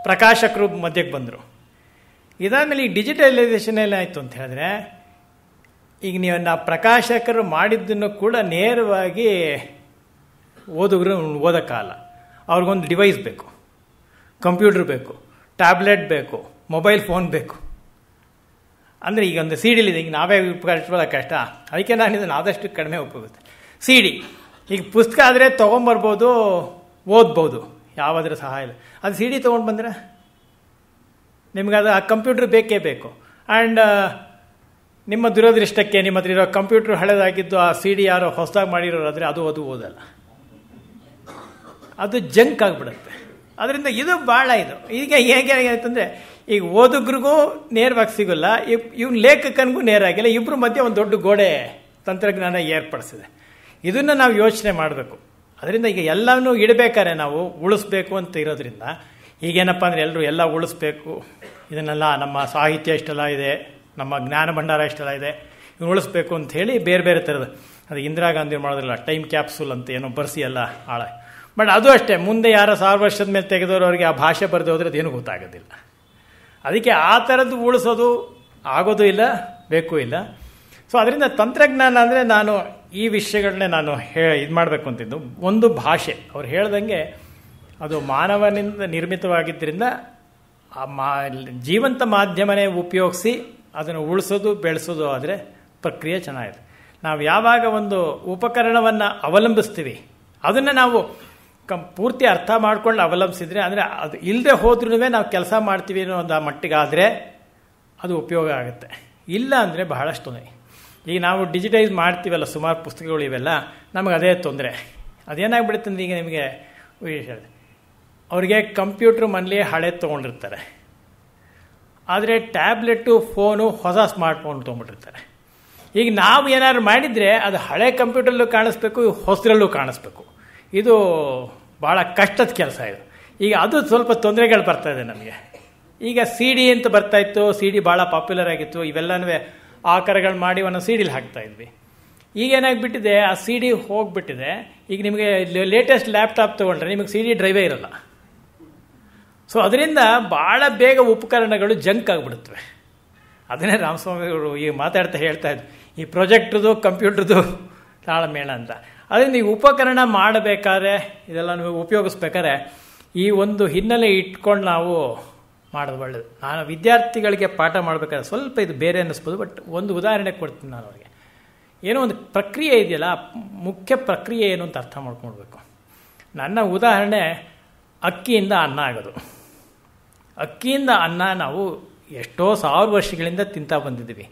ಪ್ರಕಾಶಕರು ಮಧ್ಯಕ್ಕೆ ಬಂದರು ಇದಾದಮೇಲೆ ಈ ಡಿಜಿಟಲೈಸೇಷನ್ ಏನಾಯಿತು ಅಂತ ಹೇಳಿದ್ರೆ ಈಗ ನೀವು ನಾ ಪ್ರಕಾಶಕರು ಮಾಡಿದ್ದನ್ನು ಕೂಡ ನೇರವಾಗಿ ಓದುಗರು ಓದೋಕ್ಕಾಗಲ್ಲ ಅವ್ರಿಗೊಂದು ಡಿವೈಸ್ ಬೇಕು ಕಂಪ್ಯೂಟ್ರ್ ಬೇಕು ಟ್ಯಾಬ್ಲೆಟ್ ಬೇಕು ಮೊಬೈಲ್ ಫೋನ್ ಬೇಕು ಅಂದರೆ ಈಗ ಒಂದು ಸಿ ಡಿಲಿದೆ ಈಗ ನಾವೇ ಉಪಯೋಗಿಸ್ಬೋದಕ್ಕೆ ಕಷ್ಟ ಅದಕ್ಕೆ ನಾನು ಇದನ್ನು ಆದಷ್ಟು ಕಡಿಮೆ ಉಪಯೋಗಿಸ್ತೀನಿ ಸಿ ಡಿ ಈಗ ಪುಸ್ತಕ ಆದರೆ ತೊಗೊಂಬರ್ಬೋದು ಓದ್ಬೋದು ಯಾವುದ್ರ ಸಹಾಯ ಇಲ್ಲ ಅದು ಸಿ ಡಿ ತೊಗೊಂಡು ಬಂದರೆ ನಿಮಗದು ಆ ಕಂಪ್ಯೂಟ್ರ್ ಬೇಕೇ ಬೇಕು ಆ್ಯಂಡ್ ನಿಮ್ಮ ದುರದೃಷ್ಟಕ್ಕೆ ನಿಮ್ಮ ಹತ್ರ ಇರೋ ಕಂಪ್ಯೂಟ್ರ್ ಹಳೆದಾಗಿದ್ದು ಆ ಸಿ ಡಿ ಯಾರೋ ಹೊಸದಾಗಿ ಮಾಡಿರೋರಾದರೆ ಅದು ಅದು ಓದಲ್ಲ ಅದು ಜಂಕ್ ಆಗಿಬಿಡುತ್ತೆ ಅದರಿಂದ ಇದು ಭಾಳ ಇದು ಈಗ ಹೇಗೆ ಅಂತಂದರೆ ಈಗ ಓದುಗ್ರಿಗೂ ನೇರವಾಗಿ ಸಿಗೋಲ್ಲ ಇವ್ ಇವ್ನ ಲೇಖಕನಿಗೂ ನೇರ ಆಗಿಲ್ಲ ಮಧ್ಯೆ ಒಂದು ದೊಡ್ಡ ಗೋಡೆ ತಂತ್ರಜ್ಞಾನ ಏರ್ಪಡಿಸಿದೆ ಇದನ್ನು ನಾವು ಯೋಚನೆ ಮಾಡಬೇಕು ಅದರಿಂದ ಈಗ ಎಲ್ಲವನ್ನೂ ಇಡಬೇಕಾದ್ರೆ ನಾವು ಉಳಿಸ್ಬೇಕು ಅಂತ ಇರೋದ್ರಿಂದ ಈಗೇನಪ್ಪ ಅಂದರೆ ಎಲ್ಲರೂ ಎಲ್ಲ ಉಳಿಸ್ಬೇಕು ಇದನ್ನೆಲ್ಲ ನಮ್ಮ ಸಾಹಿತ್ಯ ಇಷ್ಟೆಲ್ಲ ಇದೆ ನಮ್ಮ ಜ್ಞಾನ ಭಂಡಾರ ಇಷ್ಟೆಲ್ಲ ಇದೆ ಇವ್ನು ಉಳಿಸ್ಬೇಕು ಅಂತ ಹೇಳಿ ಬೇರೆ ಬೇರೆ ಥರದ ಅದು ಇಂದಿರಾ ಗಾಂಧಿ ಮಾಡೋದಿಲ್ಲ ಟೈಮ್ ಕ್ಯಾಪ್ಸೂಲ್ ಅಂತ ಏನೋ ಬರ್ಸಿ ಎಲ್ಲ ಹಾಳೆ ಬಟ್ ಅದು ಅಷ್ಟೇ ಮುಂದೆ ಯಾರೋ ಸಾವಿರ ವರ್ಷದ ಮೇಲೆ ತೆಗೆದವರು ಅವರಿಗೆ ಆ ಭಾಷೆ ಬರೆದು ಹೋದ್ರೆ ಅದೇನು ಗೊತ್ತಾಗೋದಿಲ್ಲ ಅದಕ್ಕೆ ಆ ಥರದ್ದು ಉಳಿಸೋದು ಆಗೋದು ಇಲ್ಲ ಬೇಕು ಇಲ್ಲ ಸೊ ಅದರಿಂದ ತಂತ್ರಜ್ಞಾನ ಅಂದರೆ ನಾನು ಈ ವಿಷಯಗಳನ್ನೇ ನಾನು ಹೇ ಇದು ಮಾಡಬೇಕು ಅಂತಿದ್ದು ಒಂದು ಭಾಷೆ ಅವ್ರು ಹೇಳ್ದಂಗೆ ಅದು ಮಾನವನಿಂದ ನಿರ್ಮಿತವಾಗಿದ್ದರಿಂದ ಆ ಮಾ ಜೀವಂತ ಮಾಧ್ಯಮನೇ ಉಪಯೋಗಿಸಿ ಅದನ್ನು ಉಳಿಸೋದು ಬೆಳೆಸೋದು ಆದರೆ ಪ್ರಕ್ರಿಯೆ ಚೆನ್ನಾಗಿದೆ ನಾವು ಯಾವಾಗ ಒಂದು ಉಪಕರಣವನ್ನು ಅವಲಂಬಿಸ್ತೀವಿ ಅದನ್ನು ನಾವು ಕಂ ಪೂರ್ತಿ ಅರ್ಥ ಮಾಡ್ಕೊಂಡು ಅವಲಂಬಿಸಿದ್ರೆ ಅಂದರೆ ಅದು ಇಲ್ಲದೆ ಹೋದ್ರೂ ನಾವು ಕೆಲಸ ಮಾಡ್ತೀವಿ ಅನ್ನೋ ಒಂದು ಆ ಮಟ್ಟಿಗಾದರೆ ಅದು ಉಪಯೋಗ ಆಗುತ್ತೆ ಇಲ್ಲ ಅಂದರೆ ಬಹಳಷ್ಟು ತೊಂದರೆ ಈಗ ನಾವು ಡಿಜಿಟೈಸ್ ಮಾಡ್ತೀವಲ್ಲ ಸುಮಾರು ಪುಸ್ತಕಗಳು ಇವೆಲ್ಲ ನಮಗೆ ಅದೇ ತೊಂದರೆ ಅದೇನಾಗ್ಬಿಡುತ್ತಂದ್ರೆ ಈಗ ನಿಮಗೆ ಅವರಿಗೆ ಕಂಪ್ಯೂಟ್ರ್ ಮನೇಲಿ ಹಳೆ ತೊಗೊಂಡಿರ್ತಾರೆ ಆದರೆ ಟ್ಯಾಬ್ಲೆಟ್ಟು ಫೋನು ಹೊಸ ಸ್ಮಾರ್ಟ್ ಫೋನ್ ತೊಗೊಂಡ್ಬಿಟ್ಟಿರ್ತಾರೆ ಈಗ ನಾವು ಏನಾದ್ರು ಮಾಡಿದರೆ ಅದು ಹಳೆ ಕಂಪ್ಯೂಟ್ರಲ್ಲೂ ಕಾಣಿಸ್ಬೇಕು ಹೊಸರಲ್ಲೂ ಕಾಣಿಸ್ಬೇಕು ಇದು ಭಾಳ ಕಷ್ಟದ ಕೆಲಸ ಇದು ಈಗ ಅದು ಸ್ವಲ್ಪ ತೊಂದರೆಗಳು ಬರ್ತಾ ಇದೆ ನಮಗೆ ಈಗ ಸಿ ಡಿ ಅಂತ ಬರ್ತಾಯಿತ್ತು ಸಿ ಡಿ ಭಾಳ ಪಾಪ್ಯುಲರ್ ಆಗಿತ್ತು ಇವೆಲ್ಲನೂ ಆಕಾರಗಳು ಮಾಡಿ ಒಂದು ಸಿ ಡಿಲಿ ಹಾಕ್ತಾ ಇದ್ವಿ ಏನಾಗಿಬಿಟ್ಟಿದೆ ಆ ಸಿ ಡಿ ಹೋಗಿಬಿಟ್ಟಿದೆ ಈಗ ನಿಮಗೆ ಲೇಟೆಸ್ಟ್ ಲ್ಯಾಪ್ಟಾಪ್ ತೊಗೊಂಡ್ರೆ ನಿಮಗೆ ಸಿ ಡಿ ಡ್ರೈವೇ ಇರಲ್ಲ ಸೊ ಅದರಿಂದ ಭಾಳ ಬೇಗ ಉಪಕರಣಗಳು ಜಂಕ್ ಆಗಿಬಿಡುತ್ತವೆ ಅದನ್ನೇ ರಾಮಸ್ವಾಮಿಗಳು ಈಗ ಮಾತಾಡ್ತಾ ಹೇಳ್ತಾ ಇದ್ರು ಈ ಪ್ರಾಜೆಕ್ಟ್ರದು ಕಂಪ್ಯೂಟ್ರದು ತಾಳಮೇಳ ಅಂತ ಅದರಿಂದ ಈ ಉಪಕರಣ ಮಾಡಬೇಕಾದ್ರೆ ಇದೆಲ್ಲ ನೀವು ಉಪಯೋಗಿಸ್ಬೇಕಾದ್ರೆ ಈ ಒಂದು ಹಿನ್ನೆಲೆ ಇಟ್ಕೊಂಡು ನಾವು ಮಾಡೋದು ಒಳ್ಳೆಯದು ನಾನು ವಿದ್ಯಾರ್ಥಿಗಳಿಗೆ ಪಾಠ ಮಾಡಬೇಕಾದ್ರೆ ಸ್ವಲ್ಪ ಇದು ಬೇರೆ ಅನ್ನಿಸ್ಬೋದು ಬಟ್ ಒಂದು ಉದಾಹರಣೆ ಕೊಡ್ತೀನಿ ನಾನು ಅವರಿಗೆ ಏನೋ ಒಂದು ಪ್ರಕ್ರಿಯೆ ಇದೆಯಲ್ಲ ಮುಖ್ಯ ಪ್ರಕ್ರಿಯೆ ಏನು ಅಂತ ಅರ್ಥ ಮಾಡ್ಕೊಳ್ಬೇಕು ನನ್ನ ಉದಾಹರಣೆ ಅಕ್ಕಿಯಿಂದ ಅನ್ನ ಆಗೋದು ಅಕ್ಕಿಯಿಂದ ಅನ್ನ ನಾವು ಎಷ್ಟೋ ಸಾವಿರ ವರ್ಷಗಳಿಂದ ತಿಂತಾ ಬಂದಿದ್ದೀವಿ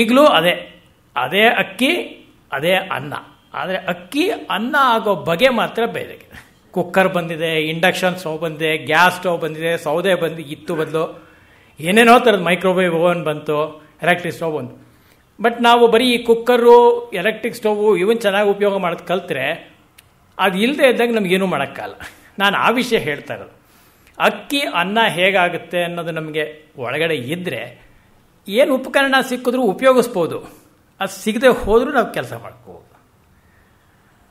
ಈಗಲೂ ಅದೇ ಅದೇ ಅಕ್ಕಿ ಅದೇ ಅನ್ನ ಆದರೆ ಅಕ್ಕಿ ಅನ್ನ ಆಗೋ ಬಗೆ ಮಾತ್ರ ಬೇರೆ ಕುಕ್ಕರ್ ಬಂದಿದೆ ಇಂಡಕ್ಷನ್ ಸ್ಟವ್ ಬಂದಿದೆ ಗ್ಯಾಸ್ ಸ್ಟವ್ ಬಂದಿದೆ ಸೌದೆ ಬಂದು ಇತ್ತು ಬದಲು ಏನೇನೋ ಥರದ ಮೈಕ್ರೋವೇವ್ ಓವನ್ ಬಂತು ಎಲೆಕ್ಟ್ರಿಕ್ ಸ್ಟವ್ ಬಂತು ಬಟ್ ನಾವು ಬರೀ ಈ ಕುಕ್ಕರು ಎಲೆಕ್ಟ್ರಿಕ್ ಸ್ಟೋವು ಇವನ್ ಚೆನ್ನಾಗಿ ಉಪಯೋಗ ಮಾಡೋದು ಕಲ್ತ್ರೆ ಅದು ಇಲ್ಲದೆ ಇದ್ದಾಗ ನಮಗೇನು ಮಾಡೋಕ್ಕಾಗಲ್ಲ ನಾನು ಆ ವಿಷಯ ಹೇಳ್ತಾ ಇರೋದು ಅಕ್ಕಿ ಅನ್ನ ಹೇಗಾಗುತ್ತೆ ಅನ್ನೋದು ನಮಗೆ ಒಳಗಡೆ ಇದ್ದರೆ ಏನು ಉಪಕರಣ ಸಿಕ್ಕಿದ್ರೂ ಉಪಯೋಗಿಸ್ಬೋದು ಅದು ಸಿಗದೆ ಹೋದರೂ ನಾವು ಕೆಲಸ ಮಾಡ್ಕೋಬೋದು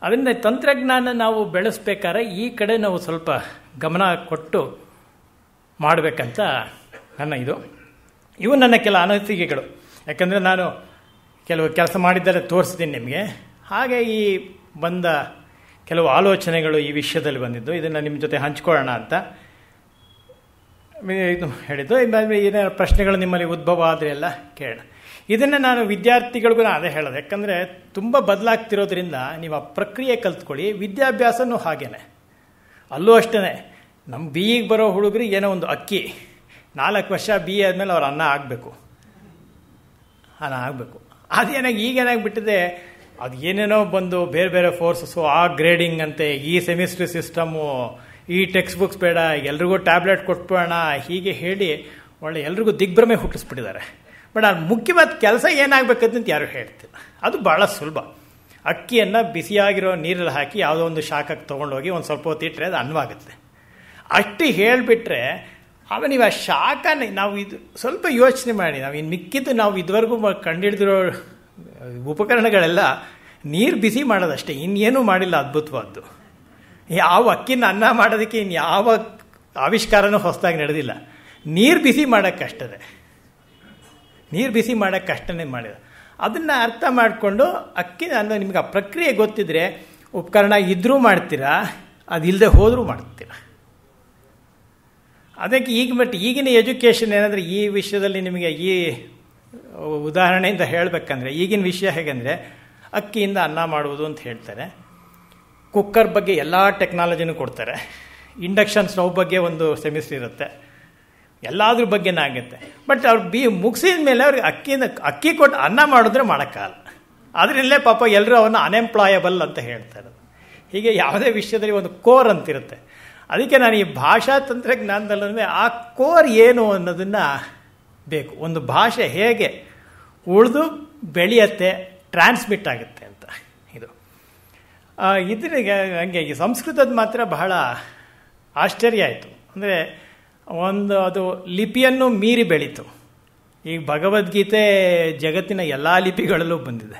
ಅದರಿಂದ ತಂತ್ರಜ್ಞಾನ ನಾವು ಬೆಳೆಸ್ಬೇಕಾದ್ರೆ ಈ ಕಡೆ ನಾವು ಸ್ವಲ್ಪ ಗಮನ ಕೊಟ್ಟು ಮಾಡಬೇಕಂತ ನನ್ನ ಇದು ಇವು ನನ್ನ ಕೆಲ ಅನಿಸಿಕೆಗಳು ಯಾಕಂದರೆ ನಾನು ಕೆಲವು ಕೆಲಸ ಮಾಡಿದ್ದರೆ ತೋರಿಸ್ತೀನಿ ನಿಮಗೆ ಹಾಗೆ ಈ ಬಂದ ಕೆಲವು ಆಲೋಚನೆಗಳು ಈ ವಿಷಯದಲ್ಲಿ ಬಂದಿದ್ದು ಇದನ್ನು ನಿಮ್ಮ ಜೊತೆ ಹಂಚ್ಕೊಳ್ಳೋಣ ಅಂತ ಇದು ಹೇಳಿದ್ದು ಇನ್ನು ಏನಾದ್ರು ಪ್ರಶ್ನೆಗಳು ನಿಮ್ಮಲ್ಲಿ ಉದ್ಭವ ಆದರೆ ಎಲ್ಲ ಕೇಳೋಣ ಇದನ್ನು ನಾನು ವಿದ್ಯಾರ್ಥಿಗಳಿಗೂ ನಾನು ಅದೇ ಹೇಳೋದು ಯಾಕಂದರೆ ತುಂಬ ಬದಲಾಗ್ತಿರೋದ್ರಿಂದ ನೀವು ಆ ಪ್ರಕ್ರಿಯೆ ಕಲ್ತ್ಕೊಳ್ಳಿ ವಿದ್ಯಾಭ್ಯಾಸನೂ ಹಾಗೇನೆ ಅಲ್ಲೂ ಅಷ್ಟೇ ನಮ್ಮ ಬಿ ಇಗೆ ಬರೋ ಹುಡುಗರಿಗೆ ಏನೋ ಒಂದು ಅಕ್ಕಿ ನಾಲ್ಕು ವರ್ಷ ಬಿ ಎ ಆದಮೇಲೆ ಅವ್ರ ಅನ್ನ ಆಗಬೇಕು ಅನ್ನ ಆಗಬೇಕು ಅದೇನಾಗಿ ಬಿಟ್ಟಿದೆ ಅದು ಏನೇನೋ ಬಂದು ಬೇರೆ ಬೇರೆ ಫೋರ್ಸಸ್ಸು ಆ ಗ್ರೇಡಿಂಗ್ ಅಂತೆ ಈ ಸೆಮಿಸ್ಟ್ರಿ ಸಿಸ್ಟಮು ಈ ಟೆಕ್ಸ್ಟ್ ಬುಕ್ಸ್ ಬೇಡ ಎಲ್ರಿಗೂ ಟ್ಯಾಬ್ಲೆಟ್ ಕೊಟ್ಬೋಣ ಹೀಗೆ ಹೇಳಿ ಒಳ್ಳೆ ಎಲ್ರಿಗೂ ದಿಗ್ಭ್ರಮೆ ಹುಟ್ಟಿಸ್ಬಿಟ್ಟಿದ್ದಾರೆ ಬಟ್ ಅದು ಮುಖ್ಯವಾದ ಕೆಲಸ ಏನಾಗಬೇಕಂತ ಯಾರು ಹೇಳ್ತಿಲ್ಲ ಅದು ಭಾಳ ಸುಲಭ ಅಕ್ಕಿಯನ್ನು ಬಿಸಿಯಾಗಿರೋ ನೀರಲ್ಲಿ ಹಾಕಿ ಯಾವುದೋ ಒಂದು ಶಾಖಕ್ಕೆ ತೊಗೊಂಡೋಗಿ ಒಂದು ಸ್ವಲ್ಪ ಹೊತ್ತು ಇಟ್ಟರೆ ಅದು ಅನ್ನವಾಗುತ್ತೆ ಅಷ್ಟು ಹೇಳಿಬಿಟ್ರೆ ಆಮೇಲೆ ನೀವು ಆ ಶಾಖನ ನಾವು ಇದು ಸ್ವಲ್ಪ ಯೋಚನೆ ಮಾಡಿ ನಾವು ಇನ್ನು ಮಿಕ್ಕಿದ್ದು ನಾವು ಇದುವರೆಗೂ ಕಂಡುಹಿಡಿದಿರೋ ಉಪಕರಣಗಳೆಲ್ಲ ನೀರು ಬಿಸಿ ಮಾಡೋದಷ್ಟೇ ಇನ್ನೇನೂ ಮಾಡಿಲ್ಲ ಅದ್ಭುತವಾದ್ದು ಯಾವ ಅಕ್ಕಿನ ಅನ್ನ ಮಾಡೋದಕ್ಕೆ ಯಾವ ಆವಿಷ್ಕಾರನೂ ಹೊಸದಾಗಿ ನಡೆದಿಲ್ಲ ನೀರು ಬಿಸಿ ಮಾಡೋಕ್ಕಷ್ಟೇ ನೀರು ಬಿಸಿ ಮಾಡೋಕ್ಕೆ ಕಷ್ಟನೇ ಮಾಡಿದ ಅದನ್ನು ಅರ್ಥ ಮಾಡಿಕೊಂಡು ಅಕ್ಕಿ ನಾನು ನಿಮ್ಗೆ ಆ ಪ್ರಕ್ರಿಯೆ ಗೊತ್ತಿದ್ರೆ ಉಪಕರಣ ಇದ್ದರೂ ಮಾಡ್ತೀರಾ ಅದಿಲ್ಲದೆ ಹೋದರೂ ಮಾಡ್ತೀರ ಅದಕ್ಕೆ ಈಗ ಬಟ್ ಈಗಿನ ಎಜುಕೇಷನ್ ಏನಂದರೆ ಈ ವಿಷಯದಲ್ಲಿ ನಿಮಗೆ ಈ ಉದಾಹರಣೆಯಿಂದ ಹೇಳಬೇಕಂದ್ರೆ ಈಗಿನ ವಿಷಯ ಹೇಗೆಂದರೆ ಅಕ್ಕಿಯಿಂದ ಅನ್ನ ಮಾಡುವುದು ಅಂತ ಹೇಳ್ತಾರೆ ಕುಕ್ಕರ್ ಬಗ್ಗೆ ಎಲ್ಲ ಟೆಕ್ನಾಲಜಿನೂ ಕೊಡ್ತಾರೆ ಇಂಡಕ್ಷನ್ ಸ್ಟವ್ ಬಗ್ಗೆ ಒಂದು ಸೆಮಿಸ್ಟ್ರಿ ಇರುತ್ತೆ ಎಲ್ಲಾದ್ರ ಬಗ್ಗೆ ಆಗುತ್ತೆ ಬಟ್ ಅವ್ರು ಬಿ ಮುಗಿಸಿದ ಮೇಲೆ ಅವ್ರಿಗೆ ಅಕ್ಕಿನ ಅಕ್ಕಿ ಕೊಟ್ಟು ಅನ್ನ ಮಾಡಿದ್ರೆ ಮಾಡೋಕ್ಕಾಗಲ್ಲ ಅದರಿಂದಲೇ ಪಾಪ ಎಲ್ಲರೂ ಅವನ್ನ ಅನ್ಎಂಪ್ಲಾಯಬಲ್ ಅಂತ ಹೇಳ್ತಾರೆ ಹೀಗೆ ಯಾವುದೇ ವಿಷಯದಲ್ಲಿ ಒಂದು ಕೋರ್ ಅಂತಿರುತ್ತೆ ಅದಕ್ಕೆ ನಾನು ಈ ಭಾಷಾ ತಂತ್ರಜ್ಞಾನದಲ್ಲಿ ಆ ಕೋರ್ ಏನು ಅನ್ನೋದನ್ನು ಬೇಕು ಒಂದು ಭಾಷೆ ಹೇಗೆ ಉಳಿದು ಬೆಳೆಯತ್ತೆ ಟ್ರಾನ್ಸ್ಮಿಟ್ ಆಗುತ್ತೆ ಅಂತ ಇದು ಇದ್ರಿಗೆ ಹಂಗೆ ಈ ಸಂಸ್ಕೃತದ ಮಾತ್ರ ಬಹಳ ಆಶ್ಚರ್ಯ ಆಯಿತು ಅಂದರೆ ಒಂದು ಅದು ಲಿಪಿಯನ್ನು ಮೀರಿ ಬೆಳೀತು ಈಗ ಭಗವದ್ಗೀತೆ ಜಗತ್ತಿನ ಎಲ್ಲ ಲಿಪಿಗಳಲ್ಲೂ ಬಂದಿದೆ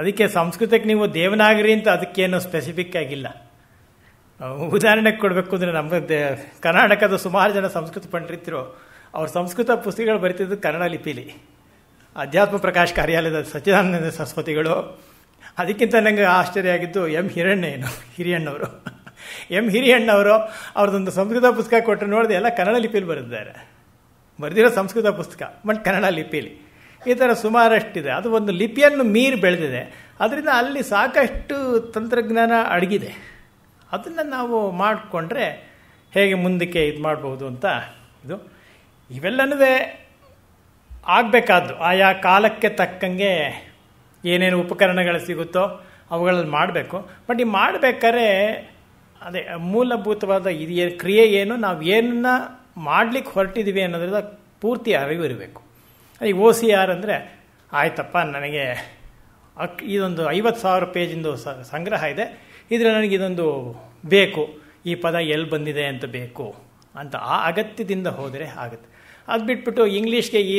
ಅದಕ್ಕೆ ಸಂಸ್ಕೃತಕ್ಕೆ ನೀವು ದೇವನಾಗರಿ ಅಂತ ಅದಕ್ಕೇನು ಸ್ಪೆಸಿಫಿಕ್ ಆಗಿಲ್ಲ ಉದಾಹರಣೆಗೆ ಕೊಡಬೇಕು ಅಂದರೆ ನಮ್ಮ ದೇ ಕರ್ನಾಟಕದ ಸುಮಾರು ಜನ ಸಂಸ್ಕೃತ ಪಂಡಿತರು ಅವ್ರ ಸಂಸ್ಕೃತ ಪುಸ್ತಕಗಳು ಬರೀತಿದ್ದು ಕನ್ನಡ ಲಿಪಿಲಿ ಅಧ್ಯಾತ್ಮ ಪ್ರಕಾಶ್ ಕಾರ್ಯಾಲಯದ ಸಚ್ಚಿದಾನಂದ ಸರಸ್ವತಿಗಳು ಅದಕ್ಕಿಂತ ನನಗೆ ಆಶ್ಚರ್ಯ ಆಗಿದ್ದು ಎಂ ಏನು ಹಿರಿಯಣ್ಣವರು ಎಂ ಹಿರಿಯಣ್ಣವರು ಅವ್ರದ್ದೊಂದು ಸಂಸ್ಕೃತ ಪುಸ್ತಕ ಕೊಟ್ಟರು ನೋಡಿದೆ ಎಲ್ಲ ಕನ್ನಡ ಲಿಪಿಯಲ್ಲಿ ಬರೆದಿದ್ದಾರೆ ಬರೆದಿರೋ ಸಂಸ್ಕೃತ ಪುಸ್ತಕ ಬಟ್ ಕನ್ನಡ ಲಿಪಿಯಲ್ಲಿ ಈ ಥರ ಸುಮಾರಷ್ಟಿದೆ ಅದು ಒಂದು ಲಿಪಿಯನ್ನು ಮೀರಿ ಬೆಳೆದಿದೆ ಅದರಿಂದ ಅಲ್ಲಿ ಸಾಕಷ್ಟು ತಂತ್ರಜ್ಞಾನ ಅಡಗಿದೆ ಅದನ್ನು ನಾವು ಮಾಡಿಕೊಂಡ್ರೆ ಹೇಗೆ ಮುಂದಕ್ಕೆ ಇದು ಮಾಡ್ಬೋದು ಅಂತ ಇದು ಇವೆಲ್ಲನೂ ಆಗಬೇಕಾದ್ದು ಆಯಾ ಕಾಲಕ್ಕೆ ತಕ್ಕಂಗೆ ಏನೇನು ಉಪಕರಣಗಳು ಸಿಗುತ್ತೋ ಅವುಗಳಲ್ಲಿ ಮಾಡಬೇಕು ಬಟ್ ಈ ಮಾಡಬೇಕಾದ್ರೆ ಅದೇ ಮೂಲಭೂತವಾದ ಇದು ಕ್ರಿಯೆ ಏನು ನಾವು ಏನನ್ನ ಮಾಡಲಿಕ್ಕೆ ಹೊರಟಿದ್ದೀವಿ ಅನ್ನೋದ್ರಿಂದ ಪೂರ್ತಿ ಅರಿವು ಇರಬೇಕು ಈಗ ಓ ಸಿ ಆರ್ ಅಂದರೆ ಆಯ್ತಪ್ಪ ನನಗೆ ಅಕ್ ಇದೊಂದು ಐವತ್ತು ಸಾವಿರ ಪೇಜಿಂದು ಸಂಗ್ರಹ ಇದೆ ಇದ್ರೆ ನನಗೆ ಇದೊಂದು ಬೇಕು ಈ ಪದ ಎಲ್ಲಿ ಬಂದಿದೆ ಅಂತ ಬೇಕು ಅಂತ ಆ ಅಗತ್ಯದಿಂದ ಹೋದರೆ ಆಗುತ್ತೆ ಅದು ಬಿಟ್ಬಿಟ್ಟು ಇಂಗ್ಲೀಷ್ಗೆ ಈ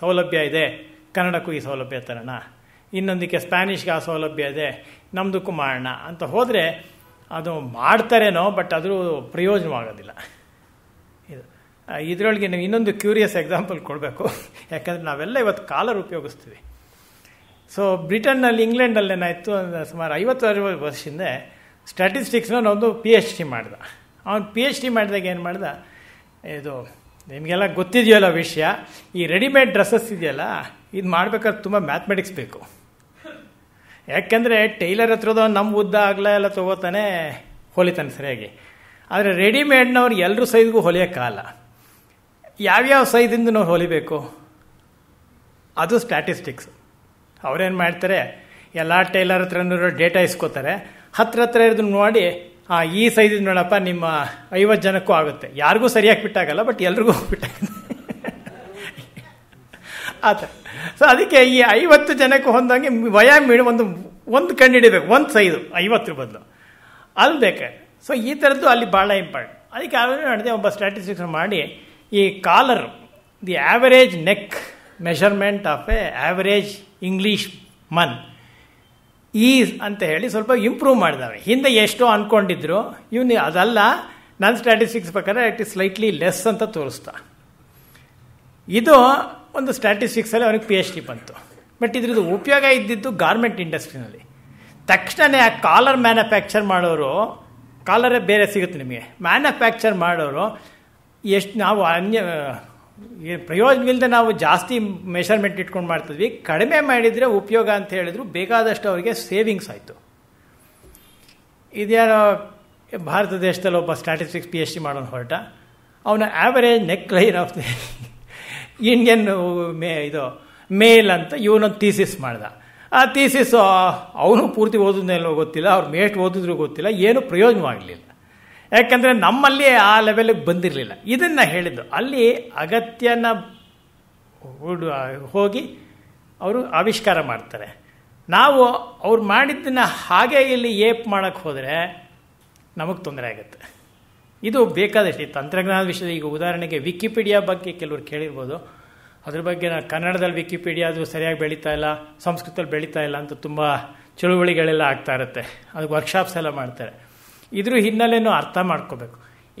ಸೌಲಭ್ಯ ಇದೆ ಕನ್ನಡಕ್ಕೂ ಈ ಸೌಲಭ್ಯ ತರೋಣ ಇನ್ನೊಂದಕ್ಕೆ ಸ್ಪ್ಯಾನಿಷ್ಗೆ ಆ ಸೌಲಭ್ಯ ಇದೆ ನಮ್ಮದಕ್ಕೂ ಮಾಡೋಣ ಅಂತ ಹೋದರೆ ಅದು ಮಾಡ್ತಾರೇನೋ ಬಟ್ ಅದರೂ ಪ್ರಯೋಜನವಾಗೋದಿಲ್ಲ ಇದು ಇದರೊಳಗೆ ನೀವು ಇನ್ನೊಂದು ಕ್ಯೂರಿಯಸ್ ಎಕ್ಸಾಂಪಲ್ ಕೊಡಬೇಕು ಯಾಕಂದರೆ ನಾವೆಲ್ಲ ಇವತ್ತು ಕಾಲರ್ ಉಪಯೋಗಿಸ್ತೀವಿ ಸೊ ಬ್ರಿಟನ್ನಲ್ಲಿ ಇಂಗ್ಲೆಂಡಲ್ಲಿ ಏನಾಯಿತು ಸುಮಾರು ಐವತ್ತು ವರ್ಷ ಹಿಂದೆ ಸ್ಟ್ಯಾಟಿಸ್ಟಿಕ್ಸ್ನ ಒಂದು ಪಿ ಎಚ್ ಡಿ ಮಾಡಿದ ಅವನು ಪಿ ಎಚ್ ಡಿ ಮಾಡಿದಾಗ ಏನು ಮಾಡ್ದ ಇದು ನಿಮಗೆಲ್ಲ ಗೊತ್ತಿದೆಯಲ್ಲ ವಿಷಯ ಈ ರೆಡಿಮೇಡ್ ಡ್ರೆಸ್ಸಸ್ ಇದೆಯಲ್ಲ ಇದು ಮಾಡ್ಬೇಕಾದ್ರೆ ತುಂಬ ಮ್ಯಾಥಮೆಟಿಕ್ಸ್ ಬೇಕು ಯಾಕೆಂದರೆ ಟೈಲರ್ ಹತ್ರದ ನಮ್ಮ ಉದ್ದ ಆಗಲ ಎಲ್ಲ ತೊಗೋತಾನೆ ಹೊಲಿತಾನೆ ಸರಿಯಾಗಿ ಆದರೆ ರೆಡಿಮೇಡ್ನವ್ರು ಎಲ್ಲರೂ ಸೈಜ್ಗೂ ಹೊಲಿಯೋಕ್ಕಾಗಲ್ಲ ಯಾವ್ಯಾವ ಸೈಜಿಂದ ನಾವು ಹೊಲಿಬೇಕು ಅದು ಸ್ಟ್ಯಾಟಿಸ್ಟಿಕ್ಸ್ ಅವ್ರೇನು ಮಾಡ್ತಾರೆ ಎಲ್ಲ ಟೈಲರ್ ಹತ್ರನೂ ಡೇಟಾ ಇಸ್ಕೋತಾರೆ ಹತ್ರ ಹತ್ರ ಇರೋದು ನೋಡಿ ಈ ಸೈಜಿಂದ ನೋಡಪ್ಪ ನಿಮ್ಮ ಐವತ್ತು ಜನಕ್ಕೂ ಆಗುತ್ತೆ ಯಾರಿಗೂ ಸರಿಯಾಗಿ ಬಿಟ್ಟಾಗಲ್ಲ ಬಟ್ ಎಲ್ರಿಗೂ ಬಿಟ್ಟಾಗ ಆ ಥರ ಸೊ ಅದಕ್ಕೆ ಈ ಐವತ್ತು ಜನಕ್ಕೆ ಹೊಂದಂಗೆ ಮೀಡ ಒಂದು ಒಂದು ಕಣ್ಣು ಹಿಡಿಬೇಕು ಒಂದು ಸೈಜು ಐವತ್ತರ ಬದಲು ಅಲ್ಲಿ ಬೇಕೆ ಸೊ ಈ ಥರದ್ದು ಅಲ್ಲಿ ಭಾಳ ಇಂಪಾರ್ಟೆಂಟ್ ಅದಕ್ಕೆ ಆಮೇಲೆ ನಡೆದೇ ಒಬ್ಬ ಸ್ಟ್ಯಾಟಿಸ್ಟಿಕ್ಸ್ ಮಾಡಿ ಈ collar the average neck measurement of a average English man is ಅಂತ ಹೇಳಿ ಸ್ವಲ್ಪ ಇಂಪ್ರೂವ್ ಮಾಡಿದಾವೆ ಹಿಂದೆ ಎಷ್ಟೋ ಅಂದ್ಕೊಂಡಿದ್ರು ಇವನು ಅದಲ್ಲ ನನ್ನ ಸ್ಟ್ಯಾಟಿಸ್ಟಿಕ್ಸ್ ಪ್ರಕಾರ ಇಟ್ ಇಸ್ ಸ್ಲೈಟ್ಲಿ ಲೆಸ್ ಅಂತ ತೋರಿಸ್ತಾ ಇದು ಒಂದು ಸ್ಟ್ಯಾಟಿಸ್ಟಿಕ್ಸಲ್ಲಿ ಅವನಿಗೆ ಪಿ ಎಚ್ ಡಿ ಬಂತು ಬಟ್ ಇದ್ರದ್ದು ಉಪಯೋಗ ಇದ್ದಿದ್ದು ಗಾರ್ಮೆಂಟ್ ಇಂಡಸ್ಟ್ರಿನಲ್ಲಿ ತಕ್ಷಣನೇ ಆ ಕಾಲರ್ ಮ್ಯಾನುಫ್ಯಾಕ್ಚರ್ ಮಾಡೋರು ಕಾಲರೇ ಬೇರೆ ಸಿಗುತ್ತೆ ನಿಮಗೆ ಮ್ಯಾನುಫ್ಯಾಕ್ಚರ್ ಮಾಡೋರು ಎಷ್ಟು ನಾವು ಅನ್ಯ ಪ್ರಯೋಜನವಿಲ್ಲದೆ ನಾವು ಜಾಸ್ತಿ ಮೆಷರ್ಮೆಂಟ್ ಇಟ್ಕೊಂಡು ಮಾಡ್ತಿದ್ವಿ ಕಡಿಮೆ ಮಾಡಿದರೆ ಉಪಯೋಗ ಅಂತ ಹೇಳಿದ್ರು ಬೇಕಾದಷ್ಟು ಅವರಿಗೆ ಸೇವಿಂಗ್ಸ್ ಆಯಿತು ಇದ್ಯಾರೋ ಭಾರತ ದೇಶದಲ್ಲಿ ಒಬ್ಬ ಸ್ಟ್ಯಾಟಿಸ್ಟಿಕ್ಸ್ ಪಿ ಎಚ್ ಡಿ ಮಾಡೋನು ಹೊರಟ ಅವನ average neck line of the Indian ಮೇ ಇದು ಮೇಲ್ ಅಂತ ಇವನೊಂದು ಥೀಸಿಸ್ ಮಾಡ್ದ ಆ ಥೀಸಿಸ್ ಅವನು ಪೂರ್ತಿ ಓದಿದ್ಮೇಲೆ ಗೊತ್ತಿಲ್ಲ ಅವ್ರು ಮೇಸ್ಟ್ ಓದಿದ್ರು ಗೊತ್ತಿಲ್ಲ ಏನು ಪ್ರಯೋಜನವಾಗಲಿಲ್ಲ ಯಾಕಂದರೆ ನಮ್ಮಲ್ಲಿ ಆ ಲೆವೆಲಿಗೆ ಬಂದಿರಲಿಲ್ಲ ಇದನ್ನು ಹೇಳಿದ್ದು ಅಲ್ಲಿ ಅಗತ್ಯನ ಹೋಗಿ ಅವರು ಆವಿಷ್ಕಾರ ಮಾಡ್ತಾರೆ ನಾವು ಅವ್ರು ಮಾಡಿದ್ದನ್ನು ಹಾಗೆ ಇಲ್ಲಿ ಏಪ್ ಮಾಡೋಕ್ಕೆ ಹೋದರೆ ನಮಗೆ ತೊಂದರೆ ಆಗುತ್ತೆ ಇದು ಬೇಕಾದಷ್ಟು ಈ ತಂತ್ರಜ್ಞಾನದ ವಿಷಯದಲ್ಲಿ ಈಗ ಉದಾಹರಣೆಗೆ ವಿಕಿಪೀಡಿಯಾ ಬಗ್ಗೆ ಕೆಲವರು ಕೇಳಿರ್ಬೋದು ಅದ್ರ ಬಗ್ಗೆ ನಾನು ಕನ್ನಡದಲ್ಲಿ ವಿಕಿಪೀಡಿಯಾ ಅದು ಸರಿಯಾಗಿ ಬೆಳೀತಾ ಇಲ್ಲ ಸಂಸ್ಕೃತದಲ್ಲಿ ಬೆಳೀತಾ ಇಲ್ಲ ಅಂತ ತುಂಬ ಚಳುವಳಿಗಳೆಲ್ಲ ಆಗ್ತಾ ಇರುತ್ತೆ ಅದಕ್ಕೆ ವರ್ಕ್ಶಾಪ್ಸ್ ಎಲ್ಲ ಮಾಡ್ತಾರೆ ಇದ್ರ ಹಿನ್ನೆಲೆನೂ ಅರ್ಥ ಮಾಡ್ಕೋಬೇಕು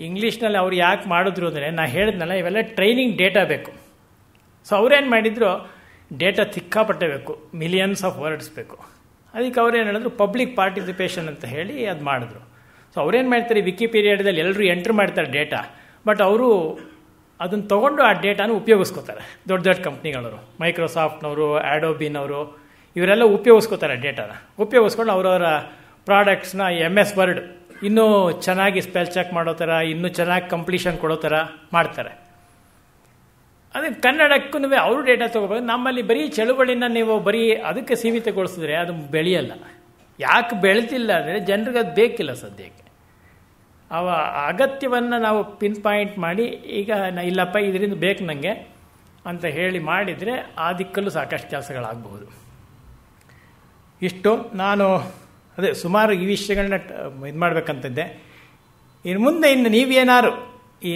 ಇಂಗ್ಲೀಷ್ನಲ್ಲಿ ಅವ್ರು ಯಾಕೆ ಮಾಡಿದ್ರು ಅಂದರೆ ನಾನು ಹೇಳಿದ್ನಲ್ಲ ಇವೆಲ್ಲ ಟ್ರೈನಿಂಗ್ ಡೇಟಾ ಬೇಕು ಸೊ ಅವ್ರೇನು ಮಾಡಿದ್ರು ಡೇಟಾ ತಿಕ್ಕಾಪಟ್ಟೆ ಬೇಕು ಮಿಲಿಯನ್ಸ್ ಆಫ್ ವರ್ಡ್ಸ್ ಬೇಕು ಅದಕ್ಕೆ ಅವ್ರೇನು ಹೇಳಿದ್ರು ಪಬ್ಲಿಕ್ ಪಾರ್ಟಿಸಿಪೇಷನ್ ಅಂತ ಹೇಳಿ ಅದು ಮಾಡಿದ್ರು ಸೊ ಅವ್ರೇನು ಮಾಡ್ತಾರೆ ವಿಕಿಪೀರಿಯಾಡ್ದಲ್ಲಿ ಎಲ್ಲರೂ ಎಂಟ್ರ್ ಮಾಡ್ತಾರೆ ಡೇಟಾ ಬಟ್ ಅವರು ಅದನ್ನು ತೊಗೊಂಡು ಆ ಡೇಟಾನು ಉಪಯೋಗಿಸ್ಕೋತಾರೆ ದೊಡ್ಡ ದೊಡ್ಡ ಕಂಪ್ನಿಗಳವರು ಮೈಕ್ರೋಸಾಫ್ಟ್ನವರು ಆ್ಯಡೋಬಿನವರು ಇವರೆಲ್ಲ ಉಪಯೋಗಿಸ್ಕೋತಾರೆ ಡೇಟಾನ ಉಪಯೋಗಿಸ್ಕೊಂಡು ಅವರವರ ಪ್ರಾಡಕ್ಟ್ಸ್ನ ಎಮ್ ಎಸ್ ವರ್ಡ್ ಇನ್ನೂ ಚೆನ್ನಾಗಿ ಸ್ಪೆಲ್ ಚೆಕ್ ಮಾಡೋ ಥರ ಇನ್ನೂ ಚೆನ್ನಾಗಿ ಕಂಪ್ಲೀಷನ್ ಕೊಡೋ ಥರ ಮಾಡ್ತಾರೆ ಅದೇ ಕನ್ನಡಕ್ಕೂ ಅವರು ಡೇಟಾ ತೊಗೋಬೇಕು ನಮ್ಮಲ್ಲಿ ಬರೀ ಚಳುವಳಿನ ನೀವು ಬರೀ ಅದಕ್ಕೆ ಸೀಮಿತಗೊಳಿಸಿದ್ರೆ ಅದು ಬೆಳೆಯಲ್ಲ ಯಾಕೆ ಬೆಳೆತಿಲ್ಲ ಅಂದರೆ ಜನರಿಗೆ ಅದು ಬೇಕಿಲ್ಲ ಸದ್ಯಕ್ಕೆ ಅವ ಅಗತ್ಯವನ್ನು ನಾವು ಪಿನ್ ಪಾಯಿಂಟ್ ಮಾಡಿ ಈಗ ಇಲ್ಲಪ್ಪ ಇದರಿಂದ ಬೇಕು ನನಗೆ ಅಂತ ಹೇಳಿ ಮಾಡಿದರೆ ಆ ದಿಕ್ಕಲ್ಲೂ ಸಾಕಷ್ಟು ಕೆಲಸಗಳಾಗಬಹುದು ಇಷ್ಟು ನಾನು ಅದೇ ಸುಮಾರು ಈ ವಿಷಯಗಳನ್ನ ಇದು ಮಾಡಬೇಕಂತಿದ್ದೆ ಇನ್ನು ಮುಂದೆ ಇನ್ನು ನೀವೇನಾರು ಈ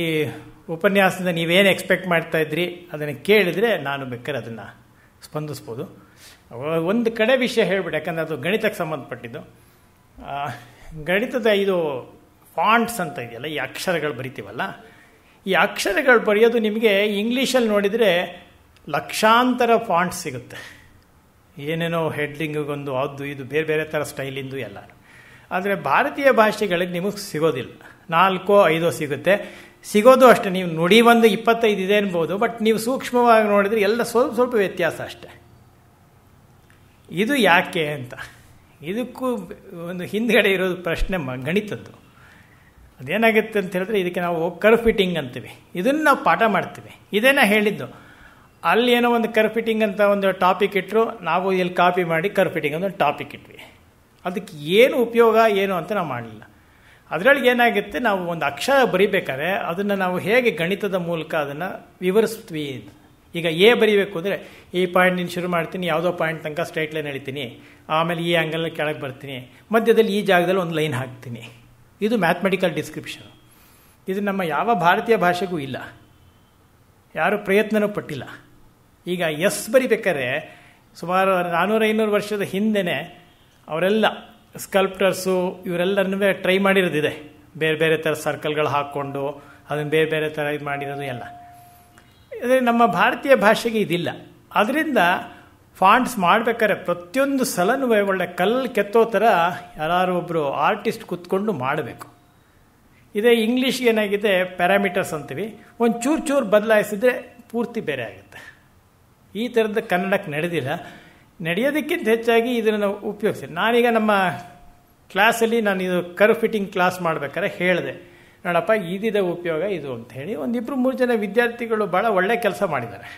ಉಪನ್ಯಾಸದಿಂದ ನೀವೇನು ಎಕ್ಸ್ಪೆಕ್ಟ್ ಮಾಡ್ತಾ ಇದ್ರಿ ಅದನ್ನು ಕೇಳಿದರೆ ನಾನು ಬೇಕಾದ್ರೆ ಅದನ್ನು ಸ್ಪಂದಿಸ್ಬೋದು ಒಂದು ಕಡೆ ವಿಷಯ ಹೇಳ್ಬಿಟ್ಟು ಯಾಕಂದರೆ ಅದು ಗಣಿತಕ್ಕೆ ಸಂಬಂಧಪಟ್ಟಿದ್ದು ಗಣಿತದ ಇದು ಫಾಂಟ್ಸ್ ಅಂತ ಇದೆಯಲ್ಲ ಈ ಅಕ್ಷರಗಳು ಬರಿತೀವಲ್ಲ ಈ ಅಕ್ಷರಗಳು ಬರೆಯೋದು ನಿಮಗೆ ಇಂಗ್ಲೀಷಲ್ಲಿ ನೋಡಿದರೆ ಲಕ್ಷಾಂತರ ಫಾಂಟ್ ಸಿಗುತ್ತೆ ಏನೇನೋ ಹೆಡ್ಲಿಂಗಿಗೊಂದು ಅದು ಇದು ಬೇರೆ ಬೇರೆ ಥರ ಸ್ಟೈಲಿಂದು ಎಲ್ಲ ಆದರೆ ಭಾರತೀಯ ಭಾಷೆಗಳಿಗೆ ನಿಮಗೆ ಸಿಗೋದಿಲ್ಲ ನಾಲ್ಕೋ ಐದೋ ಸಿಗುತ್ತೆ ಸಿಗೋದು ಅಷ್ಟೇ ನೀವು ನುಡಿ ಒಂದು ಇಪ್ಪತ್ತೈದು ಇದೆ ಅನ್ಬೋದು ಬಟ್ ನೀವು ಸೂಕ್ಷ್ಮವಾಗಿ ನೋಡಿದರೆ ಎಲ್ಲ ಸ್ವಲ್ಪ ಸ್ವಲ್ಪ ವ್ಯತ್ಯಾಸ ಅಷ್ಟೆ ಇದು ಯಾಕೆ ಅಂತ ಇದಕ್ಕೂ ಒಂದು ಹಿಂದ್ಗಡೆ ಇರೋದು ಪ್ರಶ್ನೆ ಗಣಿತದ್ದು ಅದೇನಾಗುತ್ತೆ ಅಂತ ಹೇಳಿದ್ರೆ ಇದಕ್ಕೆ ನಾವು ಕರ್ ಫಿಟ್ಟಿಂಗ್ ಅಂತೀವಿ ಇದನ್ನು ನಾವು ಪಾಠ ಮಾಡ್ತೀವಿ ಇದೇನ ಹೇಳಿದ್ದು ಅಲ್ಲಿ ಏನೋ ಒಂದು ಕರ್ ಫಿಟ್ಟಿಂಗ್ ಅಂತ ಒಂದು ಟಾಪಿಕ್ ಇಟ್ಟರು ನಾವು ಇಲ್ಲಿ ಕಾಪಿ ಮಾಡಿ ಕರ್ ಫಿಟ್ಟಿಂಗ್ ಅಂತ ಒಂದು ಟಾಪಿಕ್ ಇಟ್ವಿ ಅದಕ್ಕೆ ಏನು ಉಪಯೋಗ ಏನು ಅಂತ ನಾವು ಮಾಡಲಿಲ್ಲ ಅದರೊಳಗೆ ಏನಾಗುತ್ತೆ ನಾವು ಒಂದು ಅಕ್ಷರ ಬರಿಬೇಕಾದ್ರೆ ಅದನ್ನು ನಾವು ಹೇಗೆ ಗಣಿತದ ಮೂಲಕ ಅದನ್ನು ವಿವರಿಸ್ತೀವಿ ಈಗ ಎ ಬರೀಬೇಕು ಅಂದರೆ ಈ ಪಾಯಿಂಟಿನ ಶುರು ಮಾಡ್ತೀನಿ ಯಾವುದೋ ಪಾಯಿಂಟ್ ತನಕ ಸ್ಟ್ರೈಟ್ ಲೈನ್ ಎಳಿತೀನಿ ಆಮೇಲೆ ಈ ಆ್ಯಂಗಲಲ್ಲಿ ಕೆಳಗೆ ಬರ್ತೀನಿ ಮಧ್ಯದಲ್ಲಿ ಈ ಜಾಗದಲ್ಲಿ ಒಂದು ಲೈನ್ ಹಾಕ್ತೀನಿ ಇದು ಮ್ಯಾಥಮೆಟಿಕಲ್ ಡಿಸ್ಕ್ರಿಪ್ಷನ್ ಇದು ನಮ್ಮ ಯಾವ ಭಾರತೀಯ ಭಾಷೆಗೂ ಇಲ್ಲ ಯಾರು ಪ್ರಯತ್ನವೂ ಪಟ್ಟಿಲ್ಲ ಈಗ ಎಸ್ ಬರಿಬೇಕಾದ್ರೆ ಸುಮಾರು ನಾನ್ನೂರು ಐನೂರು ವರ್ಷದ ಹಿಂದೆನೇ ಅವರೆಲ್ಲ ಸ್ಕಲ್ಪ್ಟರ್ಸು ಇವರೆಲ್ಲರನ್ನೂ ಟ್ರೈ ಮಾಡಿರೋದಿದೆ ಬೇರೆ ಬೇರೆ ಥರ ಸರ್ಕಲ್ಗಳು ಹಾಕ್ಕೊಂಡು ಅದನ್ನು ಬೇರೆ ಬೇರೆ ಥರ ಇದು ಮಾಡಿರೋದು ಎಲ್ಲ ಅದೇ ನಮ್ಮ ಭಾರತೀಯ ಭಾಷೆಗೆ ಇದಿಲ್ಲ ಅದರಿಂದ ಫಾಂಟ್ಸ್ ಮಾಡ್ಬೇಕಾದ್ರೆ ಪ್ರತಿಯೊಂದು ಸಲನೂ ಒಳ್ಳೆ ಕಲ್ಲು ಕೆತ್ತೋ ಥರ ಯಾರು ಒಬ್ಬರು ಆರ್ಟಿಸ್ಟ್ ಕುತ್ಕೊಂಡು ಮಾಡಬೇಕು ಇದೇ ಇಂಗ್ಲೀಷ್ ಏನಾಗಿದೆ ಪ್ಯಾರಾಮೀಟರ್ಸ್ ಅಂತೀವಿ ಒಂದು ಚೂರು ಚೂರು ಬದಲಾಯಿಸಿದ್ರೆ ಪೂರ್ತಿ ಬೇರೆ ಆಗುತ್ತೆ ಈ ಥರದ್ದು ಕನ್ನಡಕ್ಕೆ ನಡೆದಿಲ್ಲ ನಡೆಯೋದಕ್ಕಿಂತ ಹೆಚ್ಚಾಗಿ ಇದನ್ನು ಉಪಯೋಗಿಸ್ತೀನಿ ನಾನೀಗ ನಮ್ಮ ಕ್ಲಾಸಲ್ಲಿ ನಾನು ಇದು ಕರ್ ಫಿಟ್ಟಿಂಗ್ ಕ್ಲಾಸ್ ಮಾಡ್ಬೇಕಾದ್ರೆ ಹೇಳಿದೆ ನೋಡಪ್ಪ ಇದಿದೆ ಉಪಯೋಗ ಇದು ಅಂತ ಹೇಳಿ ಒಂದಿಬ್ಬರು ಮೂರು ಜನ ವಿದ್ಯಾರ್ಥಿಗಳು ಭಾಳ ಒಳ್ಳೆಯ ಕೆಲಸ ಮಾಡಿದ್ದಾರೆ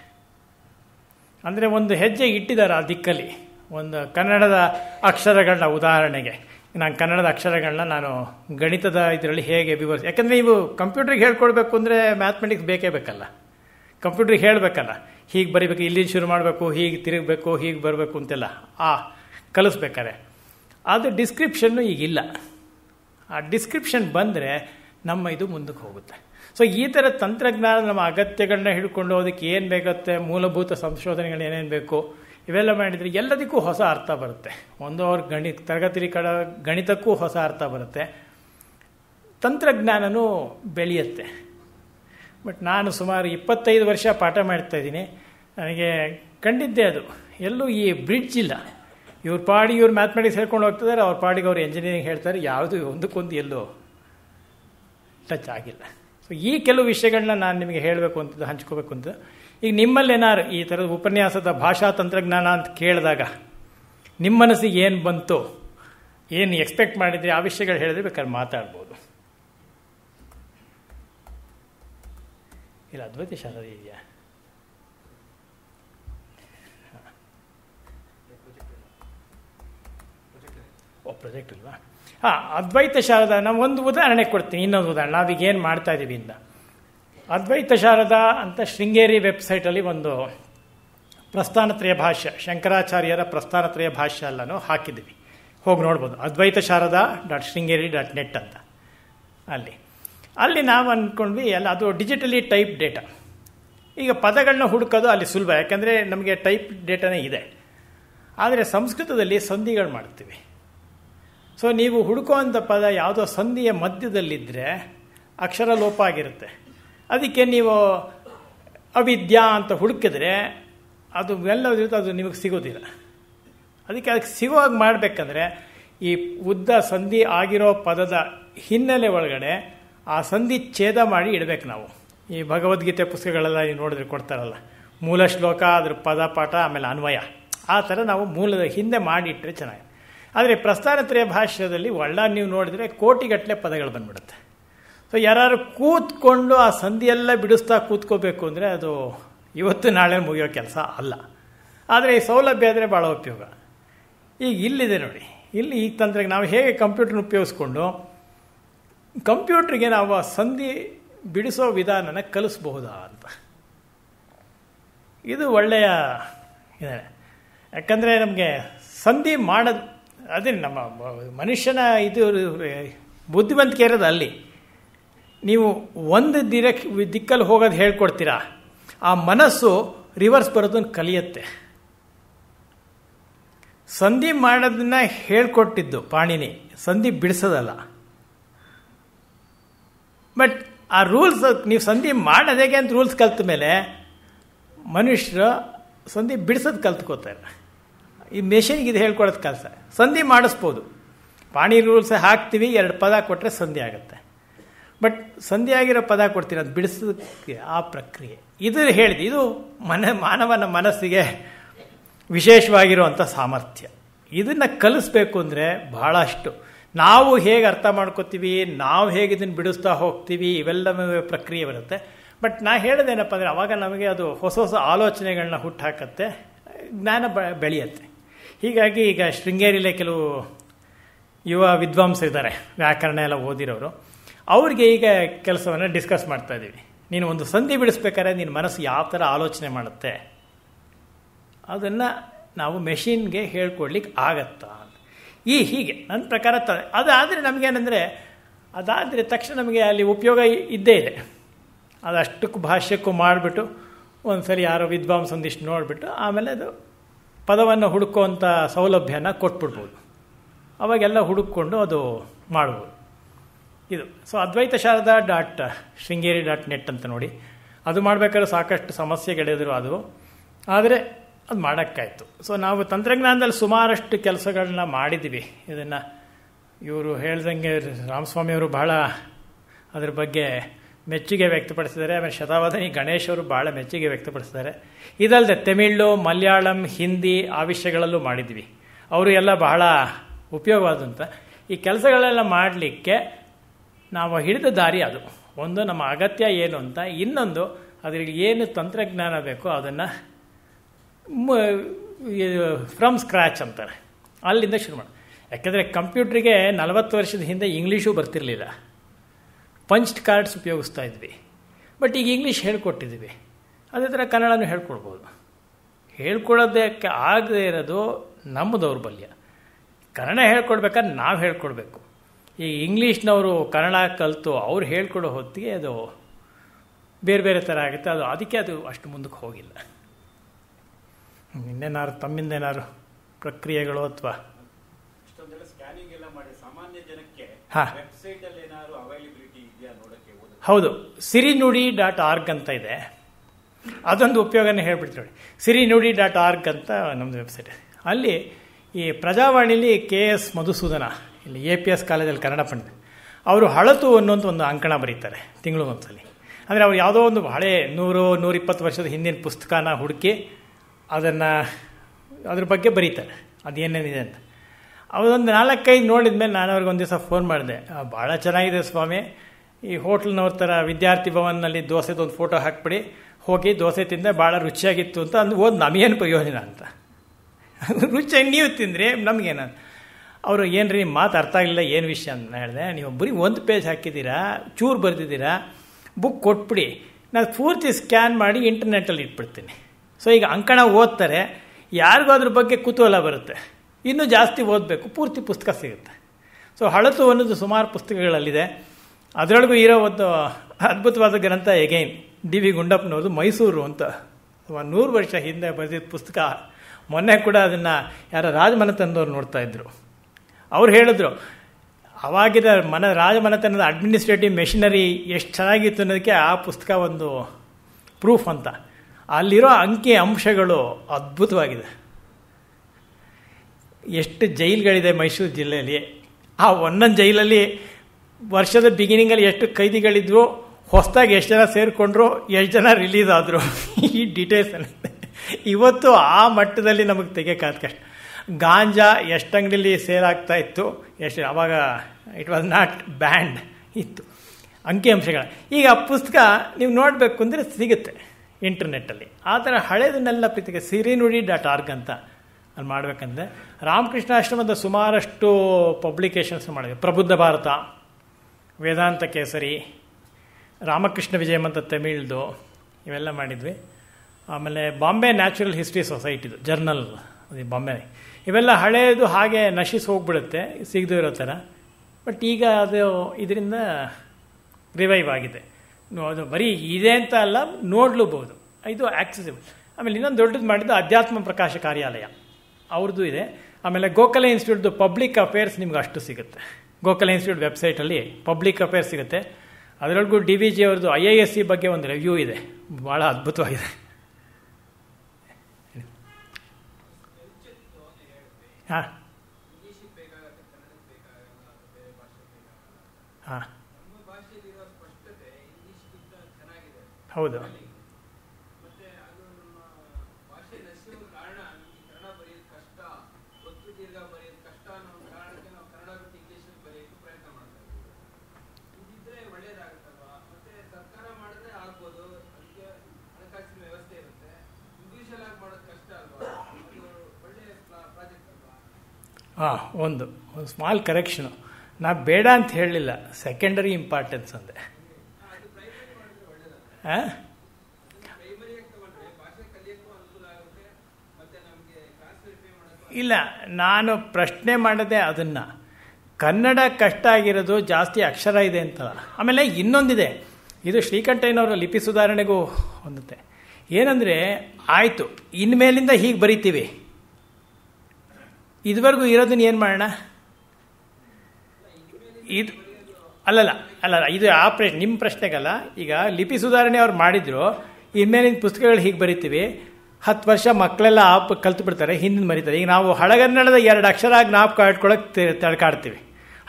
ಅಂದರೆ ಒಂದು ಹೆಜ್ಜೆ ಇಟ್ಟಿದ್ದಾರೆ ಆ ದಿಕ್ಕಲ್ಲಿ ಒಂದು ಕನ್ನಡದ ಅಕ್ಷರಗಳನ್ನ ಉದಾಹರಣೆಗೆ ನಾನು ಕನ್ನಡದ ಅಕ್ಷರಗಳನ್ನ ನಾನು ಗಣಿತದ ಇದರಲ್ಲಿ ಹೇಗೆ ವಿವರಿಸಿ ಯಾಕಂದರೆ ನೀವು ಕಂಪ್ಯೂಟ್ರಿಗೆ ಹೇಳ್ಕೊಡ್ಬೇಕು ಅಂದರೆ ಮ್ಯಾಥ್ಮೆಟಿಕ್ಸ್ ಬೇಕೇ ಬೇಕಲ್ಲ ಕಂಪ್ಯೂಟ್ರಿಗೆ ಹೇಳಬೇಕಲ್ಲ ಹೀಗೆ ಬರಿಬೇಕು ಇಲ್ಲಿಂದ ಶುರು ಮಾಡಬೇಕು ಹೀಗೆ ತಿರುಗಬೇಕು ಹೀಗೆ ಬರಬೇಕು ಅಂತೆಲ್ಲ ಆ ಕಲಿಸ್ಬೇಕಾರೆ ಅದು ಡಿಸ್ಕ್ರಿಪ್ಷನ್ನು ಈಗಿಲ್ಲ ಆ ಡಿಸ್ಕ್ರಿಪ್ಷನ್ ಬಂದರೆ ನಮ್ಮ ಇದು ಮುಂದಕ್ಕೆ ಹೋಗುತ್ತೆ ಸೊ ಈ ಥರ ತಂತ್ರಜ್ಞಾನ ನಮ್ಮ ಅಗತ್ಯಗಳನ್ನ ಹಿಡ್ಕೊಂಡು ಅದಕ್ಕೆ ಏನು ಬೇಕತ್ತೆ ಮೂಲಭೂತ ಸಂಶೋಧನೆಗಳು ಏನೇನು ಬೇಕು ಇವೆಲ್ಲ ಮಾಡಿದರೆ ಎಲ್ಲದಕ್ಕೂ ಹೊಸ ಅರ್ಥ ಬರುತ್ತೆ ಒಂದು ಅವ್ರ ಗಣಿತ ತರಗತಿ ಕಡ ಗಣಿತಕ್ಕೂ ಹೊಸ ಅರ್ಥ ಬರುತ್ತೆ ತಂತ್ರಜ್ಞಾನನೂ ಬೆಳೆಯುತ್ತೆ ಬಟ್ ನಾನು ಸುಮಾರು ಇಪ್ಪತ್ತೈದು ವರ್ಷ ಪಾಠ ಇದ್ದೀನಿ ನನಗೆ ಕಂಡಿದ್ದೆ ಅದು ಎಲ್ಲೂ ಈ ಬ್ರಿಡ್ಜ್ ಇಲ್ಲ ಇವ್ರ ಪಾಡಿ ಇವ್ರು ಮ್ಯಾಥ್ಮೆಟಿಕ್ಸ್ ಹೇಳ್ಕೊಂಡು ಹೋಗ್ತಿದ್ದಾರೆ ಅವ್ರ ಪಾಡಿಗೆ ಅವ್ರು ಎಂಜಿನಿಯರಿಂಗ್ ಹೇಳ್ತಾರೆ ಯಾವುದು ಒಂದಕ್ಕೊಂದು ಎಲ್ಲೂ ಟಚ್ ಆಗಿಲ್ಲ ಸೊ ಈ ಕೆಲವು ವಿಷಯಗಳನ್ನ ನಾನು ನಿಮಗೆ ಹೇಳಬೇಕು ಅಂತ ಹಂಚ್ಕೋಬೇಕು ಅಂತ ಈಗ ನಿಮ್ಮಲ್ಲೇನಾರು ಈ ಥರದ ಉಪನ್ಯಾಸದ ಭಾಷಾ ತಂತ್ರಜ್ಞಾನ ಅಂತ ಕೇಳಿದಾಗ ನಿಮ್ಮ ಮನಸ್ಸಿಗೆ ಏನು ಬಂತು ಏನು ಎಕ್ಸ್ಪೆಕ್ಟ್ ಮಾಡಿದ್ರಿ ಆ ವಿಷಯಗಳು ಹೇಳಿದ್ರೆ ಬೇಕಾದ್ರೆ ಮಾತಾಡ್ಬೋದು ಇಲ್ಲ ಅದ್ವೈತಿ ಶಾಸ್ತ್ರ ಇದೆಯಾ ಓ ಪ್ರಾಜೆಕ್ಟ್ ಇಲ್ವಾ ಹಾಂ ಅದ್ವೈತ ಶಾರದ ನಾವು ಒಂದು ಉದಾಹರಣೆ ಕೊಡ್ತೀನಿ ಇನ್ನೊಂದು ಉದಾಹರಣೆ ನಾವೀಗ ಏನು ಮಾಡ್ತಾ ಇದ್ದೀವಿ ಇಂದ ಅದ್ವೈತ ಶಾರದಾ ಅಂತ ಶೃಂಗೇರಿ ವೆಬ್ಸೈಟಲ್ಲಿ ಒಂದು ಪ್ರಸ್ಥಾನತ್ರಯ ಭಾಷ್ಯ ಶಂಕರಾಚಾರ್ಯರ ಪ್ರಸ್ಥಾನತ್ರಯ ಭಾಷ್ಯ ಎಲ್ಲ ಹಾಕಿದ್ದೀವಿ ಹೋಗಿ ನೋಡ್ಬೋದು Advaita Sharada dot Sringeri dot net ಅಂತ ಅಲ್ಲಿ ಅಲ್ಲಿ ನಾವು ಅಂದ್ಕೊಂಡ್ವಿ ಅಲ್ಲ ಅದು ಡಿಜಿಟಲಿ ಟೈಪ್ ಡೇಟಾ ಈಗ ಪದಗಳನ್ನ ಹುಡುಕೋದು ಅಲ್ಲಿ ಸುಲಭ ಯಾಕಂದರೆ ನಮಗೆ ಟೈಪ್ ಡೇಟಾನೇ ಇದೆ ಆದರೆ ಸಂಸ್ಕೃತದಲ್ಲಿ ಸಂಧಿಗಳು ಮಾಡ್ತೀವಿ ಸೊ ನೀವು ಹುಡುಕುವಂಥ ಪದ ಯಾವುದೋ ಸಂಧಿಯ ಮಧ್ಯದಲ್ಲಿದ್ದರೆ ಅಕ್ಷರ ಲೋಪ ಆಗಿರುತ್ತೆ ಅದಕ್ಕೆ ನೀವು ಅವಿದ್ಯಾ ಅಂತ ಹುಡುಕಿದ್ರೆ ಅದು ಎಲ್ಲದಿರುತ್ತೆ ಅದು ನಿಮಗೆ ಸಿಗೋದಿಲ್ಲ ಅದಕ್ಕೆ ಅದಕ್ಕೆ ಸಿಗುವಾಗ ಮಾಡಬೇಕಂದ್ರೆ ಈ ಉದ್ದ ಸಂಧಿ ಆಗಿರೋ ಪದದ ಹಿನ್ನೆಲೆ ಒಳಗಡೆ ಆ ಸಂಧಿ ಛೇದ ಮಾಡಿ ಇಡಬೇಕು ನಾವು ಈ ಭಗವದ್ಗೀತೆ ಪುಸ್ತಕಗಳೆಲ್ಲ ನೀವು ನೋಡಿದ್ರೆ ಕೊಡ್ತಾರಲ್ಲ ಮೂಲ ಶ್ಲೋಕ ಅದ್ರ ಪದ ಪಾಠ ಆಮೇಲೆ ಅನ್ವಯ ಆ ಥರ ನಾವು ಮೂಲದ ಹಿಂದೆ ಮಾಡಿಟ್ಟರೆ ಚೆನ್ನಾಗಿ ಆದರೆ ಪ್ರಸ್ಥಾನತ್ರೆಯ ಭಾಷ್ಯದಲ್ಲಿ ಒಳ್ಳ ನೀವು ನೋಡಿದರೆ ಕೋಟಿಗಟ್ಟಲೆ ಪದಗಳು ಬಂದ್ಬಿಡುತ್ತೆ ಸೊ ಯಾರು ಕೂತ್ಕೊಂಡು ಆ ಸಂಧಿಯೆಲ್ಲ ಬಿಡಿಸ್ತಾ ಕೂತ್ಕೋಬೇಕು ಅಂದರೆ ಅದು ಇವತ್ತು ನಾಳೆ ಮುಗಿಯೋ ಕೆಲಸ ಅಲ್ಲ ಆದರೆ ಈ ಸೌಲಭ್ಯ ಆದರೆ ಭಾಳ ಉಪಯೋಗ ಈಗ ಇಲ್ಲಿದೆ ನೋಡಿ ಇಲ್ಲಿ ಈಗ ತಂತ್ರಕ್ಕೆ ನಾವು ಹೇಗೆ ಕಂಪ್ಯೂಟರ್ನ ಉಪಯೋಗಿಸ್ಕೊಂಡು ಕಂಪ್ಯೂಟ್ರಿಗೆ ನಾವು ಆ ಸಂಧಿ ಬಿಡಿಸೋ ವಿಧಾನನ ಕಲಿಸ್ಬಹುದಾ ಅಂತ ಇದು ಒಳ್ಳೆಯ ಇದೆ ಯಾಕಂದರೆ ನಮಗೆ ಸಂಧಿ ಮಾಡೋದು ಅದೇ ನಮ್ಮ ಮನುಷ್ಯನ ಇದು ಬುದ್ಧಿವಂತಿಕೆ ಇರೋದು ಅಲ್ಲಿ ನೀವು ಒಂದು ದಿರಕ್ ದಿಕ್ಕಲ್ಲಿ ಹೋಗೋದು ಹೇಳ್ಕೊಡ್ತೀರಾ ಆ ಮನಸ್ಸು ರಿವರ್ಸ್ ಬರೋದನ್ನು ಕಲಿಯುತ್ತೆ ಸಂಧಿ ಮಾಡೋದನ್ನ ಹೇಳ್ಕೊಟ್ಟಿದ್ದು ಪಾಣಿನಿ ಸಂಧಿ ಬಿಡಿಸೋದಲ್ಲ ಬಟ್ ಆ ರೂಲ್ಸ್ ನೀವು ಸಂಧಿ ಮಾಡೋದೇಗೆ ಅಂತ ರೂಲ್ಸ್ ಕಲ್ತ ಮೇಲೆ ಮನುಷ್ಯರು ಸಂಧಿ ಬಿಡಿಸೋದು ಕಲ್ತ್ಕೋತಾರೆ ಈ ಮೆಷಿನ್ಗೆ ಇದು ಹೇಳ್ಕೊಡೋದು ಕೆಲಸ ಸಂಧಿ ಮಾಡಿಸ್ಬೋದು ಪಾಣಿ ರೂಲ್ಸ್ ಹಾಕ್ತೀವಿ ಎರಡು ಪದ ಕೊಟ್ಟರೆ ಸಂಧಿ ಆಗುತ್ತೆ ಬಟ್ ಸಂಧಿ ಆಗಿರೋ ಪದ ಕೊಡ್ತೀನಿ ಅದು ಬಿಡಿಸೋದಕ್ಕೆ ಆ ಪ್ರಕ್ರಿಯೆ ಇದು ಹೇಳಿದೆ ಇದು ಮನೆ ಮಾನವನ ಮನಸ್ಸಿಗೆ ವಿಶೇಷವಾಗಿರುವಂಥ ಸಾಮರ್ಥ್ಯ ಇದನ್ನು ಕಲಿಸ್ಬೇಕು ಅಂದರೆ ಬಹಳಷ್ಟು ನಾವು ಹೇಗೆ ಅರ್ಥ ಮಾಡ್ಕೋತೀವಿ ನಾವು ಹೇಗೆ ಇದನ್ನು ಬಿಡಿಸ್ತಾ ಹೋಗ್ತೀವಿ ಇವೆಲ್ಲ ಪ್ರಕ್ರಿಯೆ ಬರುತ್ತೆ ಬಟ್ ನಾ ಹೇಳೋದೇನಪ್ಪ ಅಂದರೆ ಅವಾಗ ನಮಗೆ ಅದು ಹೊಸ ಹೊಸ ಆಲೋಚನೆಗಳನ್ನ ಹಾಕತ್ತೆ ಜ್ಞಾನ ಬೆಳೆಯುತ್ತೆ ಹೀಗಾಗಿ ಈಗ ಶೃಂಗೇರಿಲೇ ಕೆಲವು ಯುವ ವಿದ್ವಾಂಸರಿದ್ದಾರೆ ವ್ಯಾಕರಣ ಎಲ್ಲ ಓದಿರೋರು ಅವ್ರಿಗೆ ಈಗ ಕೆಲಸವನ್ನು ಡಿಸ್ಕಸ್ ಮಾಡ್ತಾ ಇದ್ದೀವಿ ನೀನು ಒಂದು ಸಂಧಿ ಬಿಡಿಸ್ಬೇಕಾದ್ರೆ ನಿನ್ನ ಮನಸ್ಸು ಯಾವ ಥರ ಆಲೋಚನೆ ಮಾಡುತ್ತೆ ಅದನ್ನು ನಾವು ಮೆಷಿನ್ಗೆ ಹೇಳ್ಕೊಡ್ಲಿಕ್ಕೆ ಆಗತ್ತಾ ಈ ಹೀಗೆ ನನ್ನ ಪ್ರಕಾರ ತ ಅದಾದರೆ ನಮಗೇನೆಂದರೆ ಅದಾದರೆ ತಕ್ಷಣ ನಮಗೆ ಅಲ್ಲಿ ಉಪಯೋಗ ಇದ್ದೇ ಇದೆ ಅದಷ್ಟಕ್ಕೂ ಭಾಷ್ಯಕ್ಕೂ ಮಾಡಿಬಿಟ್ಟು ಒಂದು ಸರಿ ಯಾರೋ ವಿದ್ವಾಂಸ ಒಂದಿಷ್ಟು ನೋಡಿಬಿಟ್ಟು ಆಮೇಲೆ ಅದು ಪದವನ್ನು ಹುಡುಕುವಂಥ ಸೌಲಭ್ಯನ ಕೊಟ್ಬಿಡ್ಬೋದು ಅವಾಗೆಲ್ಲ ಹುಡುಕೊಂಡು ಅದು ಮಾಡ್ಬೋದು ಇದು so Advaita Sharada dot Sringeri dot net ಅಂತ ನೋಡಿ ಅದು ಮಾಡಬೇಕಾದ್ರೆ ಸಾಕಷ್ಟು ಸಮಸ್ಯೆಗಳಿದ್ರು ಅದು ಆದರೆ ಅದು ಮಾಡೋಕ್ಕಾಯಿತು ಸೊ ನಾವು ತಂತ್ರಜ್ಞಾನದಲ್ಲಿ ಸುಮಾರಷ್ಟು ಕೆಲಸಗಳನ್ನ ಮಾಡಿದ್ವಿ ಇದನ್ನು ಇವರು ಹೇಳ್ದಂಗೆ ರಾಮಸ್ವಾಮಿಯವರು ಬಹಳ ಅದ್ರ ಬಗ್ಗೆ ಮೆಚ್ಚುಗೆ ವ್ಯಕ್ತಪಡಿಸಿದ್ದಾರೆ ಆಮೇಲೆ ಶತಾವಧಾನಿ ಗಣೇಶವರು ಅವರು ಭಾಳ ಮೆಚ್ಚುಗೆ ವ್ಯಕ್ತಪಡಿಸಿದ್ದಾರೆ ಇದಲ್ಲದೆ ತಮಿಳು ಮಲಯಾಳಂ ಹಿಂದಿ ಆ ವಿಷಯಗಳಲ್ಲೂ ಮಾಡಿದ್ವಿ ಅವರು ಎಲ್ಲ ಬಹಳ ಉಪಯೋಗವಾದಂಥ ಈ ಕೆಲಸಗಳೆಲ್ಲ ಮಾಡಲಿಕ್ಕೆ ನಾವು ಹಿಡಿದ ದಾರಿ ಅದು ಒಂದು ನಮ್ಮ ಅಗತ್ಯ ಏನು ಅಂತ ಇನ್ನೊಂದು ಅದರಲ್ಲಿ ಏನು ತಂತ್ರಜ್ಞಾನ ಬೇಕೋ ಅದನ್ನು ಫ್ರಮ್ ಸ್ಕ್ರ್ಯಾಚ್ ಅಂತಾರೆ ಅಲ್ಲಿಂದ ಶುರು ಮಾಡಿ ಯಾಕೆಂದರೆ ಕಂಪ್ಯೂಟ್ರಿಗೆ ನಲವತ್ತು ವರ್ಷದ ಹಿಂದೆ ಇಂಗ್ಲೀಷು ಬರ್ತಿರಲಿಲ್ಲ ಪಂಚ್ಡ್ ಕಾರ್ಡ್ಸ್ ಉಪಯೋಗಿಸ್ತಾ ಇದ್ವಿ ಬಟ್ ಈಗ ಇಂಗ್ಲೀಷ್ ಹೇಳ್ಕೊಟ್ಟಿದ್ವಿ ಅದೇ ಥರ ಕನ್ನಡನೂ ಹೇಳ್ಕೊಡ್ಬೋದು ಹೇಳ್ಕೊಡೋದಕ್ಕೆ ಆಗದೇ ಇರೋದು ನಮ್ಮ ದೌರ್ಬಲ್ಯ ಕನ್ನಡ ಹೇಳ್ಕೊಡ್ಬೇಕಾದ್ರೆ ನಾವು ಹೇಳ್ಕೊಡ್ಬೇಕು ಈ ಇಂಗ್ಲೀಷ್ನವರು ಕನ್ನಡ ಕಲಿತು ಅವ್ರು ಹೇಳ್ಕೊಡೋ ಹೊತ್ತಿಗೆ ಅದು ಬೇರೆ ಬೇರೆ ಥರ ಆಗುತ್ತೆ ಅದು ಅದಕ್ಕೆ ಅದು ಅಷ್ಟು ಮುಂದಕ್ಕೆ ಹೋಗಿಲ್ಲ ಇನ್ನೇನಾರು ತಮ್ಮಿಂದೇನಾರು ಪ್ರಕ್ರಿಯೆಗಳು ಅಥವಾ ಹಾಂ ವೆಬ್ಸೈಟಲ್ಲಿ ಹೌದು ಸಿರಿನುಡಿ ಡಾಟ್ ಆರ್ಗ್ ಅಂತ ಇದೆ ಅದೊಂದು ಉಪಯೋಗನೇ ಹೇಳ್ಬಿಡ್ತೀವಿ ನೋಡಿ ಸಿರಿನುಡಿ ಡಾಟ್ ಆರ್ಗ್ ಅಂತ ನಮ್ಮದು ವೆಬ್ಸೈಟ್ ಅಲ್ಲಿ ಈ ಪ್ರಜಾವಾಣಿಲಿ ಕೆ ಎಸ್ ಮಧುಸೂದನ ಇಲ್ಲಿ ಎ ಪಿ ಎಸ್ ಕಾಲೇಜಲ್ಲಿ ಕನ್ನಡ ಪಂಡಿತ ಅವರು ಹಳತು ಅನ್ನೋಂಥ ಒಂದು ಅಂಕಣ ಬರೀತಾರೆ ತಿಂಗಳಿಗೊಂದ್ಸಲಿ ಅಂದರೆ ಅವ್ರು ಯಾವುದೋ ಒಂದು ಹಳೆ ನೂರು ನೂರಿಪ್ಪತ್ತು ವರ್ಷದ ಹಿಂದಿನ ಪುಸ್ತಕನ ಹುಡುಕಿ ಅದನ್ನು ಅದ್ರ ಬಗ್ಗೆ ಬರೀತಾರೆ ಅದೇನೇನಿದೆ ಅಂತ ಅವರೊಂದು ನಾಲ್ಕೈದು ನೋಡಿದ ಮೇಲೆ ನಾನು ಅವ್ರಿಗೆ ಒಂದು ದಿವಸ ಫೋನ್ ಮಾಡಿದೆ ಭಾಳ ಚೆನ್ನಾಗಿದೆ ಸ್ವಾಮಿ ಈ ಹೋಟ್ಲ್ನವ್ರ ಥರ ವಿದ್ಯಾರ್ಥಿ ಭವನ್ನಲ್ಲಿ ದೋಸೆದೊಂದು ಫೋಟೋ ಹಾಕ್ಬಿಡಿ ಹೋಗಿ ದೋಸೆ ತಿಂದ ಭಾಳ ರುಚಿಯಾಗಿತ್ತು ಅಂತ ಅಂದು ಓದ್ ನಮಗೇನು ಪ್ರಯೋಜನ ಅಂತ ರುಚಿಯಾಗಿ ನೀವು ತಿಂದರೆ ನಮಗೇನ ಅವರು ಏನು ರೀ ಮಾತು ಅರ್ಥ ಆಗಲಿಲ್ಲ ಏನು ವಿಷಯ ಅಂತ ಹೇಳಿದೆ ನೀವು ಬರೀ ಒಂದು ಪೇಜ್ ಹಾಕಿದ್ದೀರಾ ಚೂರು ಬರೆದಿದ್ದೀರಾ ಬುಕ್ ಕೊಟ್ಬಿಡಿ ನಾನು ಪೂರ್ತಿ ಸ್ಕ್ಯಾನ್ ಮಾಡಿ ಇಂಟರ್ನೆಟಲ್ಲಿ ಇಟ್ಬಿಡ್ತೀನಿ ಸೊ ಈಗ ಅಂಕಣ ಓದ್ತಾರೆ ಯಾರಿಗೂ ಅದ್ರ ಬಗ್ಗೆ ಕುತೂಹಲ ಬರುತ್ತೆ ಇನ್ನೂ ಜಾಸ್ತಿ ಓದಬೇಕು ಪೂರ್ತಿ ಪುಸ್ತಕ ಸಿಗುತ್ತೆ ಸೊ ಹಳತು ಅನ್ನೋದು ಸುಮಾರು ಪುಸ್ತಕಗಳಲ್ಲಿದೆ ಅದರೊಳಗೂ ಇರೋ ಒಂದು ಅದ್ಭುತವಾದ ಗ್ರಂಥ ಎಗೈನ್ ಡಿ ವಿ ಗುಂಡಪ್ಪನವರು ಮೈಸೂರು ಅಂತ ನೂರು ವರ್ಷ ಹಿಂದೆ ಬರೆದಿದ್ದ ಪುಸ್ತಕ ಮೊನ್ನೆ ಕೂಡ ಅದನ್ನು ಯಾರ ರಾಜಮನೆತನದವ್ರು ನೋಡ್ತಾ ಇದ್ದರು ಅವ್ರು ಹೇಳಿದ್ರು ಅವಾಗಿನ ಮನ ರಾಜಮನೆತನದ ಅಡ್ಮಿನಿಸ್ಟ್ರೇಟಿವ್ ಮೆಷಿನರಿ ಎಷ್ಟು ಚೆನ್ನಾಗಿತ್ತು ಅನ್ನೋದಕ್ಕೆ ಆ ಪುಸ್ತಕ ಒಂದು ಪ್ರೂಫ್ ಅಂತ ಅಲ್ಲಿರೋ ಅಂಕಿ ಅಂಶಗಳು ಅದ್ಭುತವಾಗಿದೆ ಎಷ್ಟು ಜೈಲ್ಗಳಿದೆ ಮೈಸೂರು ಜಿಲ್ಲೆಯಲ್ಲಿ ಆ ಒಂದೊಂದು ಜೈಲಲ್ಲಿ ವರ್ಷದ ಬಿಗಿನಿಂಗಲ್ಲಿ ಎಷ್ಟು ಖೈದಿಗಳಿದ್ರು ಹೊಸದಾಗಿ ಎಷ್ಟು ಜನ ಸೇರಿಕೊಂಡ್ರು ಎಷ್ಟು ಜನ ರಿಲೀಸ್ ಆದರು ಈ ಡೀಟೇಲ್ಸ್ ಅನ್ನಿಸುತ್ತೆ ಇವತ್ತು ಆ ಮಟ್ಟದಲ್ಲಿ ನಮಗೆ ತೆಗಿಯೋಕ್ಕಾದ ಕಷ್ಟ ಗಾಂಜಾ ಎಷ್ಟು ಅಂಗಡಿಲಿ ಸೇಲ್ ಆಗ್ತಾ ಇತ್ತು ಎಷ್ಟು ಅವಾಗ ಇಟ್ ವಾಸ್ ನಾಟ್ ಬ್ಯಾಂಡ್ ಇತ್ತು ಅಂಕಿಅಂಶಗಳ ಈಗ ಆ ಪುಸ್ತಕ ನೀವು ನೋಡಬೇಕು ಅಂದರೆ ಸಿಗುತ್ತೆ ಇಂಟರ್ನೆಟ್ಟಲ್ಲಿ ಆ ಥರ ಹಳೇದನ್ನೆಲ್ಲ ಪ್ರೀತಿಗೆ ಸಿರಿನುಡಿ ಡಾಟ್ ಆರ್ಗ್ ಅಂತ ಅಲ್ಲಿ ಮಾಡಬೇಕಂದ್ರೆ ರಾಮಕೃಷ್ಣಾಶ್ರಮದ ಸುಮಾರಷ್ಟು ಪಬ್ಲಿಕೇಶನ್ಸ್ ಮಾಡಿದೆ ಪ್ರಬುದ್ಧ ಭಾರತ ವೇದಾಂತ ಕೇಸರಿ ರಾಮಕೃಷ್ಣ ವಿಜಯಮಂತ ತಮಿಳ್ದು ಇವೆಲ್ಲ ಮಾಡಿದ್ವಿ ಆಮೇಲೆ ಬಾಂಬೆ ನ್ಯಾಚುರಲ್ ಹಿಸ್ಟ್ರಿ ಸೊಸೈಟಿದು ಜರ್ನಲ್ ಅದು ಬಾಂಬೆ ಇವೆಲ್ಲ ಹಳೆಯದು ಹಾಗೆ ನಶಿಸಿ ಹೋಗ್ಬಿಡುತ್ತೆ ಸಿಗದೇ ಇರೋ ಥರ ಬಟ್ ಈಗ ಅದು ಇದರಿಂದ ರಿವೈವ್ ಆಗಿದೆ ಅದು ಬರೀ ಇದೆ ಅಂತ ಅಲ್ಲ ನೋಡ್ಲೂಬಹುದು ಇದು ಆಕ್ಸೆಸಿಬಲ್ ಆಮೇಲೆ ಇನ್ನೊಂದು ದೊಡ್ಡದು ಮಾಡಿದ್ದು ಅಧ್ಯಾತ್ಮ ಪ್ರಕಾಶ ಕಾರ್ಯಾಲಯ ಅವ್ರದ್ದು ಇದೆ ಆಮೇಲೆ ಗೋಖಲೆ ಇನ್ಸ್ಟಿಟ್ಯೂಟ್ದು ಪಬ್ಲಿಕ್ ಅಫೇರ್ಸ್ ನಿಮ್ಗೆ ಅಷ್ಟು ಸಿಗುತ್ತೆ ಗೋಕಲ್ ಇನ್ಸ್ಟಿಟ್ಯೂಟ್ ವೆಬ್ಸೈಟಲ್ಲಿ ಪಬ್ಲಿಕ್ ಅಫೇರ್ಸ್ ಸಿಗುತ್ತೆ ಅದರೊಳಗೂ ಡಿ ವಿ ಜಿ ಅವ್ರದ್ದು ಐ ಐ ಎಸ್ ಸಿ ಬಗ್ಗೆ ಒಂದು ರಿವ್ಯೂ ಇದೆ ಭಾಳ ಅದ್ಭುತವಾಗಿದೆ ಹಾಂ ಹಾಂ ಹೌದು ಹಾಂ ಒಂದು ಒಂದು ಸ್ಮಾಲ್ ಕರೆಕ್ಷನು ನಾ ಬೇಡ ಅಂತ ಹೇಳಲಿಲ್ಲ ಸೆಕೆಂಡರಿ ಇಂಪಾರ್ಟೆನ್ಸ್ ಅಂದೆ ಹಾಂ ಇಲ್ಲ ನಾನು ಪ್ರಶ್ನೆ ಮಾಡದೆ ಅದನ್ನು ಕನ್ನಡ ಕಷ್ಟ ಆಗಿರೋದು ಜಾಸ್ತಿ ಅಕ್ಷರ ಇದೆ ಅಂತ ಆಮೇಲೆ ಇನ್ನೊಂದಿದೆ ಇದು ಶ್ರೀಕಂಠಯ್ಯನವರ ಲಿಪಿ ಸುಧಾರಣೆಗೂ ಹೊಂದುತ್ತೆ ಏನಂದರೆ ಆಯಿತು ಇನ್ಮೇಲಿಂದ ಹೀಗೆ ಬರಿತೀವಿ ಇದುವರೆಗೂ ಇರೋದನ್ನ ಏನು ಮಾಡೋಣ ಇದು ಅಲ್ಲಲ್ಲ ಅಲ್ಲಲ್ಲ ಇದು ಆ ಪ್ರಶ್ನೆ ನಿಮ್ಮ ಪ್ರಶ್ನೆಗಲ್ಲ ಈಗ ಲಿಪಿ ಸುಧಾರಣೆ ಅವ್ರು ಮಾಡಿದ್ರು ಇನ್ಮೇಲಿನ ಪುಸ್ತಕಗಳು ಹೀಗೆ ಬರಿತೀವಿ ಹತ್ತು ವರ್ಷ ಮಕ್ಕಳೆಲ್ಲ ಆಪ್ ಕಲ್ತು ಬಿಡ್ತಾರೆ ಹಿಂದಿನ ಮರಿತಾರೆ ಈಗ ನಾವು ಹಳಗನ್ನಡದ ಎರಡು ಅಕ್ಷರ ಜ್ಞಾಪಕ ಇಟ್ಕೊಳಕ್ಕೆ ತಡ್ಕಾಡ್ತೀವಿ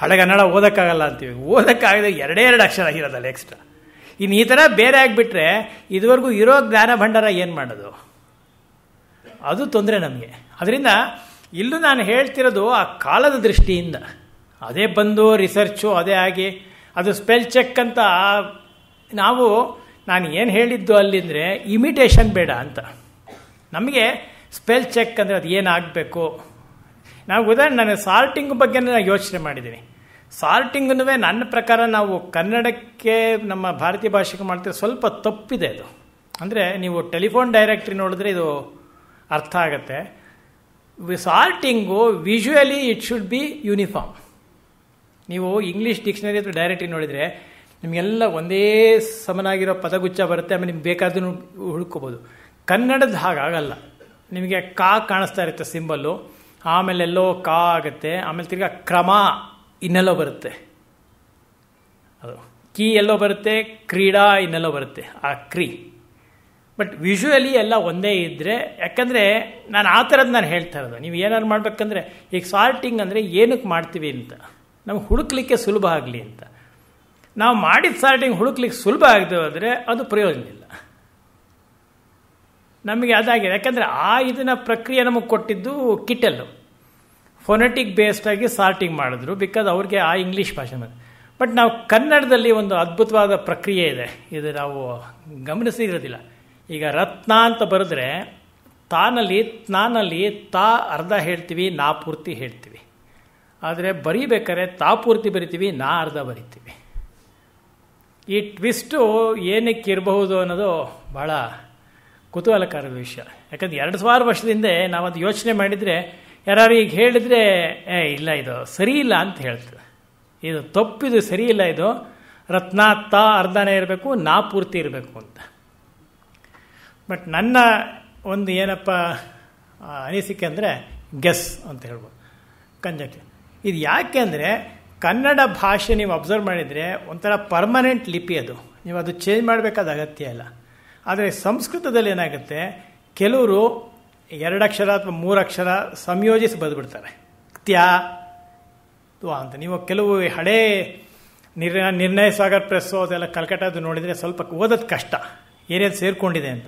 ಹಳಗನ್ನಡ ಓದೋಕ್ಕಾಗಲ್ಲ ಅಂತೀವಿ ಓದೋಕ್ಕಾಗದೆ ಎರಡೇ ಎರಡು ಅಕ್ಷರ ಇರೋದಲ್ಲ ಎಕ್ಸ್ಟ್ರಾ ಇನ್ನು ಈ ಥರ ಬೇರೆ ಆಗಿಬಿಟ್ರೆ ಇದುವರೆಗೂ ಇರೋ ಜ್ಞಾನ ಭಂಡಾರ ಏನು ಮಾಡೋದು ಅದು ತೊಂದರೆ ನಮಗೆ ಅದರಿಂದ ಇಲ್ಲೂ ನಾನು ಹೇಳ್ತಿರೋದು ಆ ಕಾಲದ ದೃಷ್ಟಿಯಿಂದ ಅದೇ ಬಂದು ರಿಸರ್ಚು ಅದೇ ಆಗಿ ಅದು ಸ್ಪೆಲ್ ಚೆಕ್ ಅಂತ ನಾವು ನಾನು ಏನು ಹೇಳಿದ್ದು ಅಲ್ಲಿಂದರೆ ಇಮಿಟೇಷನ್ ಬೇಡ ಅಂತ ನಮಗೆ ಸ್ಪೆಲ್ ಚೆಕ್ ಅಂದರೆ ಅದು ಏನಾಗಬೇಕು ನಾವು ಉದಾಹರಣೆ ನಾನು ಸಾರ್ಟಿಂಗ್ ಬಗ್ಗೆ ನಾನು ಯೋಚನೆ ಮಾಡಿದ್ದೀನಿ ಸಾಲ್ಟಿಂಗ್ನೂ ನನ್ನ ಪ್ರಕಾರ ನಾವು ಕನ್ನಡಕ್ಕೆ ನಮ್ಮ ಭಾರತೀಯ ಭಾಷೆಗೆ ಮಾಡ್ತೀವಿ ಸ್ವಲ್ಪ ತಪ್ಪಿದೆ ಅದು ಅಂದರೆ ನೀವು ಟೆಲಿಫೋನ್ ಡೈರೆಕ್ಟ್ರಿ ನೋಡಿದ್ರೆ ಇದು ಅರ್ಥ ಆಗುತ್ತೆ sorting visually it should be uniform ನೀವು ಇಂಗ್ಲೀಷ್ ಡಿಕ್ಷನರಿ ಅಥವಾ ಡೈರೆಕ್ಟ್ರಿ ನೋಡಿದರೆ ನಿಮಗೆಲ್ಲ ಒಂದೇ ಸಮನಾಗಿರೋ ಪದಗುಚ್ಛ ಬರುತ್ತೆ ಆಮೇಲೆ ನಿಮ್ಗೆ ಬೇಕಾದ್ರೂ ಹುಡುಕೋಬೋದು ಕನ್ನಡದ ಹಾಗಾಗಲ್ಲ ನಿಮಗೆ ಕಾ ಕಾಣಿಸ್ತಾ ಇರುತ್ತೆ ಸಿಂಬಲ್ಲು ಆಮೇಲೆ ಎಲ್ಲೋ ಕಾ ಆಗುತ್ತೆ ಆಮೇಲೆ ತಿರ್ಗಿ ಕ್ರಮ ಇನ್ನೆಲ್ಲೋ ಬರುತ್ತೆ ಅದು ಕೀ ಎಲ್ಲೋ ಬರುತ್ತೆ ಕ್ರೀಡಾ ಇನ್ನೆಲ್ಲೋ ಬರುತ್ತೆ ಆ ಕ್ರೀ ಬಟ್ ವಿಷುವಲಿ ಎಲ್ಲ ಒಂದೇ ಇದ್ದರೆ ಯಾಕಂದರೆ ನಾನು ಆ ಥರದ್ದು ನಾನು ಹೇಳ್ತಾ ಇರೋದು ನೀವು ಏನಾದ್ರು ಮಾಡಬೇಕಂದ್ರೆ ಈಗ ಸಾರ್ಟಿಂಗ್ ಅಂದರೆ ಏನಕ್ಕೆ ಮಾಡ್ತೀವಿ ಅಂತ ನಮ್ಗೆ ಹುಡುಕ್ಲಿಕ್ಕೆ ಸುಲಭ ಆಗಲಿ ಅಂತ ನಾವು ಮಾಡಿದ ಸಾರ್ಟಿಂಗ್ ಹುಡುಕ್ಲಿಕ್ಕೆ ಸುಲಭ ಆಗದೆ ಹೋದರೆ ಅದು ಪ್ರಯೋಜನ ಇಲ್ಲ ನಮಗೆ ಅದಾಗಿದೆ ಯಾಕಂದರೆ ಆ ಇದನ್ನ ಪ್ರಕ್ರಿಯೆ ನಮಗೆ ಕೊಟ್ಟಿದ್ದು ಕಿಟಲ್ಲು ಫೊನೆಟಿಕ್ ಬೇಸ್ಡಾಗಿ ಸಾರ್ಟಿಂಗ್ ಮಾಡಿದ್ರು ಬಿಕಾಸ್ ಅವ್ರಿಗೆ ಆ ಇಂಗ್ಲೀಷ್ ಭಾಷೆ ಬಟ್ ನಾವು ಕನ್ನಡದಲ್ಲಿ ಒಂದು ಅದ್ಭುತವಾದ ಪ್ರಕ್ರಿಯೆ ಇದೆ ಇದು ನಾವು ಗಮನಿಸಿರೋದಿಲ್ಲ ಈಗ ರತ್ನ ಅಂತ ಬರೆದ್ರೆ ತಾನಲ್ಲಿ ತ್ನಾನಲ್ಲಿ ತಾ ಅರ್ಧ ಹೇಳ್ತೀವಿ ನಾ ಪೂರ್ತಿ ಹೇಳ್ತೀವಿ ಆದರೆ ಬರೀಬೇಕಾದ್ರೆ ತಾ ಪೂರ್ತಿ ಬರಿತೀವಿ ನಾ ಅರ್ಧ ಬರಿತೀವಿ ಈ ಟ್ವಿಸ್ಟು ಏನಕ್ಕೆ ಇರಬಹುದು ಅನ್ನೋದು ಭಾಳ ಕುತೂಹಲಕಾರದ ವಿಷಯ ಯಾಕಂದ್ರೆ ಎರಡು ಸಾವಿರ ವರ್ಷದಿಂದ ನಾವು ಅದು ಯೋಚನೆ ಮಾಡಿದರೆ ಯಾರು ಈಗ ಹೇಳಿದರೆ ಏ ಇಲ್ಲ ಇದು ಸರಿ ಇಲ್ಲ ಅಂತ ಹೇಳ್ತದೆ ಇದು ತಪ್ಪಿದು ಸರಿ ಇಲ್ಲ ಇದು ರತ್ನ ತಾ ಅರ್ಧನೇ ಇರಬೇಕು ನಾ ಪೂರ್ತಿ ಇರಬೇಕು ಅಂತ ಬಟ್ ನನ್ನ ಒಂದು ಏನಪ್ಪ ಅನಿಸಿಕೆ ಅಂದರೆ ಗೆಸ್ ಅಂತ ಹೇಳ್ಬೋದು ಕಂಜಕ್ಟಿವ್ ಇದು ಯಾಕೆ ಅಂದರೆ ಕನ್ನಡ ಭಾಷೆ ನೀವು ಅಬ್ಸರ್ವ್ ಮಾಡಿದರೆ ಒಂಥರ ಪರ್ಮನೆಂಟ್ ಲಿಪಿ ಅದು ನೀವು ಅದು ಚೇಂಜ್ ಮಾಡಬೇಕಾದ ಅಗತ್ಯ ಇಲ್ಲ ಆದರೆ ಸಂಸ್ಕೃತದಲ್ಲಿ ಏನಾಗುತ್ತೆ ಕೆಲವರು ಎರಡು ಅಕ್ಷರ ಅಥವಾ ಮೂರಕ್ಷರ ಸಂಯೋಜಿಸಿ ಬದುಬಿಡ್ತಾರೆ ತ್ಯಾ ತ್ವಾ ಅಂತ ನೀವು ಕೆಲವು ಹಳೇ ನಿರ್ ನಿರ್ಣಯ ಸಾಗರ್ ಪ್ರೆಸ್ಸು ಅದೆಲ್ಲ ಕಲ್ಕಟ್ಟಾದು ನೋಡಿದರೆ ಸ್ವಲ್ಪ ಓದೋದು ಕಷ್ಟ ಏನೇನು ಸೇರಿಕೊಂಡಿದೆ ಅಂತ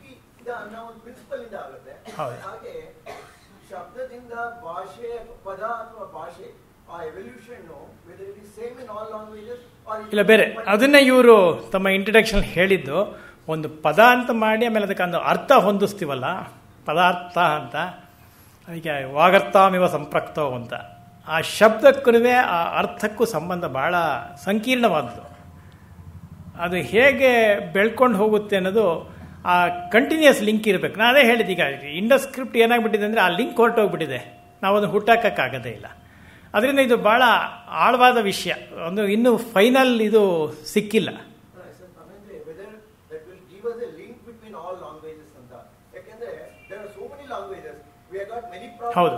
ಹೌದು ಶಬ್ದದಿಂದ ಪದ ಅಥವಾ ಭಾಷೆ ಇಲ್ಲ ಬೇರೆ ಅದನ್ನೇ ಇವರು ತಮ್ಮ ಇಂಟ್ರಡಕ್ಷನ್ ಹೇಳಿದ್ದು ಒಂದು ಪದ ಅಂತ ಮಾಡಿ ಆಮೇಲೆ ಅದಕ್ಕೆ ಒಂದು ಅರ್ಥ ಹೊಂದಿಸ್ತೀವಲ್ಲ ಪದಾರ್ಥ ಅಂತ ಅದಕ್ಕೆ ವಾಗರ್ಥಾಮಿವ ಸಂಪ್ರಕ್ತೋ ಅಂತ ಆ ಶಬ್ದಕ್ಕೂ ಆ ಅರ್ಥಕ್ಕೂ ಸಂಬಂಧ ಭಾಳ ಸಂಕೀರ್ಣವಾದದ್ದು ಅದು ಹೇಗೆ ಬೆಳ್ಕೊಂಡು ಹೋಗುತ್ತೆ ಅನ್ನೋದು ಆ ಕಂಟಿನ್ಯೂಸ್ ಲಿಂಕ್ ಇರಬೇಕು ನಾನು ಅದೇ ಹೇಳಿದ್ದೀಗ ಈಗ ಇಂಡಸ್ಕ್ರಿಪ್ಟ್ ಏನಾಗ್ಬಿಟ್ಟಿದೆ ಅಂದರೆ ಆ ಲಿಂಕ್ ಹೊರಟೋಗ್ಬಿಟ್ಟಿದೆ ನಾವದನ್ನು ಹುಟ್ಟಾಕೋಕ್ಕಾಗೋದೇ ಇಲ್ಲ ಅದರಿಂದ ಇದು ಭಾಳ ಆಳವಾದ ವಿಷಯ ಒಂದು ಇನ್ನೂ ಫೈನಲ್ ಇದು ಸಿಕ್ಕಿಲ್ಲ ಹೌದು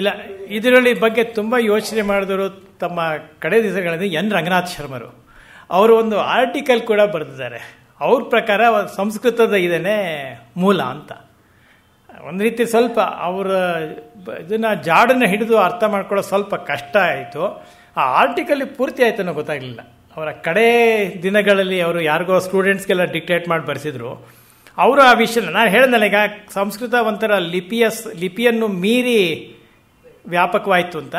ಇಲ್ಲ ಇದರಲ್ಲಿ ಬಗ್ಗೆ ತುಂಬ ಯೋಚನೆ ಮಾಡಿದವರು ತಮ್ಮ ಕಡೆ ದಿವಸಗಳಲ್ಲಿ ಎನ್ ರಂಗನಾಥ್ ಶರ್ಮರು ಅವರು ಒಂದು ಆರ್ಟಿಕಲ್ ಕೂಡ ಬರೆದಿದ್ದಾರೆ ಅವ್ರ ಪ್ರಕಾರ ಸಂಸ್ಕೃತದ ಇದೇ ಮೂಲ ಅಂತ ಒಂದು ರೀತಿ ಸ್ವಲ್ಪ ಅವರ ಇದನ್ನು ಜಾಡನ್ನು ಹಿಡಿದು ಅರ್ಥ ಮಾಡ್ಕೊಳ್ಳೋ ಸ್ವಲ್ಪ ಕಷ್ಟ ಆಯಿತು ಆ ಆರ್ಟಿಕಲ್ ಪೂರ್ತಿ ಆಯ್ತನೋ ಗೊತ್ತಾಗಲಿಲ್ಲ ಅವರ ಕಡೆ ದಿನಗಳಲ್ಲಿ ಅವರು ಯಾರಿಗೋ ಸ್ಟೂಡೆಂಟ್ಸ್ಗೆಲ್ಲ ಡಿಕ್ಟೇಟ್ ಮಾಡಿ ಬರೆಸಿದ್ರು ಅವರು ಆ ವಿಷಯನ ನಾನು ಹೇಳಿದ್ನಲ್ಲ ಈಗ ಸಂಸ್ಕೃತ ಒಂಥರ ಲಿಪಿಯಸ್ ಲಿಪಿಯನ್ನು ಮೀರಿ ವ್ಯಾಪಕವಾಯಿತು ಅಂತ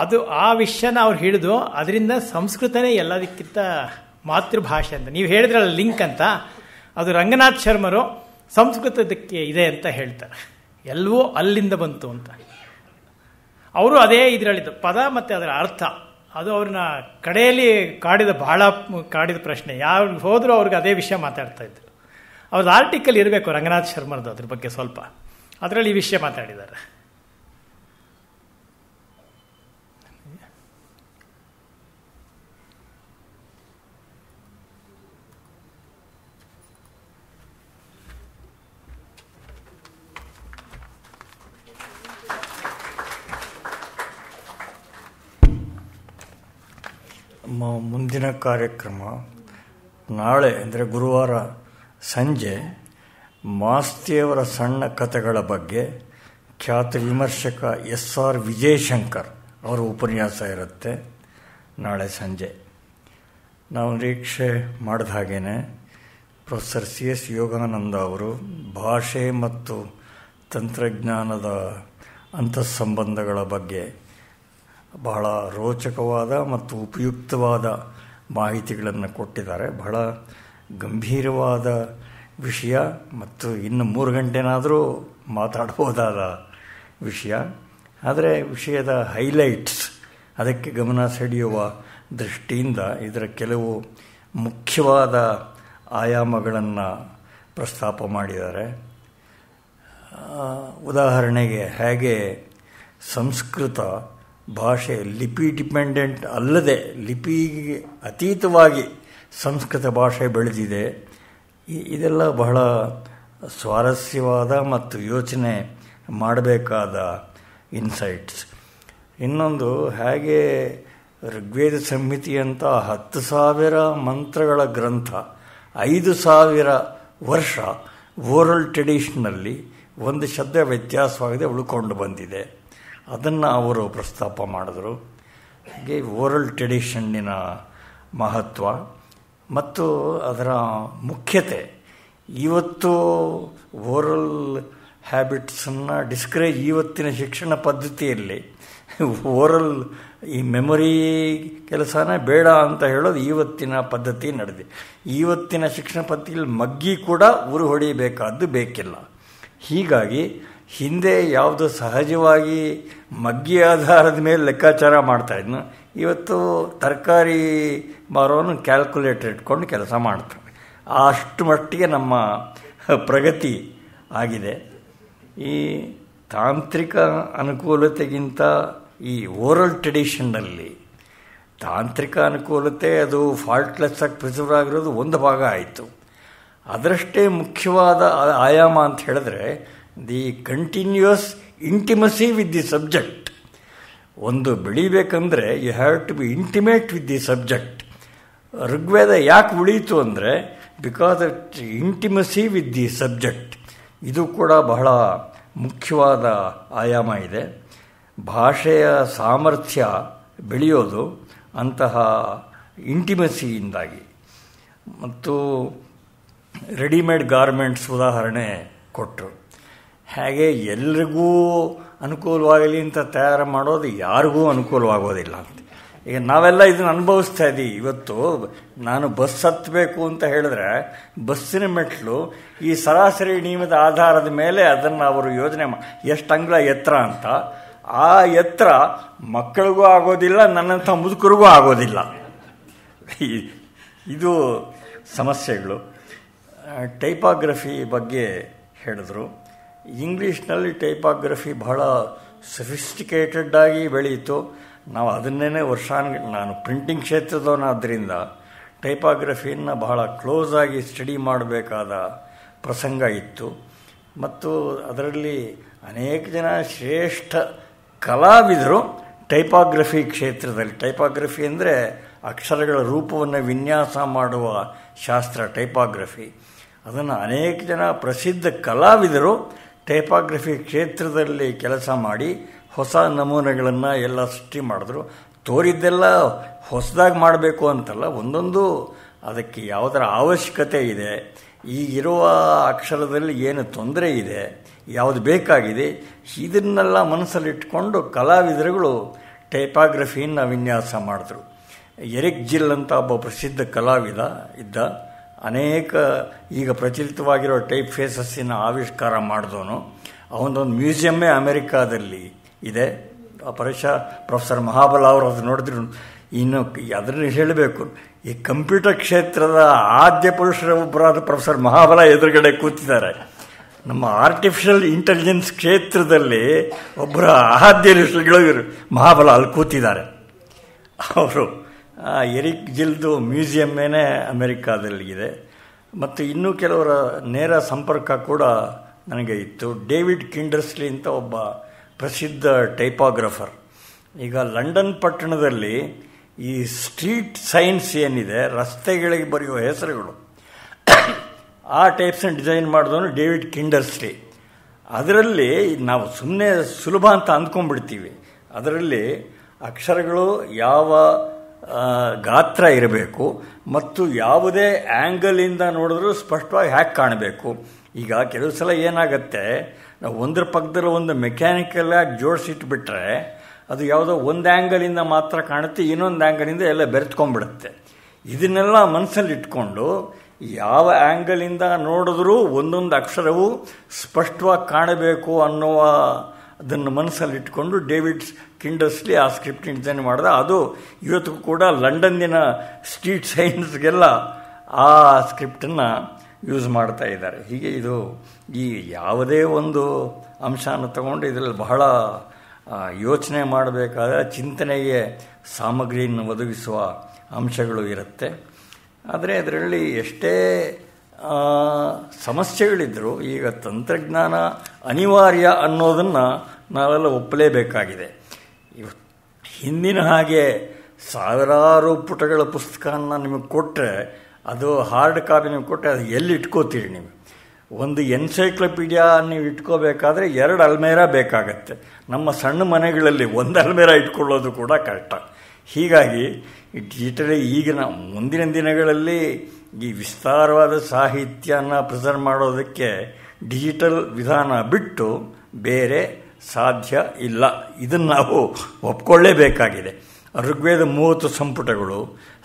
ಅದು ಆ ವಿಷಯನ ಅವ್ರು ಹಿಡಿದು ಅದರಿಂದ ಸಂಸ್ಕೃತನೇ ಎಲ್ಲದಕ್ಕಿಂತ ಮಾತೃಭಾಷೆ ಅಂತ ನೀವು ಹೇಳಿದ್ರಲ್ಲ ಲಿಂಕ್ ಅಂತ ಅದು ರಂಗನಾಥ್ ಶರ್ಮರು ಸಂಸ್ಕೃತದಕ್ಕೆ ಇದೆ ಅಂತ ಹೇಳ್ತಾರೆ ಎಲ್ಲವೂ ಅಲ್ಲಿಂದ ಬಂತು ಅಂತ ಅವರು ಅದೇ ಇದರಲ್ಲಿದ್ದ ಪದ ಮತ್ತು ಅದರ ಅರ್ಥ ಅದು ಅವ್ರನ್ನ ಕಡೆಯಲ್ಲಿ ಕಾಡಿದ ಭಾಳ ಕಾಡಿದ ಪ್ರಶ್ನೆ ಯಾರು ಹೋದರೂ ಅವ್ರಿಗೆ ಅದೇ ವಿಷಯ ಮಾತಾಡ್ತಾ ಇದ್ರು ಅವ್ರದ್ದು ಆರ್ಟಿಕಲ್ ಇರಬೇಕು ರಂಗನಾಥ್ ಶರ್ಮರದ್ದು ಅದ್ರ ಬಗ್ಗೆ ಸ್ವಲ್ಪ ಅದರಲ್ಲಿ ಈ ವಿಷಯ ಮಾತಾಡಿದ್ದಾರೆ ಮುಂದಿನ ಕಾರ್ಯಕ್ರಮ ನಾಳೆ ಅಂದರೆ ಗುರುವಾರ ಸಂಜೆ ಮಾಸ್ತಿಯವರ ಸಣ್ಣ ಕಥೆಗಳ ಬಗ್ಗೆ ಖ್ಯಾತ ವಿಮರ್ಶಕ ಎಸ್ ಆರ್ ವಿಜಯಶಂಕರ್ ಅವರ ಉಪನ್ಯಾಸ ಇರುತ್ತೆ ನಾಳೆ ಸಂಜೆ ನಾವು ನಿರೀಕ್ಷೆ ಮಾಡಿದ ಹಾಗೇ ಪ್ರೊಫೆಸರ್ ಸಿ ಎಸ್ ಯೋಗಾನಂದ ಅವರು ಭಾಷೆ ಮತ್ತು ತಂತ್ರಜ್ಞಾನದ ಅಂತಃಸಂಬಂಧಗಳ ಬಗ್ಗೆ ಬಹಳ ರೋಚಕವಾದ ಮತ್ತು ಉಪಯುಕ್ತವಾದ ಮಾಹಿತಿಗಳನ್ನು ಕೊಟ್ಟಿದ್ದಾರೆ ಬಹಳ ಗಂಭೀರವಾದ ವಿಷಯ ಮತ್ತು ಇನ್ನು ಮೂರು ಗಂಟೆನಾದರೂ ಮಾತಾಡ್ಬೋದಾದ ವಿಷಯ ಆದರೆ ವಿಷಯದ ಹೈಲೈಟ್ಸ್ ಅದಕ್ಕೆ ಗಮನ ಸೆಳೆಯುವ ದೃಷ್ಟಿಯಿಂದ ಇದರ ಕೆಲವು ಮುಖ್ಯವಾದ ಆಯಾಮಗಳನ್ನು ಪ್ರಸ್ತಾಪ ಮಾಡಿದ್ದಾರೆ ಉದಾಹರಣೆಗೆ ಹೇಗೆ ಸಂಸ್ಕೃತ ಭಾಷೆ ಲಿಪಿ ಡಿಪೆಂಡೆಂಟ್ ಅಲ್ಲದೆ ಲಿಪಿಗೆ ಅತೀತವಾಗಿ ಸಂಸ್ಕೃತ ಭಾಷೆ ಬೆಳೆದಿದೆ ಇದೆಲ್ಲ ಬಹಳ ಸ್ವಾರಸ್ಯವಾದ ಮತ್ತು ಯೋಚನೆ ಮಾಡಬೇಕಾದ ಇನ್ಸೈಟ್ಸ್ ಇನ್ನೊಂದು ಹೇಗೆ ಋಗ್ವೇದ ಸಂಹಿತೆಯಂಥ ಹತ್ತು ಸಾವಿರ ಮಂತ್ರಗಳ ಗ್ರಂಥ ಐದು ಸಾವಿರ ವರ್ಷ ಓರಲ್ ಟ್ರೆಡಿಷನಲ್ಲಿ ಒಂದು ಶಬ್ದ ವ್ಯತ್ಯಾಸವಾಗದೆ ಉಳ್ಕೊಂಡು ಬಂದಿದೆ ಅದನ್ನು ಅವರು ಪ್ರಸ್ತಾಪ ಮಾಡಿದರು ಹಾಗೆ ಓರಲ್ ಟ್ರೆಡಿಷನ್ನಿನ ಮಹತ್ವ ಮತ್ತು ಅದರ ಮುಖ್ಯತೆ ಇವತ್ತು ಓರಲ್ ಹ್ಯಾಬಿಟ್ಸನ್ನು ಡಿಸ್ಕರೇಜ್ ಇವತ್ತಿನ ಶಿಕ್ಷಣ ಪದ್ಧತಿಯಲ್ಲಿ ಓರಲ್ ಈ ಮೆಮೊರಿ ಕೆಲಸನೇ ಬೇಡ ಅಂತ ಹೇಳೋದು ಇವತ್ತಿನ ಪದ್ಧತಿ ನಡೆದಿದೆ ಇವತ್ತಿನ ಶಿಕ್ಷಣ ಪದ್ಧತಿಯಲ್ಲಿ ಮಗ್ಗಿ ಕೂಡ ಉರು ಹೊಡೆಯಬೇಕಾದ್ದು ಬೇಕಿಲ್ಲ ಹೀಗಾಗಿ ಹಿಂದೆ ಯಾವುದು ಸಹಜವಾಗಿ ಮಗ್ಗಿ ಆಧಾರದ ಮೇಲೆ ಲೆಕ್ಕಾಚಾರ ಮಾಡ್ತಾಯಿದ್ನು ಇವತ್ತು ತರಕಾರಿ ಮಾರೋನು ಕ್ಯಾಲ್ಕುಲೇಟರ್ ಇಟ್ಕೊಂಡು ಕೆಲಸ ಮಾಡ್ತಾರೆ ಅಷ್ಟು ಮಟ್ಟಿಗೆ ನಮ್ಮ ಪ್ರಗತಿ ಆಗಿದೆ ಈ ತಾಂತ್ರಿಕ ಅನುಕೂಲತೆಗಿಂತ ಈ ಓರಲ್ ಟ್ರೆಡಿಷನ್ನಲ್ಲಿ ತಾಂತ್ರಿಕ ಅನುಕೂಲತೆ ಅದು ಫಾಲ್ಟ್ಲೆಸ್ಸಾಗಿ ಪ್ರಿಸರ್ವ್ ಆಗಿರೋದು ಒಂದು ಭಾಗ ಆಯಿತು ಅದರಷ್ಟೇ ಮುಖ್ಯವಾದ ಆಯಾಮ ಅಂತ ಹೇಳಿದ್ರೆ the continuous intimacy with the subject ಒಂದು ಬೆಳಿಬೇಕಂದ್ರೆ you have to be intimate with the subject Rigveda ಯಾಕೆ ಉಳೀತು ಅಂದರೆ because it intimacy with the subject ಇದು ಕೂಡ ಬಹಳ ಮುಖ್ಯವಾದ ಆಯಾಮ ಇದೆ ಭಾಷೆಯ ಸಾಮರ್ಥ್ಯ ಬೆಳೆಯೋದು ಅಂತಹ ಇಂಟಿಮಸಿಯಿಂದಾಗಿ ಮತ್ತು ರೆಡಿಮೇಡ್ ಗಾರ್ಮೆಂಟ್ಸ್ ಉದಾಹರಣೆ ಕೊಟ್ಟರು ಹಾಗೆ ಎಲ್ರಿಗೂ ಅನುಕೂಲವಾಗಲಿ ಅಂತ ತಯಾರು ಮಾಡೋದು ಯಾರಿಗೂ ಅನುಕೂಲವಾಗೋದಿಲ್ಲ ಅಂತ ಈಗ ನಾವೆಲ್ಲ ಇದನ್ನು ಅನುಭವಿಸ್ತಾ ಇದ್ದೀವಿ ಇವತ್ತು ನಾನು ಬಸ್ ಹತ್ತಬೇಕು ಅಂತ ಹೇಳಿದ್ರೆ ಬಸ್ಸಿನ ಮೆಟ್ಲು ಈ ಸರಾಸರಿ ನಿಯಮದ ಆಧಾರದ ಮೇಲೆ ಅದನ್ನು ಅವರು ಯೋಜನೆ ಎಷ್ಟು ಅಂಗಳ ಎತ್ತರ ಅಂತ ಆ ಎತ್ತರ ಮಕ್ಕಳಿಗೂ ಆಗೋದಿಲ್ಲ ನನ್ನಂಥ ಮುದುಕರಿಗೂ ಆಗೋದಿಲ್ಲ ಇದು ಸಮಸ್ಯೆಗಳು ಟೈಪಾಗ್ರಫಿ ಬಗ್ಗೆ ಹೇಳಿದ್ರು ಇಂಗ್ಲೀಷ್ನಲ್ಲಿ ಟೈಪಾಗ್ರಫಿ ಬಹಳ ಸಫಿಸ್ಟಿಕೇಟೆಡ್ಡಾಗಿ ಬೆಳೆಯಿತು ನಾವು ಅದನ್ನೇ ವರ್ಷಾನ್ ನಾನು ಪ್ರಿಂಟಿಂಗ್ ಕ್ಷೇತ್ರದವನಾದ್ದರಿಂದ ಟೈಪಾಗ್ರಫಿಯನ್ನು ಬಹಳ ಕ್ಲೋಸ್ ಆಗಿ ಸ್ಟಡಿ ಮಾಡಬೇಕಾದ ಪ್ರಸಂಗ ಇತ್ತು ಮತ್ತು ಅದರಲ್ಲಿ ಅನೇಕ ಜನ ಶ್ರೇಷ್ಠ ಕಲಾವಿದರು ಟೈಪಾಗ್ರಫಿ ಕ್ಷೇತ್ರದಲ್ಲಿ ಟೈಪಾಗ್ರಫಿ ಅಂದರೆ ಅಕ್ಷರಗಳ ರೂಪವನ್ನು ವಿನ್ಯಾಸ ಮಾಡುವ ಶಾಸ್ತ್ರ ಟೈಪಾಗ್ರಫಿ ಅದನ್ನು ಅನೇಕ ಜನ ಪ್ರಸಿದ್ಧ ಕಲಾವಿದರು ಟೈಪಾಗ್ರಫಿ ಕ್ಷೇತ್ರದಲ್ಲಿ ಕೆಲಸ ಮಾಡಿ ಹೊಸ ನಮೂನೆಗಳನ್ನು ಎಲ್ಲ ಸೃಷ್ಟಿ ಮಾಡಿದ್ರು ತೋರಿದ್ದೆಲ್ಲ ಹೊಸದಾಗಿ ಮಾಡಬೇಕು ಅಂತಲ್ಲ ಒಂದೊಂದು ಅದಕ್ಕೆ ಯಾವುದರ ಅವಶ್ಯಕತೆ ಇದೆ ಈಗಿರುವ ಅಕ್ಷರದಲ್ಲಿ ಏನು ತೊಂದರೆ ಇದೆ ಯಾವುದು ಬೇಕಾಗಿದೆ ಇದನ್ನೆಲ್ಲ ಮನಸ್ಸಲ್ಲಿಟ್ಕೊಂಡು ಕಲಾವಿದರುಗಳು ಟೈಪಾಗ್ರಫಿಯನ್ನು ವಿನ್ಯಾಸ ಮಾಡಿದ್ರು ಎರಿಕ್ ಜಿಲ್ ಅಂತ ಒಬ್ಬ ಪ್ರಸಿದ್ಧ ಕಲಾವಿದ ಇದ್ದ ಅನೇಕ ಈಗ ಪ್ರಚಲಿತವಾಗಿರೋ ಟೈಪ್ ಫೇಸಸ್ಸಿನ ಆವಿಷ್ಕಾರ ಮಾಡಿದವನು ಅವನದೊಂದು ಮ್ಯೂಸಿಯಮ್ಮೇ ಅಮೆರಿಕಾದಲ್ಲಿ ಇದೆ ಪರೇಶ ಪ್ರೊಫೆಸರ್ ಮಹಾಬಲ ಅವರು ಅದು ನೋಡಿದ್ರು ಇನ್ನು ಅದನ್ನು ಹೇಳಬೇಕು ಈ ಕಂಪ್ಯೂಟರ್ ಕ್ಷೇತ್ರದ ಆದ್ಯ ಪುರುಷರ ಒಬ್ಬರಾದ ಪ್ರೊಫೆಸರ್ ಮಹಾಬಲ ಎದುರುಗಡೆ ಕೂತಿದ್ದಾರೆ ನಮ್ಮ ಆರ್ಟಿಫಿಷಿಯಲ್ ಇಂಟೆಲಿಜೆನ್ಸ್ ಕ್ಷೇತ್ರದಲ್ಲಿ ಒಬ್ಬರ ಆದ್ಯ ಋಷಿಗಳು ಮಹಾಬಲ ಅಲ್ಲಿ ಕೂತಿದ್ದಾರೆ ಅವರು ಎರಿಕ್ ಜಿಲ್ದು ಮ್ಯೂಸಿಯಮ್ಮೇ ಇದೆ ಮತ್ತು ಇನ್ನೂ ಕೆಲವರ ನೇರ ಸಂಪರ್ಕ ಕೂಡ ನನಗೆ ಇತ್ತು ಡೇವಿಡ್ ಕಿಂಡರ್ಸ್ಲಿ ಅಂತ ಒಬ್ಬ ಪ್ರಸಿದ್ಧ ಟೈಪೋಗ್ರಫರ್ ಈಗ ಲಂಡನ್ ಪಟ್ಟಣದಲ್ಲಿ ಈ ಸ್ಟ್ರೀಟ್ ಸೈನ್ಸ್ ಏನಿದೆ ರಸ್ತೆಗಳಿಗೆ ಬರೆಯುವ ಹೆಸರುಗಳು ಆ ಟೈಪ್ಸ್ನ ಡಿಸೈನ್ ಮಾಡಿದವನು ಡೇವಿಡ್ ಕಿಂಡರ್ಸ್ಲಿ ಅದರಲ್ಲಿ ನಾವು ಸುಮ್ಮನೆ ಸುಲಭ ಅಂತ ಅಂದ್ಕೊಂಡ್ಬಿಡ್ತೀವಿ ಅದರಲ್ಲಿ ಅಕ್ಷರಗಳು ಯಾವ ಗಾತ್ರ ಇರಬೇಕು ಮತ್ತು ಯಾವುದೇ ಆ್ಯಂಗಲಿಂದ ನೋಡಿದ್ರೂ ಸ್ಪಷ್ಟವಾಗಿ ಹ್ಯಾಕ್ ಕಾಣಬೇಕು ಈಗ ಕೆಲವು ಸಲ ಏನಾಗುತ್ತೆ ನಾವು ಒಂದರ ಪಕ್ಕದಲ್ಲಿ ಒಂದು ಮೆಕ್ಯಾನಿಕಲ್ ಜೋಡಿಸಿಟ್ಬಿಟ್ರೆ ಅದು ಯಾವುದೋ ಒಂದು ಆ್ಯಂಗಲಿಂದ ಮಾತ್ರ ಕಾಣುತ್ತೆ ಇನ್ನೊಂದು ಆ್ಯಂಗಲಿಂದ ಎಲ್ಲ ಬೆರೆತ್ಕೊಂಡ್ಬಿಡುತ್ತೆ ಇದನ್ನೆಲ್ಲ ಮನಸ್ಸಲ್ಲಿಟ್ಕೊಂಡು ಯಾವ ಆ್ಯಂಗಲಿಂದ ನೋಡಿದ್ರೂ ಒಂದೊಂದು ಅಕ್ಷರವು ಸ್ಪಷ್ಟವಾಗಿ ಕಾಣಬೇಕು ಅನ್ನುವ ಅದನ್ನು ಮನಸ್ಸಲ್ಲಿಟ್ಕೊಂಡು ಡೇವಿಡ್ಸ್ ಕಿಂಡಸ್ಲಿ ಆ ಸ್ಕ್ರಿಪ್ಟ್ ಡಿಸೈನ್ ಮಾಡಿದ ಅದು ಇವತ್ತಿಗೂ ಕೂಡ ಲಂಡನ್ನಿನ ಸ್ಟ್ರೀಟ್ ಸೈನ್ಸ್ಗೆಲ್ಲ ಆ ಸ್ಕ್ರಿಪ್ಟನ್ನು ಯೂಸ್ ಮಾಡ್ತಾ ಇದ್ದಾರೆ ಹೀಗೆ ಇದು ಈ ಯಾವುದೇ ಒಂದು ಅಂಶನ ತಗೊಂಡು ಇದರಲ್ಲಿ ಬಹಳ ಯೋಚನೆ ಮಾಡಬೇಕಾದ ಚಿಂತನೆಗೆ ಸಾಮಗ್ರಿಯನ್ನು ಒದಗಿಸುವ ಅಂಶಗಳು ಇರುತ್ತೆ ಆದರೆ ಅದರಲ್ಲಿ ಎಷ್ಟೇ ಸಮಸ್ಯೆಗಳಿದ್ರು ಈಗ ತಂತ್ರಜ್ಞಾನ ಅನಿವಾರ್ಯ ಅನ್ನೋದನ್ನು ನಾವೆಲ್ಲ ಒಪ್ಪಲೇಬೇಕಾಗಿದೆ ಹಿಂದಿನ ಹಾಗೆ ಸಾವಿರಾರು ಪುಟಗಳ ಪುಸ್ತಕವನ್ನು ನಿಮಗೆ ಕೊಟ್ಟರೆ ಅದು ಹಾರ್ಡ್ ಕಾಪಿ ನೀವು ಕೊಟ್ಟರೆ ಅದು ಎಲ್ಲಿ ಇಟ್ಕೋತೀರಿ ನೀವು ಒಂದು ಎನ್ಸೈಕ್ಲೋಪೀಡಿಯಾ ನೀವು ಇಟ್ಕೋಬೇಕಾದ್ರೆ ಎರಡು ಅಲ್ಮೇರಾ ಬೇಕಾಗತ್ತೆ ನಮ್ಮ ಸಣ್ಣ ಮನೆಗಳಲ್ಲಿ ಒಂದು ಅಲ್ಮೇರಾ ಇಟ್ಕೊಳ್ಳೋದು ಕೂಡ ಕಷ್ಟ ಹೀಗಾಗಿ ಡಿಜಿಟಲಿ ಈಗಿನ ಮುಂದಿನ ದಿನಗಳಲ್ಲಿ ಈ ವಿಸ್ತಾರವಾದ ಸಾಹಿತ್ಯನ ಪ್ರಿಸರ್ವ್ ಮಾಡೋದಕ್ಕೆ ಡಿಜಿಟಲ್ ವಿಧಾನ ಬಿಟ್ಟು ಬೇರೆ ಸಾಧ್ಯ ಇಲ್ಲ ಇದನ್ನು ನಾವು ಒಪ್ಕೊಳ್ಳೇಬೇಕಾಗಿದೆ ಋಗ್ವೇದ ಮೂವತ್ತು ಸಂಪುಟಗಳು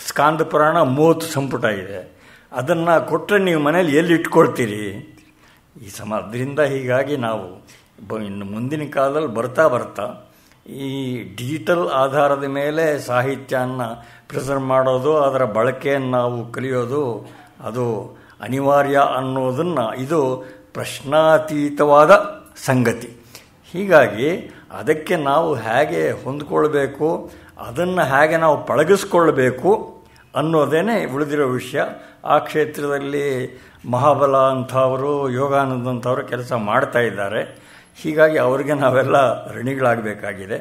ಸ್ಕಾಂದ ಪುರಾಣ ಮೂವತ್ತು ಸಂಪುಟ ಇದೆ ಅದನ್ನು ಕೊಟ್ಟರೆ ನೀವು ಮನೇಲಿ ಎಲ್ಲಿ ಇಟ್ಕೊಳ್ತೀರಿ ಈ ಸಮ ಅದರಿಂದ ಹೀಗಾಗಿ ನಾವು ಬ ಇನ್ನು ಮುಂದಿನ ಕಾಲದಲ್ಲಿ ಬರ್ತಾ ಬರ್ತಾ ಈ ಡಿಜಿಟಲ್ ಆಧಾರದ ಮೇಲೆ ಸಾಹಿತ್ಯನ ಪ್ರಿಸರ್ವ್ ಮಾಡೋದು ಅದರ ಬಳಕೆಯನ್ನು ನಾವು ಕಲಿಯೋದು ಅದು ಅನಿವಾರ್ಯ ಅನ್ನೋದನ್ನು ಇದು ಪ್ರಶ್ನಾತೀತವಾದ ಸಂಗತಿ ಹೀಗಾಗಿ ಅದಕ್ಕೆ ನಾವು ಹೇಗೆ ಹೊಂದ್ಕೊಳ್ಬೇಕು ಅದನ್ನು ಹೇಗೆ ನಾವು ಪಳಗಿಸ್ಕೊಳ್ಬೇಕು ಅನ್ನೋದೇ ಉಳಿದಿರೋ ವಿಷಯ ಆ ಕ್ಷೇತ್ರದಲ್ಲಿ ಮಹಾಬಲ ಅಂಥವರು ಯೋಗಾನಂದ ಅಂಥವರು ಕೆಲಸ ಮಾಡ್ತಾ ಇದ್ದಾರೆ ಹೀಗಾಗಿ ಅವರಿಗೆ ನಾವೆಲ್ಲ ಋಣಿಗಳಾಗಬೇಕಾಗಿದೆ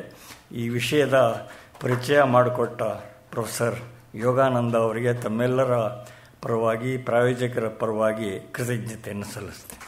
ಈ ವಿಷಯದ ಪರಿಚಯ ಮಾಡಿಕೊಟ್ಟ ಪ್ರೊಫೆಸರ್ ಯೋಗಾನಂದ ಅವರಿಗೆ ತಮ್ಮೆಲ್ಲರ ಪರವಾಗಿ ಪ್ರಾಯೋಜಕರ ಪರವಾಗಿ ಕೃತಜ್ಞತೆಯನ್ನು ಸಲ್ಲಿಸ್ತೇನೆ